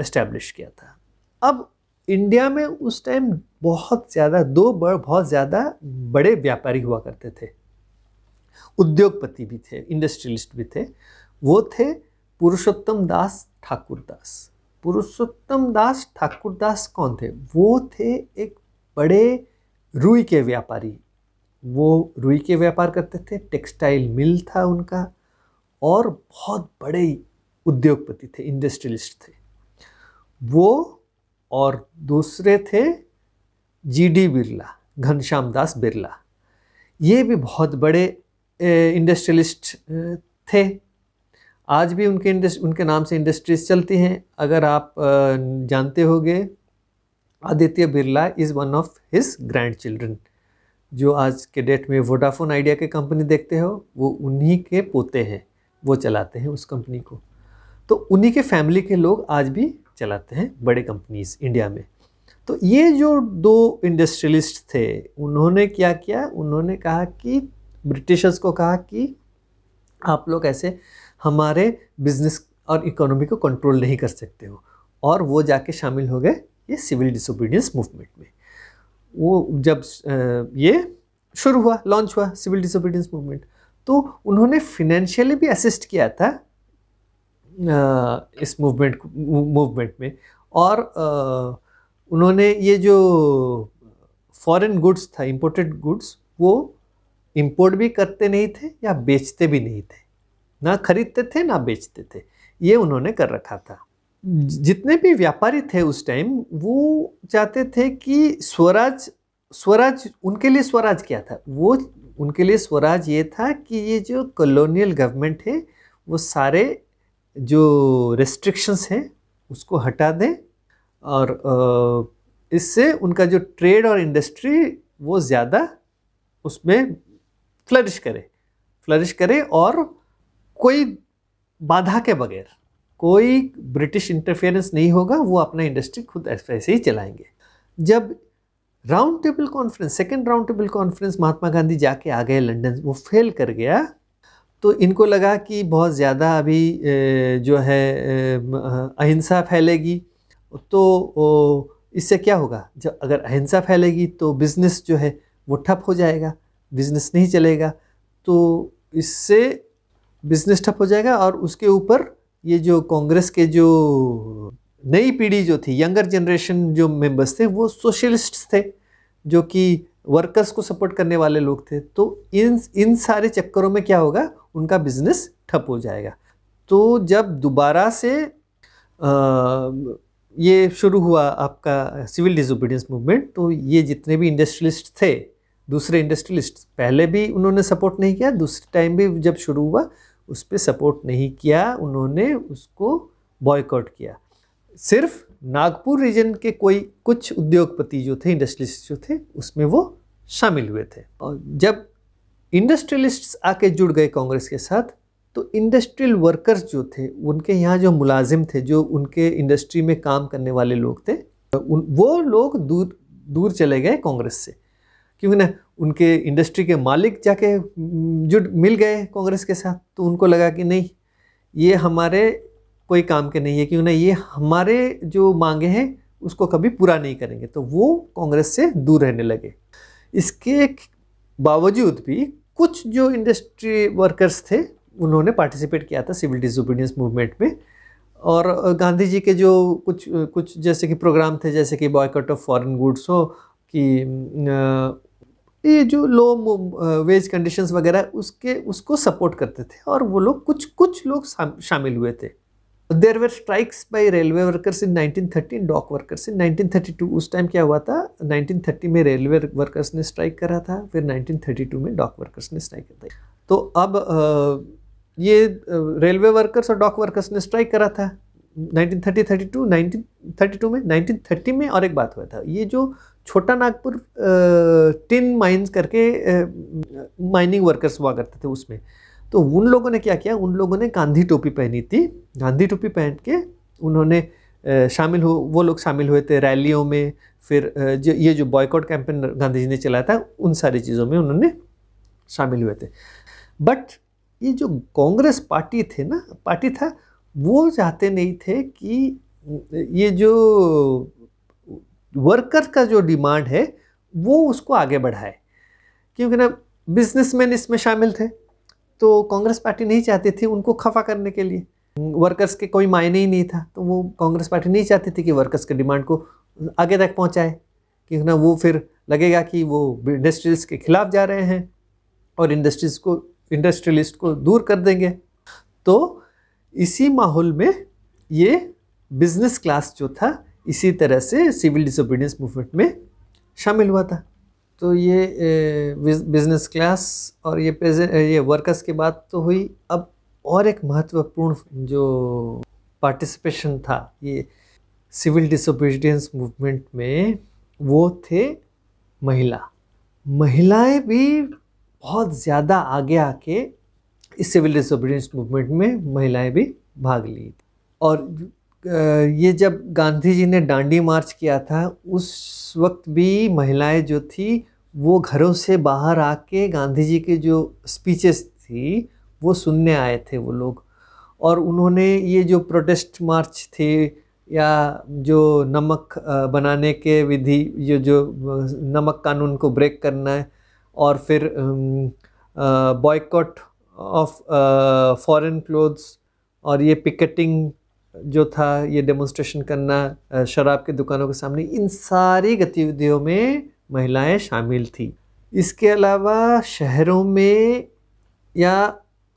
इस्टेब्लिश किया था अब इंडिया में उस टाइम बहुत ज़्यादा दो बड़ बहुत ज़्यादा बड़े व्यापारी हुआ करते थे उद्योगपति भी थे इंडस्ट्रियलिस्ट भी थे वो थे पुरुषोत्तम दास ठाकुर दास पुरुषोत्तम दास ठाकुर दास कौन थे वो थे एक बड़े रुई के व्यापारी वो रुई के व्यापार करते थे टेक्सटाइल मिल था उनका और बहुत बड़े उद्योगपति थे इंडस्ट्रियलिस्ट थे वो और दूसरे थे जी डी बिरला घनश्याम दास बिरला ये भी बहुत बड़े इंडस्ट्रियलिस्ट थे आज भी उनके उनके नाम से इंडस्ट्रीज चलती हैं अगर आप जानते होंगे Aditya Birla is one of his grandchildren जो आज के डेट में वोडाफोन आइडिया के कंपनी देखते हो वो उन्हीं के पोते हैं वो चलाते हैं उस कंपनी को तो उन्हीं के फैमिली के लोग आज भी चलाते हैं बड़े कंपनीज इंडिया में तो ये जो दो इंडस्ट्रियलिस्ट थे उन्होंने क्या किया उन्होंने कहा कि ब्रिटिशर्स को कहा कि आप लोग ऐसे हमारे बिजनेस और इकोनॉमी को कंट्रोल नहीं कर सकते हो और वो जाके शामिल हो गए ये सिविल डिसोबीडियंस मूवमेंट में वो जब ये शुरू हुआ लॉन्च हुआ सिविल डिसोबीडियंस मूवमेंट तो उन्होंने फिनेंशियली भी असिस्ट किया था इस मूवमेंट मूवमेंट में और उन्होंने ये जो फॉरेन गुड्स था इम्पोर्टेड गुड्स वो इम्पोर्ट भी करते नहीं थे या बेचते भी नहीं थे ना खरीदते थे ना बेचते थे ये उन्होंने कर रखा था जितने भी व्यापारी थे उस टाइम वो चाहते थे कि स्वराज स्वराज उनके लिए स्वराज क्या था वो उनके लिए स्वराज ये था कि ये जो कॉलोनियल गवर्नमेंट है वो सारे जो रेस्ट्रिक्शंस हैं उसको हटा दें और इससे उनका जो ट्रेड और इंडस्ट्री वो ज़्यादा उसमें फ्लरिश करे फ्लरिश करे और कोई बाधा के बगैर कोई ब्रिटिश इंटरफेरेंस नहीं होगा वो अपना इंडस्ट्री खुद ऐसे ही चलाएंगे जब round table conference second round table conference Mahatma Gandhi जाके आ गए लंदन वो फेल कर गया तो इनको लगा कि बहुत ज़्यादा अभी जो है अहिंसा फैलेगी तो इससे क्या होगा जब अगर अहिंसा फैलेगी तो बिज़नेस जो है वो ठप हो जाएगा बिज़नेस नहीं चलेगा तो इससे बिज़नेस ठप हो जाएगा और उसके ऊपर ये जो कांग्रेस के जो नई पीढ़ी जो थी यंगर जनरेशन जो मेंबर्स थे वो सोशलिस्ट थे जो कि वर्कर्स को सपोर्ट करने वाले लोग थे तो इन इन सारे चक्करों में क्या होगा उनका बिजनेस ठप हो जाएगा तो जब दोबारा से आ, ये शुरू हुआ आपका सिविल डिसोबीडियंस मूवमेंट तो ये जितने भी इंडस्ट्रियलिस्ट थे दूसरे इंडस्ट्रियलिस्ट पहले भी उन्होंने सपोर्ट नहीं किया दूसरे टाइम भी जब शुरू हुआ उस पर सपोर्ट नहीं किया उन्होंने उसको बॉयकॉट किया सिर्फ नागपुर रीजन के कोई कुछ उद्योगपति जो थे इंडस्ट्रियलिस्ट जो थे उसमें वो शामिल हुए थे और जब इंडस्ट्रियलिस्ट्स आके जुड़ गए कांग्रेस के साथ तो इंडस्ट्रियल वर्कर्स जो थे उनके यहाँ जो मुलाजिम थे जो उनके इंडस्ट्री में काम करने वाले लोग थे उन वो लोग दूर दूर चले गए कांग्रेस से क्योंकि ना उनके इंडस्ट्री के मालिक जाके जुट मिल गए कांग्रेस के साथ तो उनको लगा कि नहीं ये हमारे कोई काम के नहीं है क्यों ना ये हमारे जो मांगे हैं उसको कभी पूरा नहीं करेंगे तो वो कांग्रेस से दूर रहने लगे इसके बावजूद भी कुछ जो इंडस्ट्री वर्कर्स थे उन्होंने पार्टिसिपेट किया था सिविल डिसोबीडियंस मूवमेंट में और गांधी जी के जो कुछ कुछ जैसे कि प्रोग्राम थे जैसे कि बॉयकट ऑफ फॉरेन गुड्स हो कि ये जो लो वेज कंडीशंस वगैरह उसके उसको सपोर्ट करते थे और वो लोग कुछ कुछ लोग शामिल हुए थे there were strikes by railway workers in 1930 dock workers in 1932 उस टाइम क्या हुआ था 1930 में रेलवे वर्कर्स ने स्ट्राइक करा था फिर 1932 में डॉक वर्कर्स ने स्ट्राइक करा था तो अब ये रेलवे वर्कर्स और डॉक वर्कर्स ने स्ट्राइक करा था 1930 32 1932 में 1930 में और एक बात हुआ था ये जो छोटा नागपुर टिन माइंस करके माइनिंग वर्कर्स हुआ करते थे उसमें तो उन लोगों ने क्या किया उन लोगों ने गांधी टोपी पहनी थी गांधी टोपी पहन के उन्होंने शामिल हो वो लोग शामिल हुए थे रैलियों में फिर जो ये जो बॉयकॉट कैंपेन गांधी जी ने चलाया था उन सारी चीज़ों में उन्होंने शामिल हुए थे बट ये जो कांग्रेस पार्टी थे ना पार्टी था वो चाहते नहीं थे कि ये जो वर्कर का जो डिमांड है वो उसको आगे बढ़ाए क्योंकि ना बिजनेसमैन इसमें शामिल थे तो कांग्रेस पार्टी नहीं चाहती थी उनको खफा करने के लिए वर्कर्स के कोई मायने ही नहीं था तो वो कांग्रेस पार्टी नहीं चाहती थी कि वर्कर्स के डिमांड को आगे तक पहुंचाए क्योंकि ना वो फिर लगेगा कि वो इंडस्ट्रीज के खिलाफ जा रहे हैं और इंडस्ट्रीज को इंडस्ट्रियलिस्ट को दूर कर देंगे तो इसी माहौल में ये बिजनेस क्लास जो था इसी तरह से सिविल डिसोबीडियंस मूवमेंट में शामिल हुआ था तो ये बिजनेस क्लास और ये ये वर्कर्स की बात तो हुई अब और एक महत्वपूर्ण जो पार्टिसिपेशन था ये सिविल डिसोबीडियंस मूवमेंट में वो थे महिला महिलाएं भी बहुत ज़्यादा आगे आके इस सिविल डिसोबीडियंस मूवमेंट में महिलाएं भी भाग ली और ये जब गांधी जी ने डांडी मार्च किया था उस वक्त भी महिलाएं जो थी वो घरों से बाहर आके गांधी जी के जो स्पीचेस थी वो सुनने आए थे वो लोग और उन्होंने ये जो प्रोटेस्ट मार्च थे या जो नमक बनाने के विधि ये जो नमक कानून को ब्रेक करना है और फिर बॉयकॉट ऑफ फॉरेन क्लोथ्स और ये पिकेटिंग जो था ये डेमोन्स्ट्रेशन करना शराब की दुकानों के सामने इन सारी गतिविधियों में महिलाएं शामिल थी इसके अलावा शहरों में या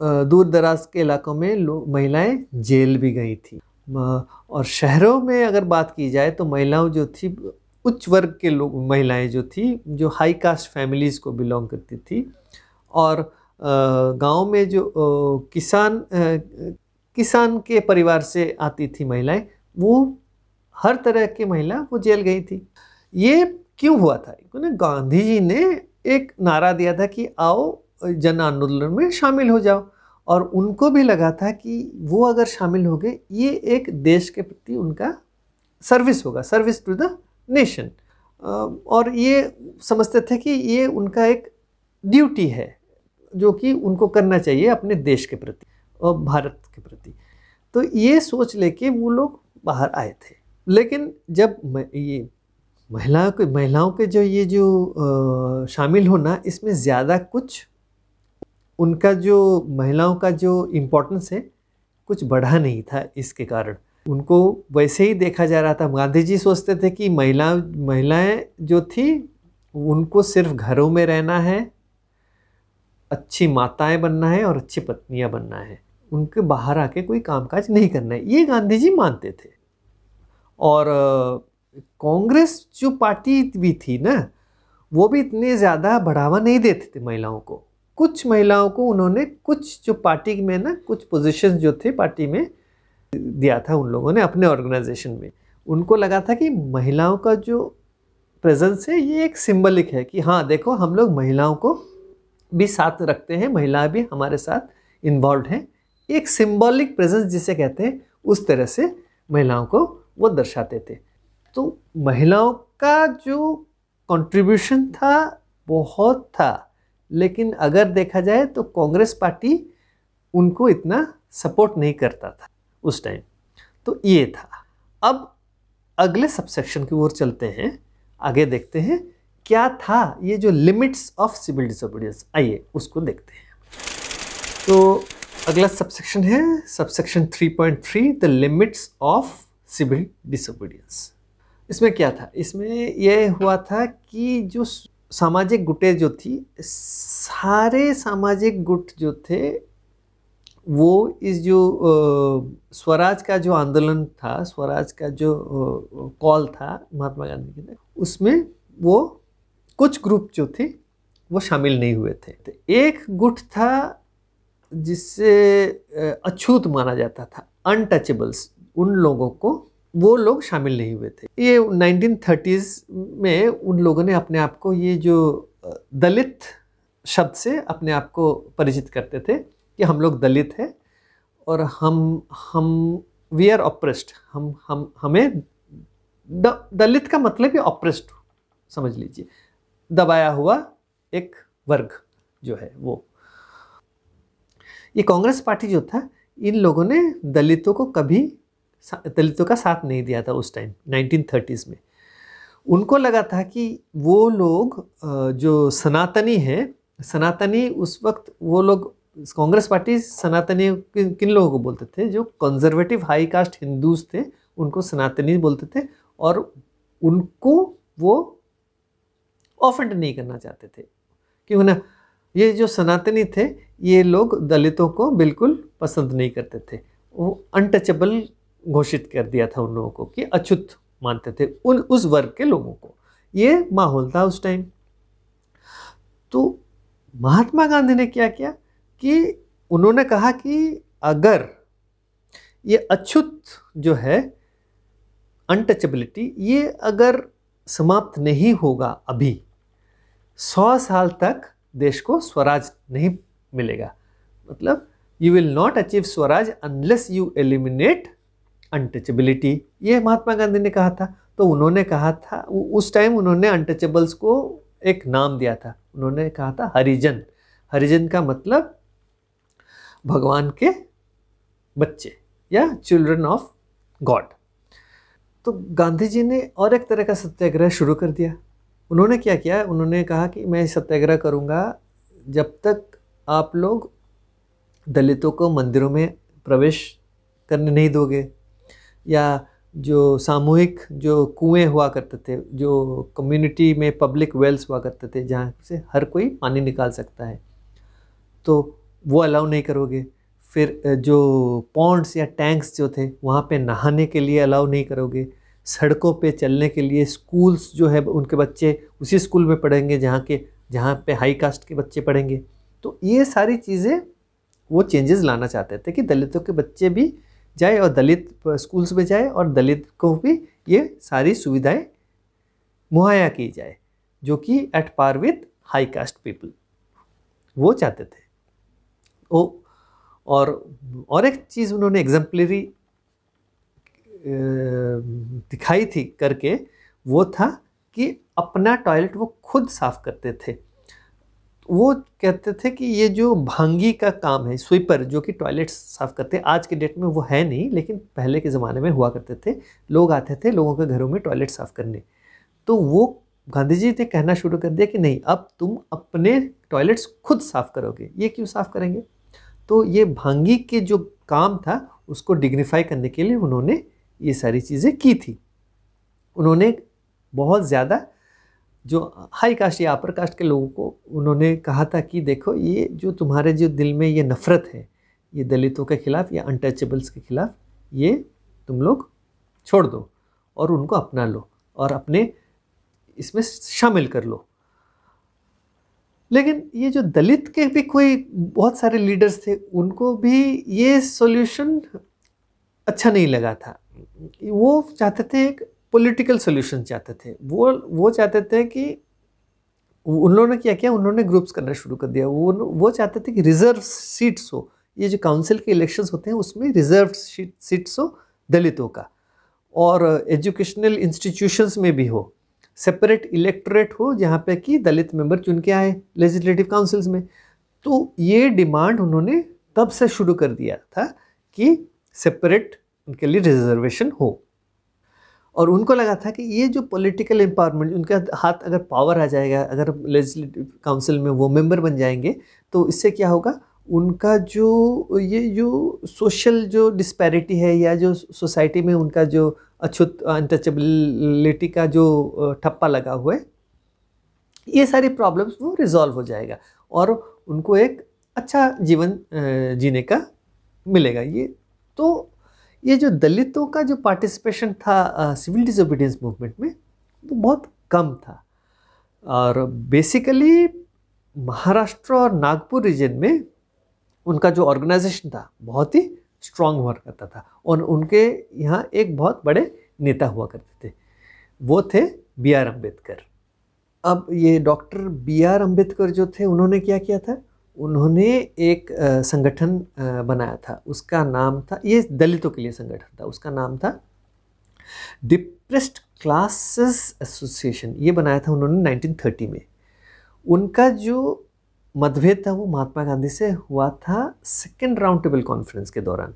दूर दराज के इलाकों में लोग महिलाएं जेल भी गई थी और शहरों में अगर बात की जाए तो महिलाओं जो थी उच्च वर्ग के लोग महिलाएं जो थी जो हाई कास्ट फैमिलीज़ को बिलोंग करती थी और गांव में जो किसान किसान के परिवार से आती थी महिलाएं वो हर तरह की महिला वो जेल गई थी ये क्यों हुआ था गांधी जी ने एक नारा दिया था कि आओ जन आंदोलन में शामिल हो जाओ और उनको भी लगा था कि वो अगर शामिल हो गए ये एक देश के प्रति उनका सर्विस होगा सर्विस टू द नेशन और ये समझते थे कि ये उनका एक ड्यूटी है जो कि उनको करना चाहिए अपने देश के प्रति और भारत के प्रति तो ये सोच लेके वो लोग बाहर आए थे लेकिन जब ये महिलाओं के महिलाओं के जो ये जो शामिल होना इसमें ज़्यादा कुछ उनका जो महिलाओं का जो इम्पोर्टेंस है कुछ बढ़ा नहीं था इसके कारण उनको वैसे ही देखा जा रहा था गांधी जी सोचते थे कि महिला महिलाएं जो थी उनको सिर्फ घरों में रहना है अच्छी माताएं बनना है और अच्छी पत्नियां बनना है उनके बाहर आके कोई कामकाज नहीं करना है ये गांधी जी मानते थे और कांग्रेस जो पार्टी भी थी ना वो भी इतने ज़्यादा बढ़ावा नहीं देते थे महिलाओं को कुछ महिलाओं को उन्होंने कुछ जो पार्टी में ना कुछ पोजिशन जो थे पार्टी में दिया था उन लोगों ने अपने ऑर्गेनाइजेशन में उनको लगा था कि महिलाओं का जो प्रेजेंस है ये एक सिंबलिक है कि हाँ देखो हम लोग महिलाओं को भी साथ रखते हैं महिलाएं भी हमारे साथ इन्वॉल्व हैं एक सिंबॉलिक प्रेजेंस जिसे कहते हैं उस तरह से महिलाओं को वो दर्शाते थे तो महिलाओं का जो कंट्रीब्यूशन था बहुत था लेकिन अगर देखा जाए तो कांग्रेस पार्टी उनको इतना सपोर्ट नहीं करता था उस टाइम तो ये था अब अगले सबसेक्शन की ओर चलते हैं आगे देखते हैं क्या था ये जो लिमिट्स ऑफ सिविल डिसोबीडियंस आइए उसको देखते हैं तो अगला सबसेक्शन है subsection 3.3 the limits of civil disobedience इसमें क्या था इसमें यह हुआ था कि जो सामाजिक गुटें जो थी सारे सामाजिक गुट जो थे वो इस जो स्वराज का जो आंदोलन था स्वराज का जो कॉल था महात्मा गांधी के उसमें वो कुछ ग्रुप जो थे वो शामिल नहीं हुए थे तो एक गुट था जिससे अछूत माना जाता था अनटचेबल्स उन लोगों को वो लोग शामिल नहीं हुए थे ये 1930s में उन लोगों ने अपने आप को ये जो दलित शब्द से अपने आप को परिचित करते थे कि हम लोग दलित हैं और हम हम वी आर ऑप्रेस्ड हम हम हमें द, दलित का मतलब ही ऑप्रेस्ड समझ लीजिए दबाया हुआ एक वर्ग जो है वो ये कांग्रेस पार्टी जो था इन लोगों ने दलितों को कभी दलितों का साथ नहीं दिया था उस टाइम नाइनटीन में उनको लगा था कि वो लोग जो सनातनी हैं सनातनी उस वक्त वो लोग कांग्रेस पार्टी सनातनी किन लोगों को बोलते थे जो कंजर्वेटिव हाई कास्ट हिंदूज थे उनको सनातनी बोलते थे और उनको वो ऑफेंड नहीं करना चाहते थे क्यों ना ये जो सनातनी थे ये लोग दलितों को बिल्कुल पसंद नहीं करते थे वो अनटचेबल घोषित कर दिया था उन लोगों को कि अछूत मानते थे उन उस वर्ग के लोगों को ये माहौल था उस टाइम तो महात्मा गांधी ने क्या किया कि उन्होंने कहा कि अगर ये अछूत जो है अनटचेबिलिटी ये अगर समाप्त नहीं होगा अभी सौ साल तक देश को स्वराज नहीं मिलेगा मतलब you will not achieve Swaraj unless you eliminate untouchability ये महात्मा गांधी ने कहा था तो उन्होंने कहा था उस टाइम उन्होंने अनटचेबल्स को एक नाम दिया था उन्होंने कहा था हरिजन हरिजन का मतलब भगवान के बच्चे या चिल्ड्रन ऑफ गॉड तो गांधी जी ने और एक तरह का सत्याग्रह शुरू कर दिया उन्होंने क्या किया उन्होंने कहा कि मैं सत्याग्रह करूँगा जब तक आप लोग दलितों को मंदिरों में प्रवेश करने नहीं दोगे या जो सामूहिक जो कुएं हुआ करते थे जो कम्युनिटी में पब्लिक वेल्स हुआ करते थे जहाँ से हर कोई पानी निकाल सकता है तो वो अलाउ नहीं करोगे फिर जो पॉन्ड्स या टैंक्स जो थे वहाँ पे नहाने के लिए अलाउ नहीं करोगे सड़कों पे चलने के लिए स्कूल्स जो है उनके बच्चे उसी स्कूल में पढ़ेंगे जहाँ के जहाँ पे हाई कास्ट के बच्चे पढ़ेंगे तो ये सारी चीज़ें वो चेंजेस लाना चाहते थे कि दलितों के बच्चे भी जाए और दलित स्कूल्स में जाए और दलित को भी ये सारी सुविधाएं मुहैया की जाए जो कि at par with high caste people वो चाहते थे ओ और और एक चीज़ उन्होंने एग्जाम्पलरी दिखाई थी करके वो था कि अपना टॉयलेट वो खुद साफ़ करते थे वो कहते थे कि ये जो भांगी का काम है स्वीपर जो कि टॉयलेट साफ़ करते आज के डेट में वो है नहीं लेकिन पहले के ज़माने में हुआ करते थे लोग आते थे लोगों के घरों में टॉयलेट साफ़ करने तो वो गांधी जी ने कहना शुरू कर दिया कि नहीं अब तुम अपने टॉयलेट्स खुद साफ़ करोगे ये क्यों साफ़ करेंगे तो ये भांगी के जो काम था उसको डिग्निफाई करने के लिए उन्होंने ये सारी चीज़ें की थी उन्होंने बहुत ज़्यादा जो हाई कास्ट या अपर कास्ट के लोगों को उन्होंने कहा था कि देखो ये जो तुम्हारे जो दिल में ये नफ़रत है ये दलितों के ख़िलाफ़ या अनटचेबल्स के ख़िलाफ़ ये तुम लोग छोड़ दो और उनको अपना लो और अपने इसमें शामिल कर लो लेकिन ये जो दलित के भी कोई बहुत सारे लीडर्स थे उनको भी ये सॉल्यूशन अच्छा नहीं लगा था वो चाहते थे एक पॉलिटिकल सोल्यूशन चाहते थे वो वो चाहते थे कि उन लोगों ने क्या किया उन्होंने ग्रुप्स करना शुरू कर दिया वो वो चाहते थे कि रिजर्व सीट्स हो ये जो काउंसिल के इलेक्शंस होते हैं उसमें रिजर्व सीट्स हो दलितों का और एजुकेशनल इंस्टीट्यूशंस में भी हो सेपरेट इलेक्टोरेट हो जहाँ पे कि दलित मेंबर चुन के आए लेजिस्लेटिव काउंसिल्स में तो ये डिमांड उन्होंने तब से शुरू कर दिया था कि सेपरेट उनके लिए रिजर्वेशन हो और उनको लगा था कि ये जो पॉलिटिकल एम्पावरमेंट उनके हाथ अगर पावर आ जाएगा अगर लेजिस्लेटिव काउंसिल में वो मेंबर बन जाएंगे तो इससे क्या होगा उनका जो ये जो सोशल जो डिस्पैरिटी है या जो सोसाइटी में उनका जो अछूत अनटचेबिलिटी का जो ठप्पा लगा हुआ है ये सारी प्रॉब्लम्स वो रिजॉल्व हो जाएगा और उनको एक अच्छा जीवन जीने का मिलेगा ये तो ये जो दलितों का जो पार्टिसिपेशन था सिविल डिसोबीडियंस मूवमेंट में वो बहुत कम था और बेसिकली महाराष्ट्र और नागपुर रीजन में उनका जो ऑर्गेनाइजेशन था बहुत ही स्ट्रांग हुआ करता था और उनके यहाँ एक बहुत बड़े नेता हुआ करते थे वो थे बी आर अम्बेडकर अब ये डॉक्टर बी आर अम्बेडकर जो थे उन्होंने क्या किया था उन्होंने एक संगठन बनाया था उसका नाम था ये दलितों के लिए संगठन था उसका नाम था डिप्रेस्ड क्लासेस एसोसिएशन ये बनाया था उन्होंने 1930 में उनका जो मतभेद था वो महात्मा गांधी से हुआ था सेकेंड राउंड टेबल कॉन्फ्रेंस के दौरान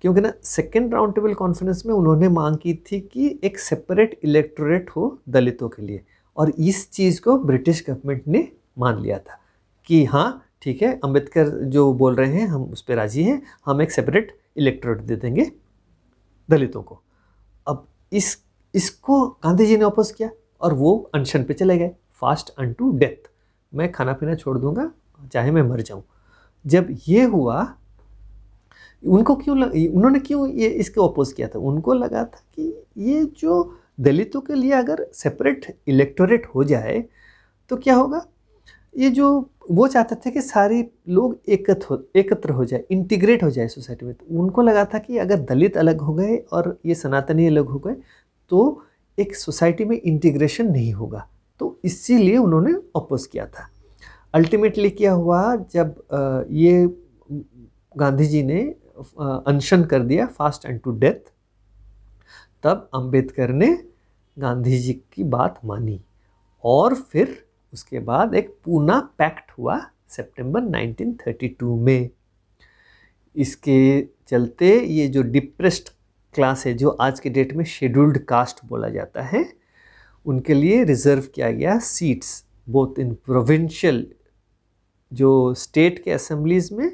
क्योंकि ना सेकेंड राउंड टेबल कॉन्फ्रेंस में उन्होंने मांग की थी कि एक सेपरेट इलेक्टोरेट हो दलितों के लिए और इस चीज़ को ब्रिटिश गवर्नमेंट ने मान लिया था कि हाँ ठीक है अंबेडकर जो बोल रहे हैं हम उस पर राज़ी हैं हम एक सेपरेट इलेक्टोरेट दे देंगे दलितों को अब इस इसको गांधी जी ने अपोज़ किया और वो अनशन पे चले गए फास्ट अन टू डेथ मैं खाना पीना छोड़ दूंगा चाहे मैं मर जाऊं जब ये हुआ उनको क्यों लग, उन्होंने क्यों ये इसके अपोज किया था उनको लगा था कि ये जो दलितों के लिए अगर सेपरेट इलेक्टोरेट हो जाए तो क्या होगा ये जो वो चाहते थे कि सारे लोग एकत्र हो एकत्र हो जाए इंटीग्रेट हो जाए सोसाइटी में तो उनको लगा था कि अगर दलित अलग हो गए और ये सनातनी अलग हो गए तो एक सोसाइटी में इंटीग्रेशन नहीं होगा तो इसीलिए उन्होंने अपोज किया था अल्टीमेटली क्या हुआ जब ये गांधी जी ने अनशन कर दिया फास्ट एंड टू डेथ तब अंबेडकर ने गांधी जी की बात मानी और फिर उसके बाद एक पूना पैक्ट हुआ सितंबर 1932 में इसके चलते ये जो डिप्रेस्ड क्लास है जो आज के डेट में शेड्यूल्ड कास्ट बोला जाता है उनके लिए रिजर्व किया गया सीट्स बोथ इन प्रोविंशियल जो स्टेट के असम्बलीज में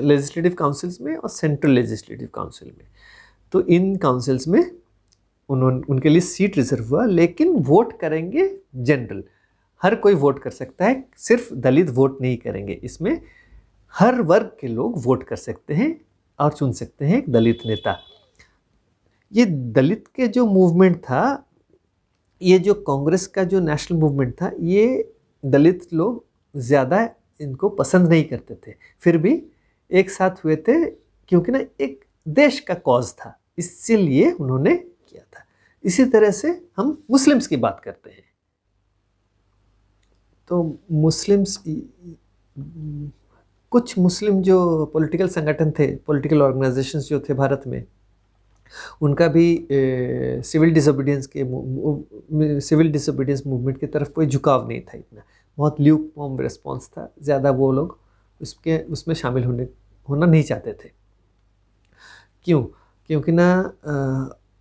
लेजिस्लेटिव काउंसिल्स में और सेंट्रल लेजिस्लेटिव काउंसिल में तो इन काउंसिल्स में उन्होंने उनके लिए सीट रिजर्व हुआ लेकिन वोट करेंगे जनरल हर कोई वोट कर सकता है सिर्फ दलित वोट नहीं करेंगे इसमें हर वर्ग के लोग वोट कर सकते हैं और चुन सकते हैं एक दलित नेता ये दलित के जो मूवमेंट था ये जो कांग्रेस का जो नेशनल मूवमेंट था ये दलित लोग ज़्यादा इनको पसंद नहीं करते थे फिर भी एक साथ हुए थे क्योंकि ना एक देश का कॉज था इसीलिए उन्होंने किया था इसी तरह से हम मुस्लिम्स की बात करते हैं तो मुस्लिम्स कुछ मुस्लिम जो पॉलिटिकल संगठन थे पॉलिटिकल ऑर्गेनाइजेशंस जो थे भारत में उनका भी सिविल डिसोबीडियंस के सिविल डिसोबीडियंस मूवमेंट की तरफ कोई झुकाव नहीं था इतना बहुत ल्यूक फॉर्म रिस्पॉन्स था ज़्यादा वो लोग उसके उसमें शामिल होने होना नहीं चाहते थे क्यों क्योंकि ना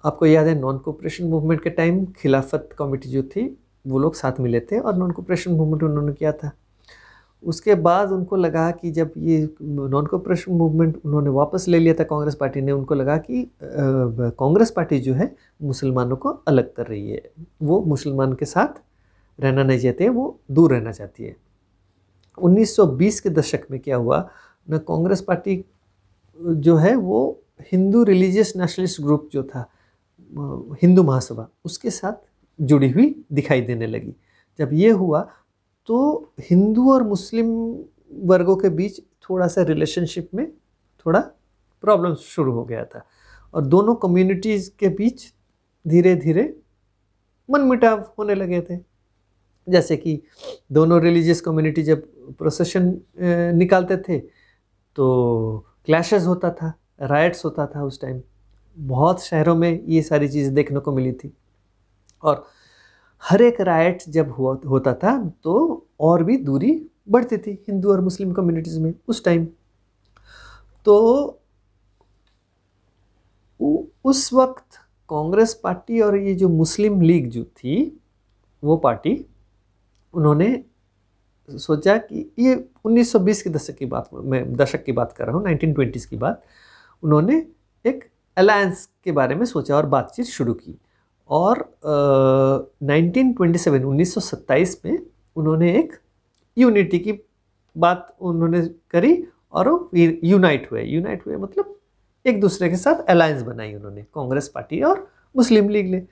आपको याद है नॉन कोऑपरेशन मूवमेंट के टाइम खिलाफत कमेटी जो थी वो लोग साथ मिले थे और नॉन कॉपरेशन मूवमेंट उन्होंने किया था उसके बाद उनको लगा कि जब ये नॉन कॉपरेशन मूवमेंट उन्होंने वापस ले लिया था कांग्रेस पार्टी ने उनको लगा कि कांग्रेस पार्टी जो है मुसलमानों को अलग कर रही है वो मुसलमान के साथ रहना नहीं चाहते वो दूर रहना चाहती है 1920 के दशक में क्या हुआ ना कांग्रेस पार्टी जो है वो हिंदू रिलीजियस नेशनलिस्ट ग्रुप जो था हिंदू महासभा उसके साथ जुड़ी हुई दिखाई देने लगी जब ये हुआ तो हिंदू और मुस्लिम वर्गों के बीच थोड़ा सा रिलेशनशिप में थोड़ा प्रॉब्लम शुरू हो गया था और दोनों कम्युनिटीज़ के बीच धीरे धीरे मनमिटाव होने लगे थे जैसे कि दोनों रिलीजियस कम्युनिटी जब प्रोसेशन निकालते थे तो क्लैशेस होता था राइट्स होता था उस टाइम बहुत शहरों में ये सारी चीज़ देखने को मिली थी और हर एक राइट जब हुआ होता था तो और भी दूरी बढ़ती थी हिंदू और मुस्लिम कम्युनिटीज़ में उस टाइम तो उस वक्त कांग्रेस पार्टी और ये जो मुस्लिम लीग जो थी वो पार्टी उन्होंने सोचा कि ये 1920 के दशक की बात मैं दशक की बात कर रहा हूँ 1920s की बात उन्होंने एक अलायंस के बारे में सोचा और बातचीत शुरू की और नाइनटीन ट्वेंटी सेवन उन्नीस सौ सत्ताईस में उन्होंने एक यूनिटी की बात उन्होंने करी और वो यूनाइट हुए यूनाइट हुए मतलब एक दूसरे के साथ अलायंस बनाई उन्होंने कांग्रेस पार्टी और मुस्लिम लीग ने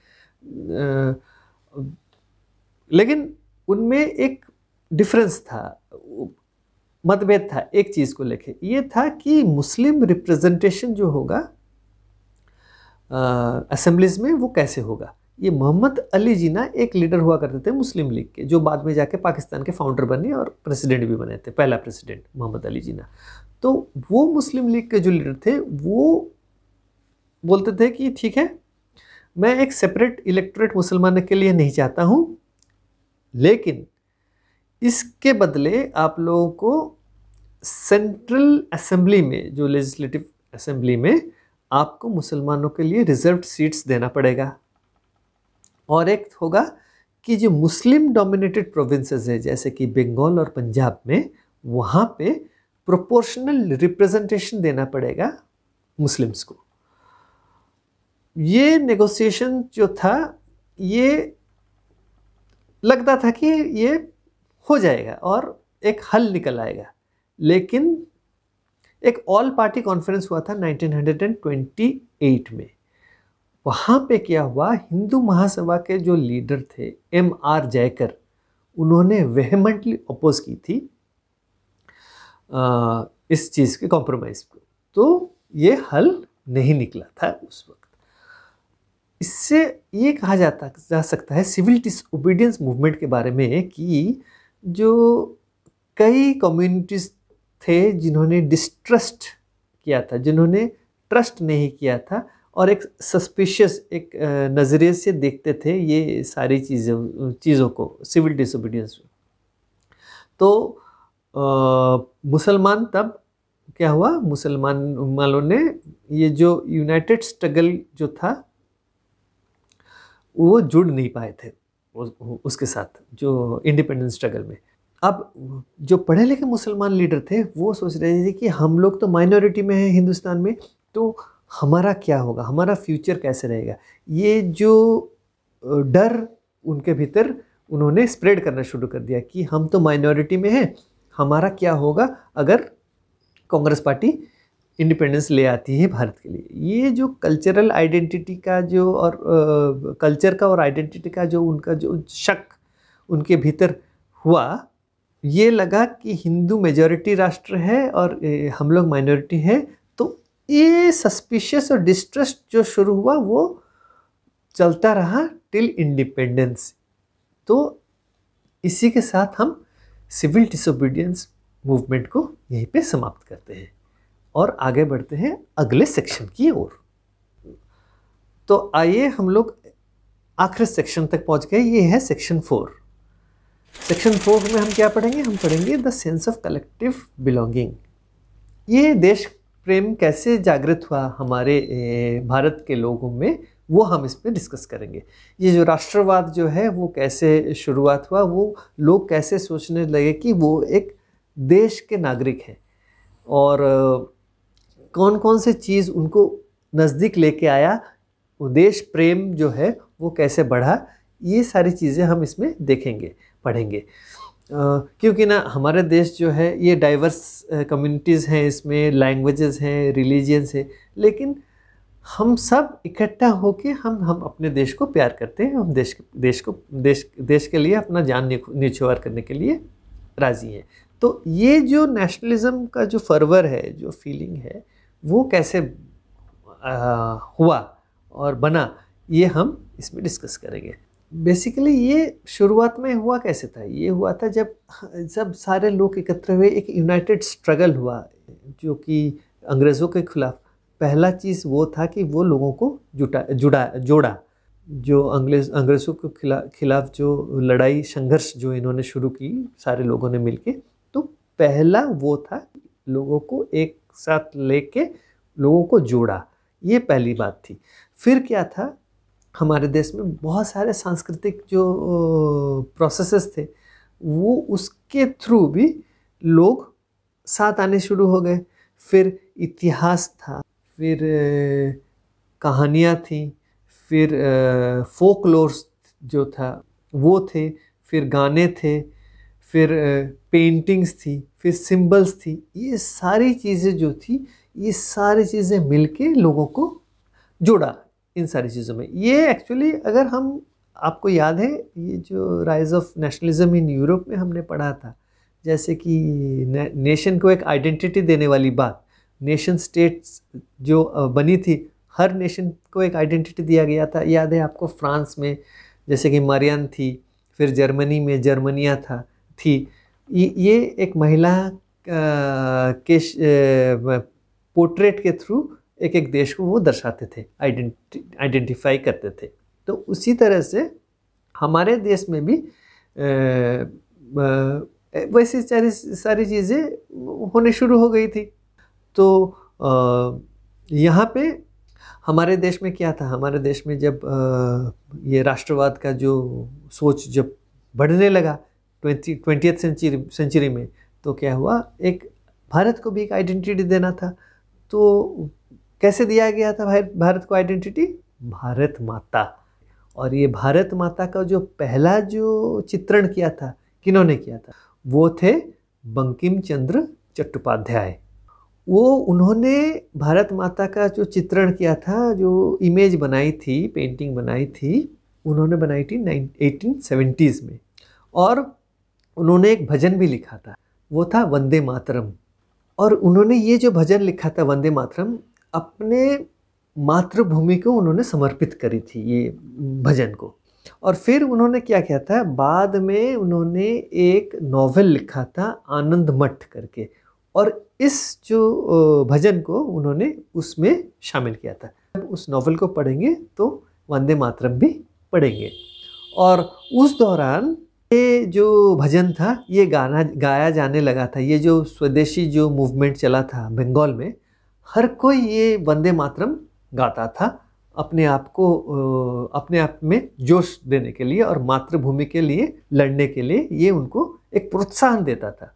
लेकिन उनमें एक डिफरेंस था मतभेद था एक चीज़ को लेके ये था कि मुस्लिम रिप्रेजेंटेशन जो होगा असम्बलीज में वो कैसे होगा ये मोहम्मद अली जीना एक लीडर हुआ करते थे मुस्लिम लीग के जो बाद में जाके पाकिस्तान के फाउंडर बने और प्रेसिडेंट भी बने थे पहला प्रेसिडेंट मोहम्मद अली जीना तो वो मुस्लिम लीग के जो लीडर थे वो बोलते थे कि ठीक है मैं एक सेपरेट इलेक्टोरेट मुसलमान के लिए नहीं चाहता हूँ लेकिन इसके बदले आप लोगों को सेंट्रल असेंबली में जो लेजिस्लेटिव असेंबली में आपको मुसलमानों के लिए रिजर्व सीट्स देना पड़ेगा और एक होगा कि जो मुस्लिम डोमिनेटेड प्रोविंसेस है जैसे कि बंगाल और पंजाब में वहाँ पे प्रोपोर्शनल रिप्रेजेंटेशन देना पड़ेगा मुस्लिम्स को ये नेगोशिएशन जो था ये लगता था कि ये हो जाएगा और एक हल निकल आएगा लेकिन एक ऑल पार्टी कॉन्फ्रेंस हुआ था 1928 में वहाँ पे क्या हुआ हिंदू महासभा के जो लीडर थे एम आर जयकर उन्होंने वेहमेंटली अपोज की थी आ, इस चीज़ के कॉम्प्रोमाइज़ को तो ये हल नहीं निकला था उस वक्त इससे ये कहा जाता जा सकता है सिविल डिसओबीडियंस मूवमेंट के बारे में कि जो कई कम्युनिटीज़ थे जिन्होंने डिस्ट्रस्ट किया था जिन्होंने ट्रस्ट नहीं किया था और एक सस्पिशियस एक नज़रिए से देखते थे ये सारी चीज़ें चीज़ों को सिविल डिसोबीडियंस तो मुसलमान तब क्या हुआ मुसलमान वालों ने ये जो यूनाइटेड स्ट्रगल जो था वो जुड़ नहीं पाए थे उसके साथ जो इंडिपेंडेंस स्ट्रगल में अब जो पढ़े लिखे मुसलमान लीडर थे वो सोच रहे थे कि हम लोग तो माइनॉरिटी में हैं हिंदुस्तान में तो हमारा क्या होगा हमारा फ्यूचर कैसे रहेगा ये जो डर उनके भीतर उन्होंने स्प्रेड करना शुरू कर दिया कि हम तो माइनॉरिटी में हैं हमारा क्या होगा अगर कांग्रेस पार्टी इंडिपेंडेंस ले आती है भारत के लिए ये जो कल्चरल आइडेंटिटी का जो और कल्चर का और आइडेंटिटी का जो उनका जो शक उनके भीतर हुआ ये लगा कि हिंदू मेजॉरिटी राष्ट्र है और हम लोग माइनॉरिटी हैं तो ये सस्पिशियस और डिस्ट्रस्ट जो शुरू हुआ वो चलता रहा टिल इंडिपेंडेंस तो इसी के साथ हम सिविल डिसोबीडियंस मूवमेंट को यहीं पे समाप्त करते हैं और आगे बढ़ते हैं अगले सेक्शन की ओर तो आइए हम लोग आखिरी सेक्शन तक पहुंच गए ये है सेक्शन फोर सेक्शन फोर में हम क्या पढ़ेंगे हम पढ़ेंगे the sense of collective belonging ये देश प्रेम कैसे जागृत हुआ हमारे भारत के लोगों में वो हम इस पर डिस्कस करेंगे ये जो राष्ट्रवाद जो है वो कैसे शुरुआत हुआ वो लोग कैसे सोचने लगे कि वो एक देश के नागरिक हैं और कौन कौन से चीज़ उनको नज़दीक लेके आया वो देश प्रेम जो है वो कैसे बढ़ा ये सारी चीज़ें हम इसमें देखेंगे पढ़ेंगे क्योंकि ना हमारे देश जो है ये डाइवर्स कम्युनिटीज़ हैं इसमें लैंग्वेजेस हैं रिलीजियंस हैं लेकिन हम सब इकट्ठा होके हम हम अपने देश को प्यार करते हैं हम देश देश को देश देश के लिए अपना जान निछुआर करने के लिए राज़ी हैं तो ये जो नेशनलिज़्म का जो फर्वर है जो फीलिंग है वो कैसे आ, हुआ और बना ये हम इसमें डिस्कस करेंगे बेसिकली ये शुरुआत में हुआ कैसे था ये हुआ था जब जब सारे लोग एकत्र हुए एक यूनाइटेड स्ट्रगल हुआ जो कि अंग्रेज़ों के खिलाफ पहला चीज़ वो था कि वो लोगों को जुटा जुड़ा जोड़ा जो अंग्रेज अंग्रेज़ों के खिला खिलाफ जो लड़ाई संघर्ष जो इन्होंने शुरू की सारे लोगों ने मिलके तो पहला वो था लोगों को एक साथ लेके लोगों को जोड़ा ये पहली बात थी फिर क्या था हमारे देश में बहुत सारे सांस्कृतिक जो प्रोसेसेस थे वो उसके थ्रू भी लोग साथ आने शुरू हो गए फिर इतिहास था फिर कहानियाँ थी फिर फोकलोर्स जो था वो थे फिर गाने थे फिर पेंटिंग्स थी फिर सिंबल्स थी ये सारी चीज़ें जो थी ये सारी चीज़ें मिलके लोगों को जोड़ा इन सारी चीज़ों में ये एक्चुअली अगर हम आपको याद है ये जो rise of nationalism in Europe में हमने पढ़ा था जैसे कि ने, नेशन को एक आइडेंटिटी देने वाली बात नेशन स्टेट्स जो बनी थी हर नेशन को एक आइडेंटिटी दिया गया था याद है आपको फ्रांस में जैसे कि मरियन थी फिर जर्मनी में जर्मनिया था थी ये एक महिला के पोर्ट्रेट के थ्रू एक एक देश को वो दर्शाते थे आइडेंटि आइडेंटिफाई करते थे तो उसी तरह से हमारे देश में भी वैसी सारी सारी चीज़ें होने शुरू हो गई थी तो यहाँ पे हमारे देश में क्या था हमारे देश में जब ये राष्ट्रवाद का जो सोच जब बढ़ने लगा ट्वेंटी ट्वेंटी सेंचुरी सेंचुरी में तो क्या हुआ एक भारत को भी एक आइडेंटिटी देना था तो कैसे दिया गया था भाई भारत को आइडेंटिटी भारत माता और ये भारत माता का जो पहला जो चित्रण किया था किन्होंने किया था वो थे बंकिम चंद्र चट्टोपाध्याय वो उन्होंने भारत माता का जो चित्रण किया था जो इमेज बनाई थी पेंटिंग बनाई थी उन्होंने बनाई थी नाइन एटीन में और उन्होंने एक भजन भी लिखा था वो था वंदे मातरम और उन्होंने ये जो भजन लिखा था वंदे मातरम अपने मातृभूमि को उन्होंने समर्पित करी थी ये भजन को और फिर उन्होंने क्या किया था बाद में उन्होंने एक नॉवेल लिखा था आनंद मठ करके और इस जो भजन को उन्होंने उसमें शामिल किया था जब उस नॉवेल को पढ़ेंगे तो वंदे मातरम भी पढ़ेंगे और उस दौरान ये जो भजन था ये गाना गाया जाने लगा था ये जो स्वदेशी जो मूवमेंट चला था बंगाल में हर कोई ये वंदे मातरम गाता था अपने आप को अपने आप में जोश देने के लिए और मातृभूमि के लिए लड़ने के लिए ये उनको एक प्रोत्साहन देता था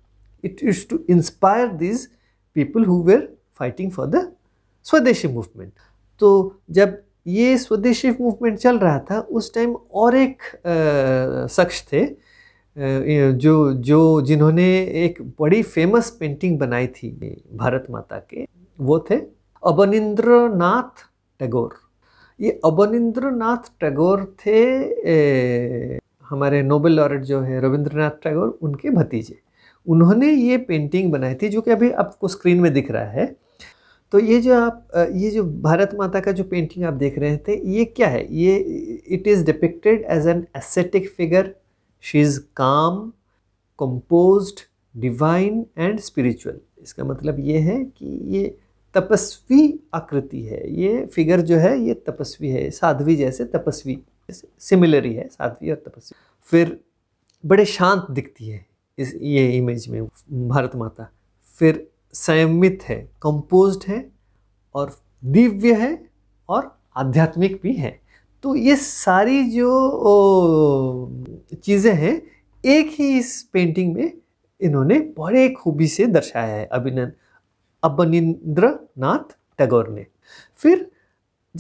it is to inspire these people who were fighting for the Swadeshi movement तो जब ये स्वदेशी मूवमेंट चल रहा था उस टाइम और एक शख्स थे जो जो जिन्होंने एक बड़ी फेमस पेंटिंग बनाई थी भारत माता के वो थे अबनिंद्र नाथ टैगोर ये अबनिंद्र नाथ टैगोर थे ए, हमारे नोबेल लॉरेट जो है रविंद्रनाथ टैगोर उनके भतीजे उन्होंने ये पेंटिंग बनाई थी जो कि अभी आपको स्क्रीन में दिख रहा है तो ये जो आप ये जो भारत माता का जो पेंटिंग आप देख रहे थे ये क्या है ये it is depicted as an ascetic figure she is calm composed divine and spiritual इसका मतलब ये है कि ये तपस्वी आकृति है ये फिगर जो है ये तपस्वी है साध्वी जैसे तपस्वी सिमिलरी है साध्वी और तपस्वी फिर बड़े शांत दिखती है इस ये इमेज में भारत माता फिर संयमित है कंपोज है और दिव्य है और आध्यात्मिक भी है तो ये सारी जो चीज़ें हैं एक ही इस पेंटिंग में इन्होंने बड़े खूबी से दर्शाया है अभिनंद अबनिंद्र नाथ टैगोर ने फिर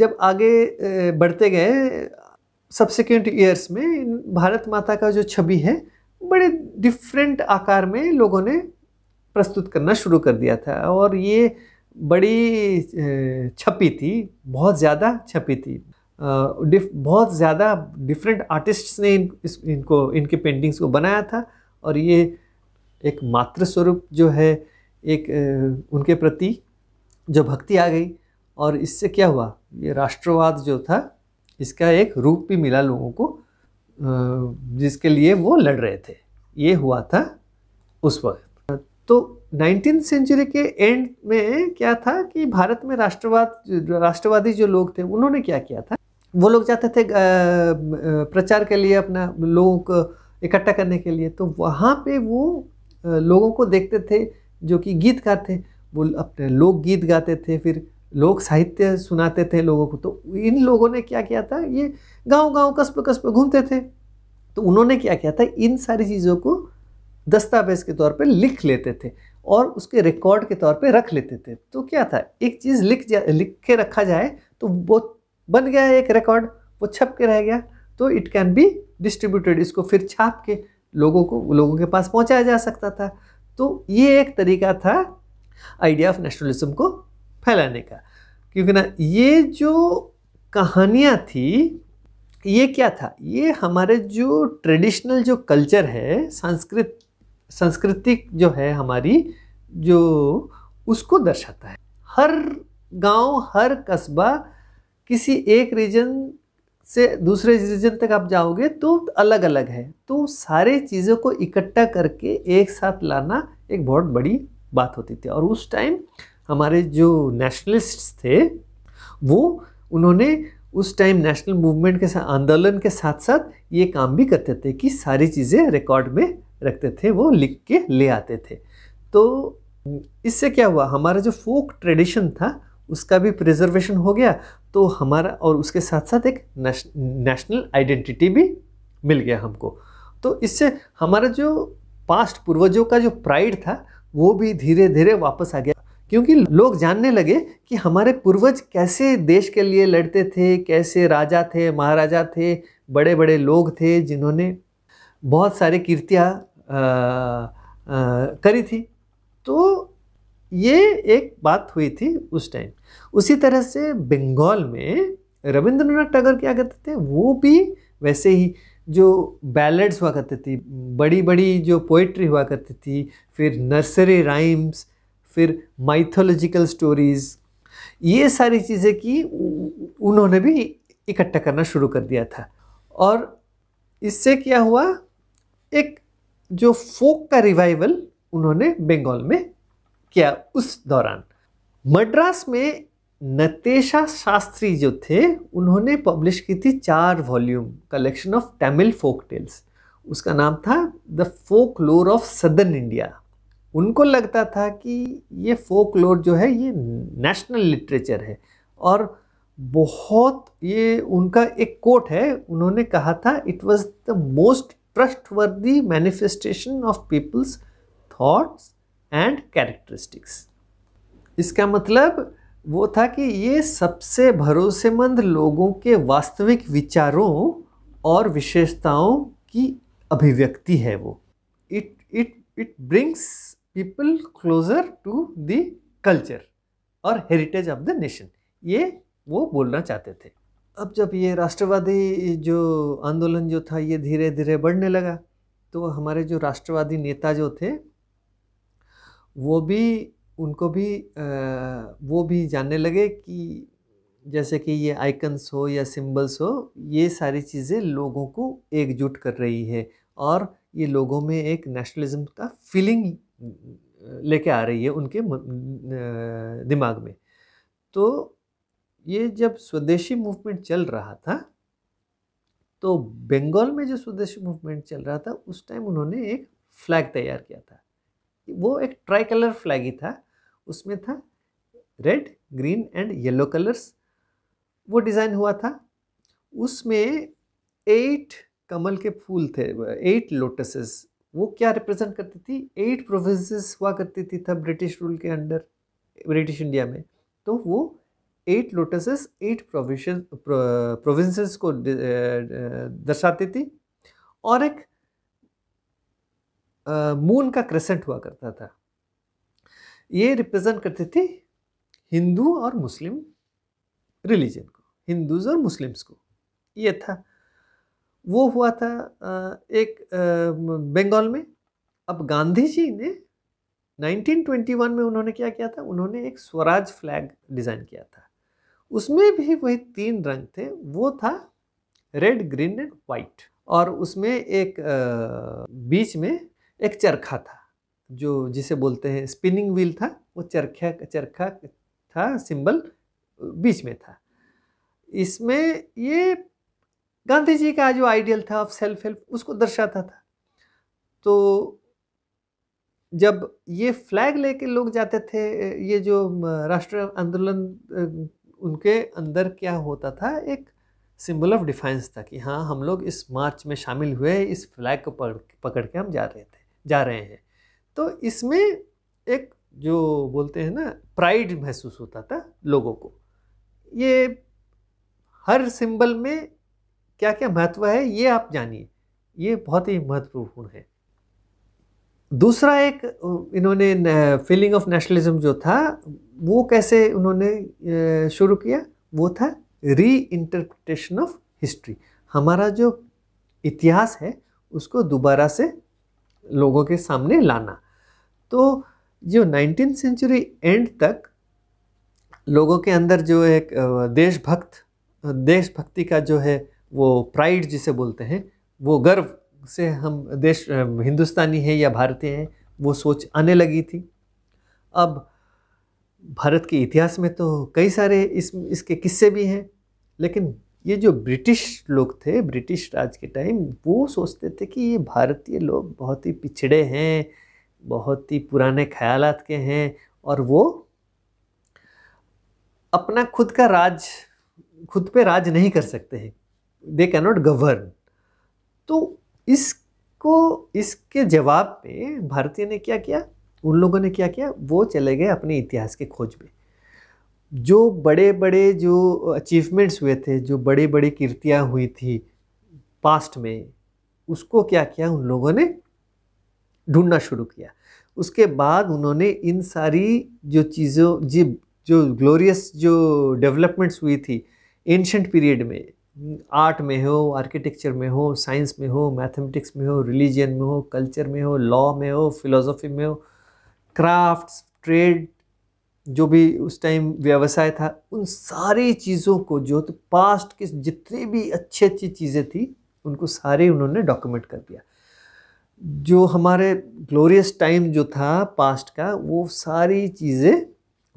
जब आगे बढ़ते गए सबसेकेंट ईयर्स में भारत माता का जो छवि है बड़े डिफरेंट आकार में लोगों ने प्रस्तुत करना शुरू कर दिया था और ये बड़ी छपी थी बहुत ज़्यादा छपी थी बहुत ज़्यादा डिफरेंट आर्टिस्ट्स ने इन इस, इनको इनके पेंटिंग्स को बनाया था और ये एक मात्र स्वरूप जो है एक उनके प्रति जो भक्ति आ गई और इससे क्या हुआ ये राष्ट्रवाद जो था इसका एक रूप भी मिला लोगों को जिसके लिए वो लड़ रहे थे ये हुआ था उस वक्त तो नाइनटीन सेंचुरी के एंड में क्या था कि भारत में राष्ट्रवाद राष्ट्रवादी जो लोग थे उन्होंने क्या किया था वो लोग जाते थे प्रचार के लिए अपना लोगों को इकट्ठा करने के लिए तो वहाँ पे वो लोगों को देखते थे जो कि गीतकार थे वो अपने लोकगीत गाते थे फिर लोक साहित्य सुनाते थे लोगों को तो इन लोगों ने क्या किया था ये गांव गांव कस्बे कस्बे घूमते थे तो उन्होंने क्या किया था इन सारी चीज़ों को दस्तावेज़ के तौर पे लिख लेते थे और उसके रिकॉर्ड के तौर पे रख लेते थे तो क्या था एक चीज़ लिख जा लिख के रखा जाए तो वो बन गया एक रिकॉर्ड वो छप के रह गया तो इट कैन बी डिस्ट्रीब्यूटेड इसको फिर छाप के लोगों को लोगों के पास पहुंचाया जा सकता था तो ये एक तरीका था आइडिया ऑफ नेशनलिज्म को फैलाने का क्योंकि ना ये जो कहानियाँ थी ये क्या था ये हमारे जो ट्रेडिशनल जो कल्चर है संस्कृत सांस्कृतिक जो है हमारी जो उसको दर्शाता है हर गांव हर कस्बा किसी एक रीजन से दूसरे रीजन तक आप जाओगे तो अलग अलग है तो सारे चीज़ों को इकट्ठा करके एक साथ लाना एक बहुत बड़ी बात होती थी और उस टाइम हमारे जो नेशनलिस्ट थे वो उन्होंने उस टाइम नेशनल मूवमेंट के साथ आंदोलन के साथ साथ ये काम भी करते थे कि सारी चीज़ें रिकॉर्ड में रखते थे वो लिख के ले आते थे तो इससे क्या हुआ हमारा जो फोक ट्रेडिशन था उसका भी प्रिजर्वेशन हो गया तो हमारा और उसके साथ साथ एक नेशनल आइडेंटिटी भी मिल गया हमको तो इससे हमारा जो पास्ट पूर्वजों का जो प्राइड था वो भी धीरे धीरे वापस आ गया क्योंकि लोग जानने लगे कि हमारे पूर्वज कैसे देश के लिए लड़ते थे कैसे राजा थे महाराजा थे बड़े बड़े लोग थे जिन्होंने बहुत सारे कीर्तियाँ करी थी तो ये एक बात हुई थी उस टाइम उसी तरह से बंगाल में रविंद्रनाथ टैगोर क्या करते थे वो भी वैसे ही जो बैलेड्स हुआ करती थी बड़ी बड़ी जो पोइट्री हुआ करती थी फिर नर्सरी राइम्स फिर माइथोलॉजिकल स्टोरीज़ ये सारी चीज़ें की उन्होंने भी इकट्ठा करना शुरू कर दिया था और इससे क्या हुआ एक जो फोक का रिवाइवल उन्होंने बंगाल में किया उस दौरान मद्रास में नतेशा शास्त्री जो थे उन्होंने पब्लिश की थी चार volume collection of Tamil folk tales उसका नाम था द फोक लोर ऑफ सदर्न इंडिया उनको लगता था कि ये फोक लोर जो है ये नेशनल लिटरेचर है और बहुत ये उनका एक कोट है उन्होंने कहा था it was the most trustworthy manifestation of people's thoughts and characteristics इसका मतलब वो था कि ये सबसे भरोसेमंद लोगों के वास्तविक विचारों और विशेषताओं की अभिव्यक्ति है वो it it it brings people closer to the culture और हेरिटेज ऑफ द नेशन ये वो बोलना चाहते थे अब जब ये राष्ट्रवादी जो आंदोलन जो था ये धीरे धीरे बढ़ने लगा तो हमारे जो राष्ट्रवादी नेता जो थे वो भी उनको भी वो भी जानने लगे कि जैसे कि ये आइकन्स हो या सिंबल्स हो ये सारी चीज़ें लोगों को एकजुट कर रही है और ये लोगों में एक नेशनलिज्म का फीलिंग लेके आ रही है उनके दिमाग में तो ये जब स्वदेशी मूवमेंट चल रहा था तो बंगाल में जो स्वदेशी मूवमेंट चल रहा था उस टाइम उन्होंने एक फ्लैग तैयार किया था वो एक ट्राई कलर फ्लैग ही था उसमें था red green and yellow colours वो डिज़ाइन हुआ था उसमें एट कमल के फूल थे एट लोटसेस वो क्या रिप्रेजेंट करती थी एट प्रोविंसेस हुआ करती थी था ब्रिटिश रूल के अंडर ब्रिटिश इंडिया में तो वो eight lotuses eight provision provinces को uh, uh, दर्शाती थी और एक मून का क्रेसेंट हुआ करता था ये रिप्रेजेंट करती थी हिंदू और मुस्लिम रिलीजन को हिंदूज और मुस्लिम्स को ये था वो हुआ था एक बंगाल में अब गांधी जी ने 1921 में उन्होंने क्या किया था उन्होंने एक स्वराज फ्लैग डिज़ाइन किया था उसमें भी वही तीन रंग थे वो था रेड ग्रीन एंड वाइट और उसमें एक बीच में एक चरखा था जो जिसे बोलते हैं स्पिनिंग व्हील था वो चरखा चरखा था सिंबल बीच में था इसमें ये गांधी जी का जो आइडियल था ऑफ सेल्फ हेल्प उसको दर्शाता था तो जब ये फ्लैग लेके लोग जाते थे ये जो राष्ट्रीय आंदोलन उनके अंदर क्या होता था एक सिंबल ऑफ डिफेंस था कि हाँ हम लोग इस मार्च में शामिल हुए इस फ्लैग को पकड़ पकड़ के हम जा रहे थे जा रहे हैं तो इसमें एक जो बोलते हैं ना प्राइड महसूस होता था लोगों को ये हर सिंबल में क्या क्या महत्व है ये आप जानिए ये बहुत ही महत्वपूर्ण है दूसरा एक इन्होंने फीलिंग ऑफ नेशनलिज्म जो था वो कैसे उन्होंने शुरू किया वो था री इंटरप्रटेशन ऑफ हिस्ट्री हमारा जो इतिहास है उसको दोबारा से लोगों के सामने लाना तो जो नाइनटीन सेंचुरी एंड तक लोगों के अंदर जो एक देशभक्त देशभक्ति का जो है वो प्राइड जिसे बोलते हैं वो गर्व से हम देश हिंदुस्तानी है या भारतीय हैं वो सोच आने लगी थी अब भारत के इतिहास में तो कई सारे इस इसके किस्से भी हैं लेकिन ये जो ब्रिटिश लोग थे ब्रिटिश राज के टाइम वो सोचते थे कि ये भारतीय लोग बहुत ही पिछड़े हैं बहुत ही पुराने ख्याल के हैं और वो अपना खुद का राज खुद पे राज नहीं कर सकते हैं दे कैन नॉट गवर्न तो इसको इसके जवाब में भारतीय ने क्या किया उन लोगों ने क्या किया वो चले गए अपने इतिहास के खोज में जो बड़े बड़े जो अचीवमेंट्स हुए थे जो बड़ी बड़ी कीर्तियाँ हुई थी पास्ट में उसको क्या किया उन लोगों ने ढूंढना शुरू किया उसके बाद उन्होंने इन सारी जो चीज़ों जी जो ग्लोरियस जो डेवलपमेंट्स हुई थी एंशंट पीरियड में आर्ट में हो आर्किटेक्चर में हो साइंस में हो मैथमेटिक्स में हो रिलीजन में हो कल्चर में हो लॉ में हो फिलोसफी में हो क्राफ्ट्स ट्रेड जो भी उस टाइम व्यवसाय था उन सारी चीज़ों को जो तो पास्ट के जितनी भी अच्छी अच्छी चीज़ें थी उनको सारे उन्होंने डॉक्यूमेंट कर दिया जो हमारे ग्लोरियस टाइम जो था पास्ट का वो सारी चीज़ें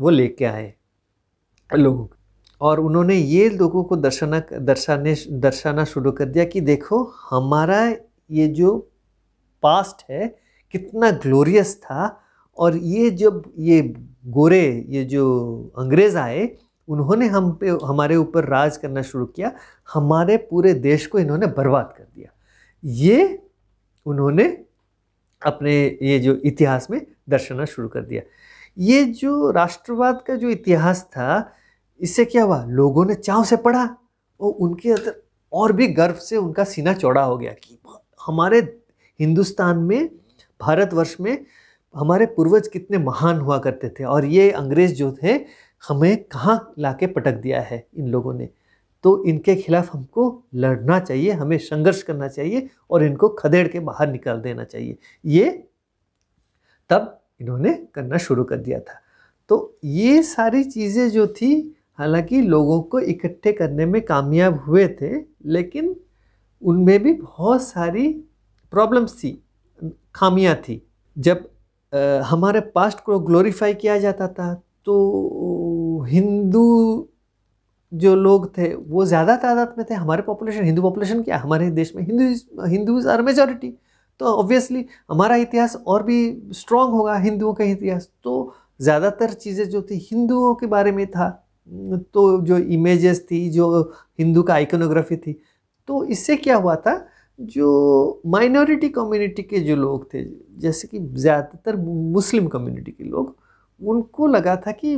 वो लेके आए लोगों और उन्होंने ये लोगों को दर्शाना दर्शाने दर्शाना शुरू कर दिया कि देखो हमारा ये जो पास्ट है कितना ग्लोरियस था और ये जब ये गोरे ये जो अंग्रेज़ आए उन्होंने हम पे हमारे ऊपर राज करना शुरू किया हमारे पूरे देश को इन्होंने बर्बाद कर दिया ये उन्होंने अपने ये जो इतिहास में दर्शाना शुरू कर दिया ये जो राष्ट्रवाद का जो इतिहास था इससे क्या हुआ लोगों ने चाव से पढ़ा और उनके अंदर और भी गर्व से उनका सीना चौड़ा हो गया कि हमारे हिंदुस्तान में भारतवर्ष में हमारे पूर्वज कितने महान हुआ करते थे और ये अंग्रेज़ जो थे हमें कहाँ ला के पटक दिया है इन लोगों ने तो इनके खिलाफ हमको लड़ना चाहिए हमें संघर्ष करना चाहिए और इनको खदेड़ के बाहर निकाल देना चाहिए ये तब इन्होंने करना शुरू कर दिया था तो ये सारी चीज़ें जो थी हालांकि लोगों को इकट्ठे करने में कामयाब हुए थे लेकिन उनमें भी बहुत सारी प्रॉब्लम्स थी खामियाँ थी जब हमारे पास्ट को ग्लोरीफाई किया जाता था तो हिंदू जो लोग थे वो ज़्यादा तादाद में थे हमारे पॉपुलेशन हिंदू पॉपुलेशन क्या हमारे देश में हिंदू हिंदूज आर मेजोरिटी तो ऑब्वियसली हमारा इतिहास और भी स्ट्रांग होगा हिंदुओं का इतिहास तो ज़्यादातर चीज़ें जो थी हिंदुओं के बारे में था तो जो इमेजेस थी जो हिंदू का आइकोनोग्राफी थी तो इससे क्या हुआ था जो माइनॉरिटी कम्युनिटी के जो लोग थे जैसे कि ज़्यादातर मुस्लिम कम्युनिटी के लोग उनको लगा था कि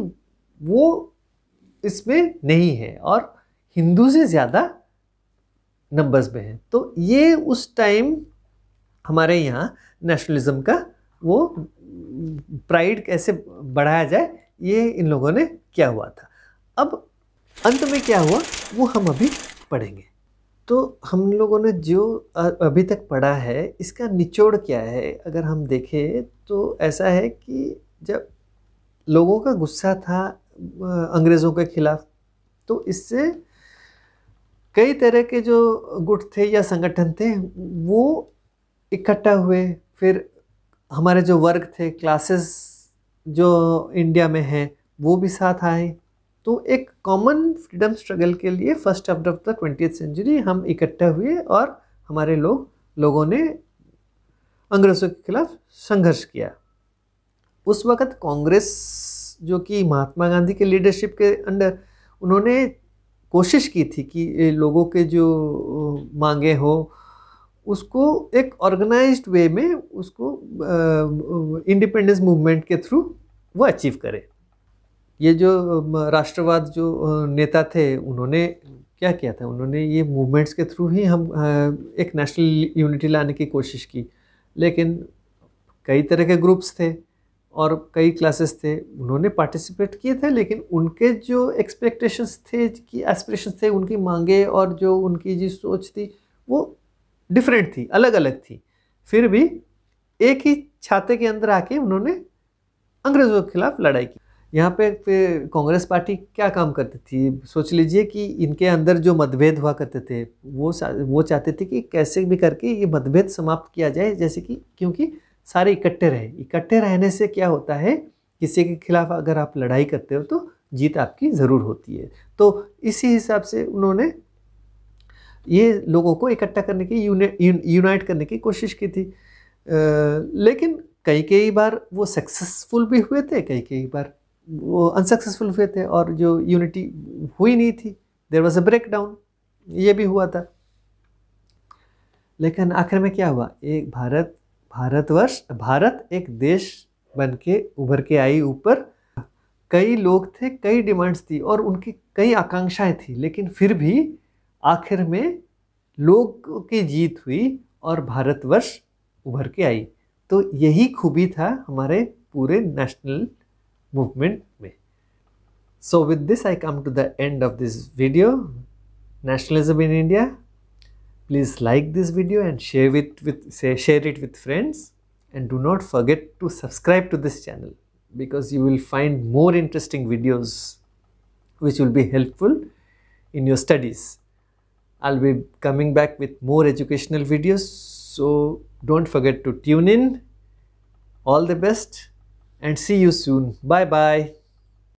वो इसमें नहीं है और हिंदू से ज़्यादा नंबर्स में है तो ये उस टाइम हमारे यहाँ नेशनलिज्म का वो प्राइड कैसे बढ़ाया जाए ये इन लोगों ने क्या हुआ था अब अंत में क्या हुआ वो हम अभी पढ़ेंगे तो हम लोगों ने जो अभी तक पढ़ा है इसका निचोड़ क्या है अगर हम देखें तो ऐसा है कि जब लोगों का गुस्सा था अंग्रेज़ों के ख़िलाफ़ तो इससे कई तरह के जो गुट थे या संगठन थे वो इकट्ठा हुए फिर हमारे जो वर्ग थे क्लासेस जो इंडिया में हैं वो भी साथ आए तो एक कॉमन फ्रीडम स्ट्रगल के लिए first half of the twenty century हम इकट्ठा हुए और हमारे लोग लोगों ने अंग्रेज़ों के खिलाफ संघर्ष किया उस वक़्त कांग्रेस जो कि महात्मा गांधी के लीडरशिप के अंडर उन्होंने कोशिश की थी कि लोगों के जो मांगे हो उसको एक ऑर्गेनाइज्ड वे में उसको इंडिपेंडेंस मूवमेंट के थ्रू वो अचीव करें ये जो राष्ट्रवाद जो नेता थे उन्होंने क्या किया था उन्होंने ये मूवमेंट्स के थ्रू ही हम एक नेशनल यूनिटी लाने की कोशिश की लेकिन कई तरह के ग्रुप्स थे और कई क्लासेस थे उन्होंने पार्टिसिपेट किए थे लेकिन उनके जो एक्सपेक्टेशंस थे कि एस्परेशन थे उनकी मांगे और जो उनकी जी सोच थी वो डिफरेंट थी अलग अलग थी फिर भी एक ही छाते के अंदर आके उन्होंने अंग्रेज़ों के खिलाफ़ लड़ाई की यहाँ पे कांग्रेस पार्टी क्या काम करती थी सोच लीजिए कि इनके अंदर जो मतभेद हुआ करते थे वो वो चाहते थे कि कैसे भी करके ये मतभेद समाप्त किया जाए जैसे कि क्योंकि सारे इकट्ठे रहे इकट्ठे रहने से क्या होता है किसी के खिलाफ अगर आप लड़ाई करते हो तो जीत आपकी ज़रूर होती है तो इसी हिसाब से उन्होंने ये लोगों को इकट्ठा करने की यूनाइट करने की कोशिश की थी आ, लेकिन कई कई बार वो सक्सेसफुल भी हुए थे कई कई बार वो अनसक्सेसफुल हुए थे और जो यूनिटी हुई नहीं थी there was a breakdown ये भी हुआ था लेकिन आखिर में क्या हुआ एक भारत भारतवर्ष भारत एक देश बन के उभर के आई ऊपर कई लोग थे कई डिमांड्स थी और उनकी कई आकांक्षाएं थी लेकिन फिर भी आखिर में लोग की जीत हुई और भारतवर्ष उभर के आई तो यही खूबी था हमारे पूरे national movement So with this I come to the end of this video, Nationalism in India. Please like this video and share it with say, share it with friends and do not forget to subscribe to this channel because you will find more interesting videos which will be helpful in your studies. I'll be coming back with more educational videos so don't forget to tune in. All the best and see you soon. Bye bye.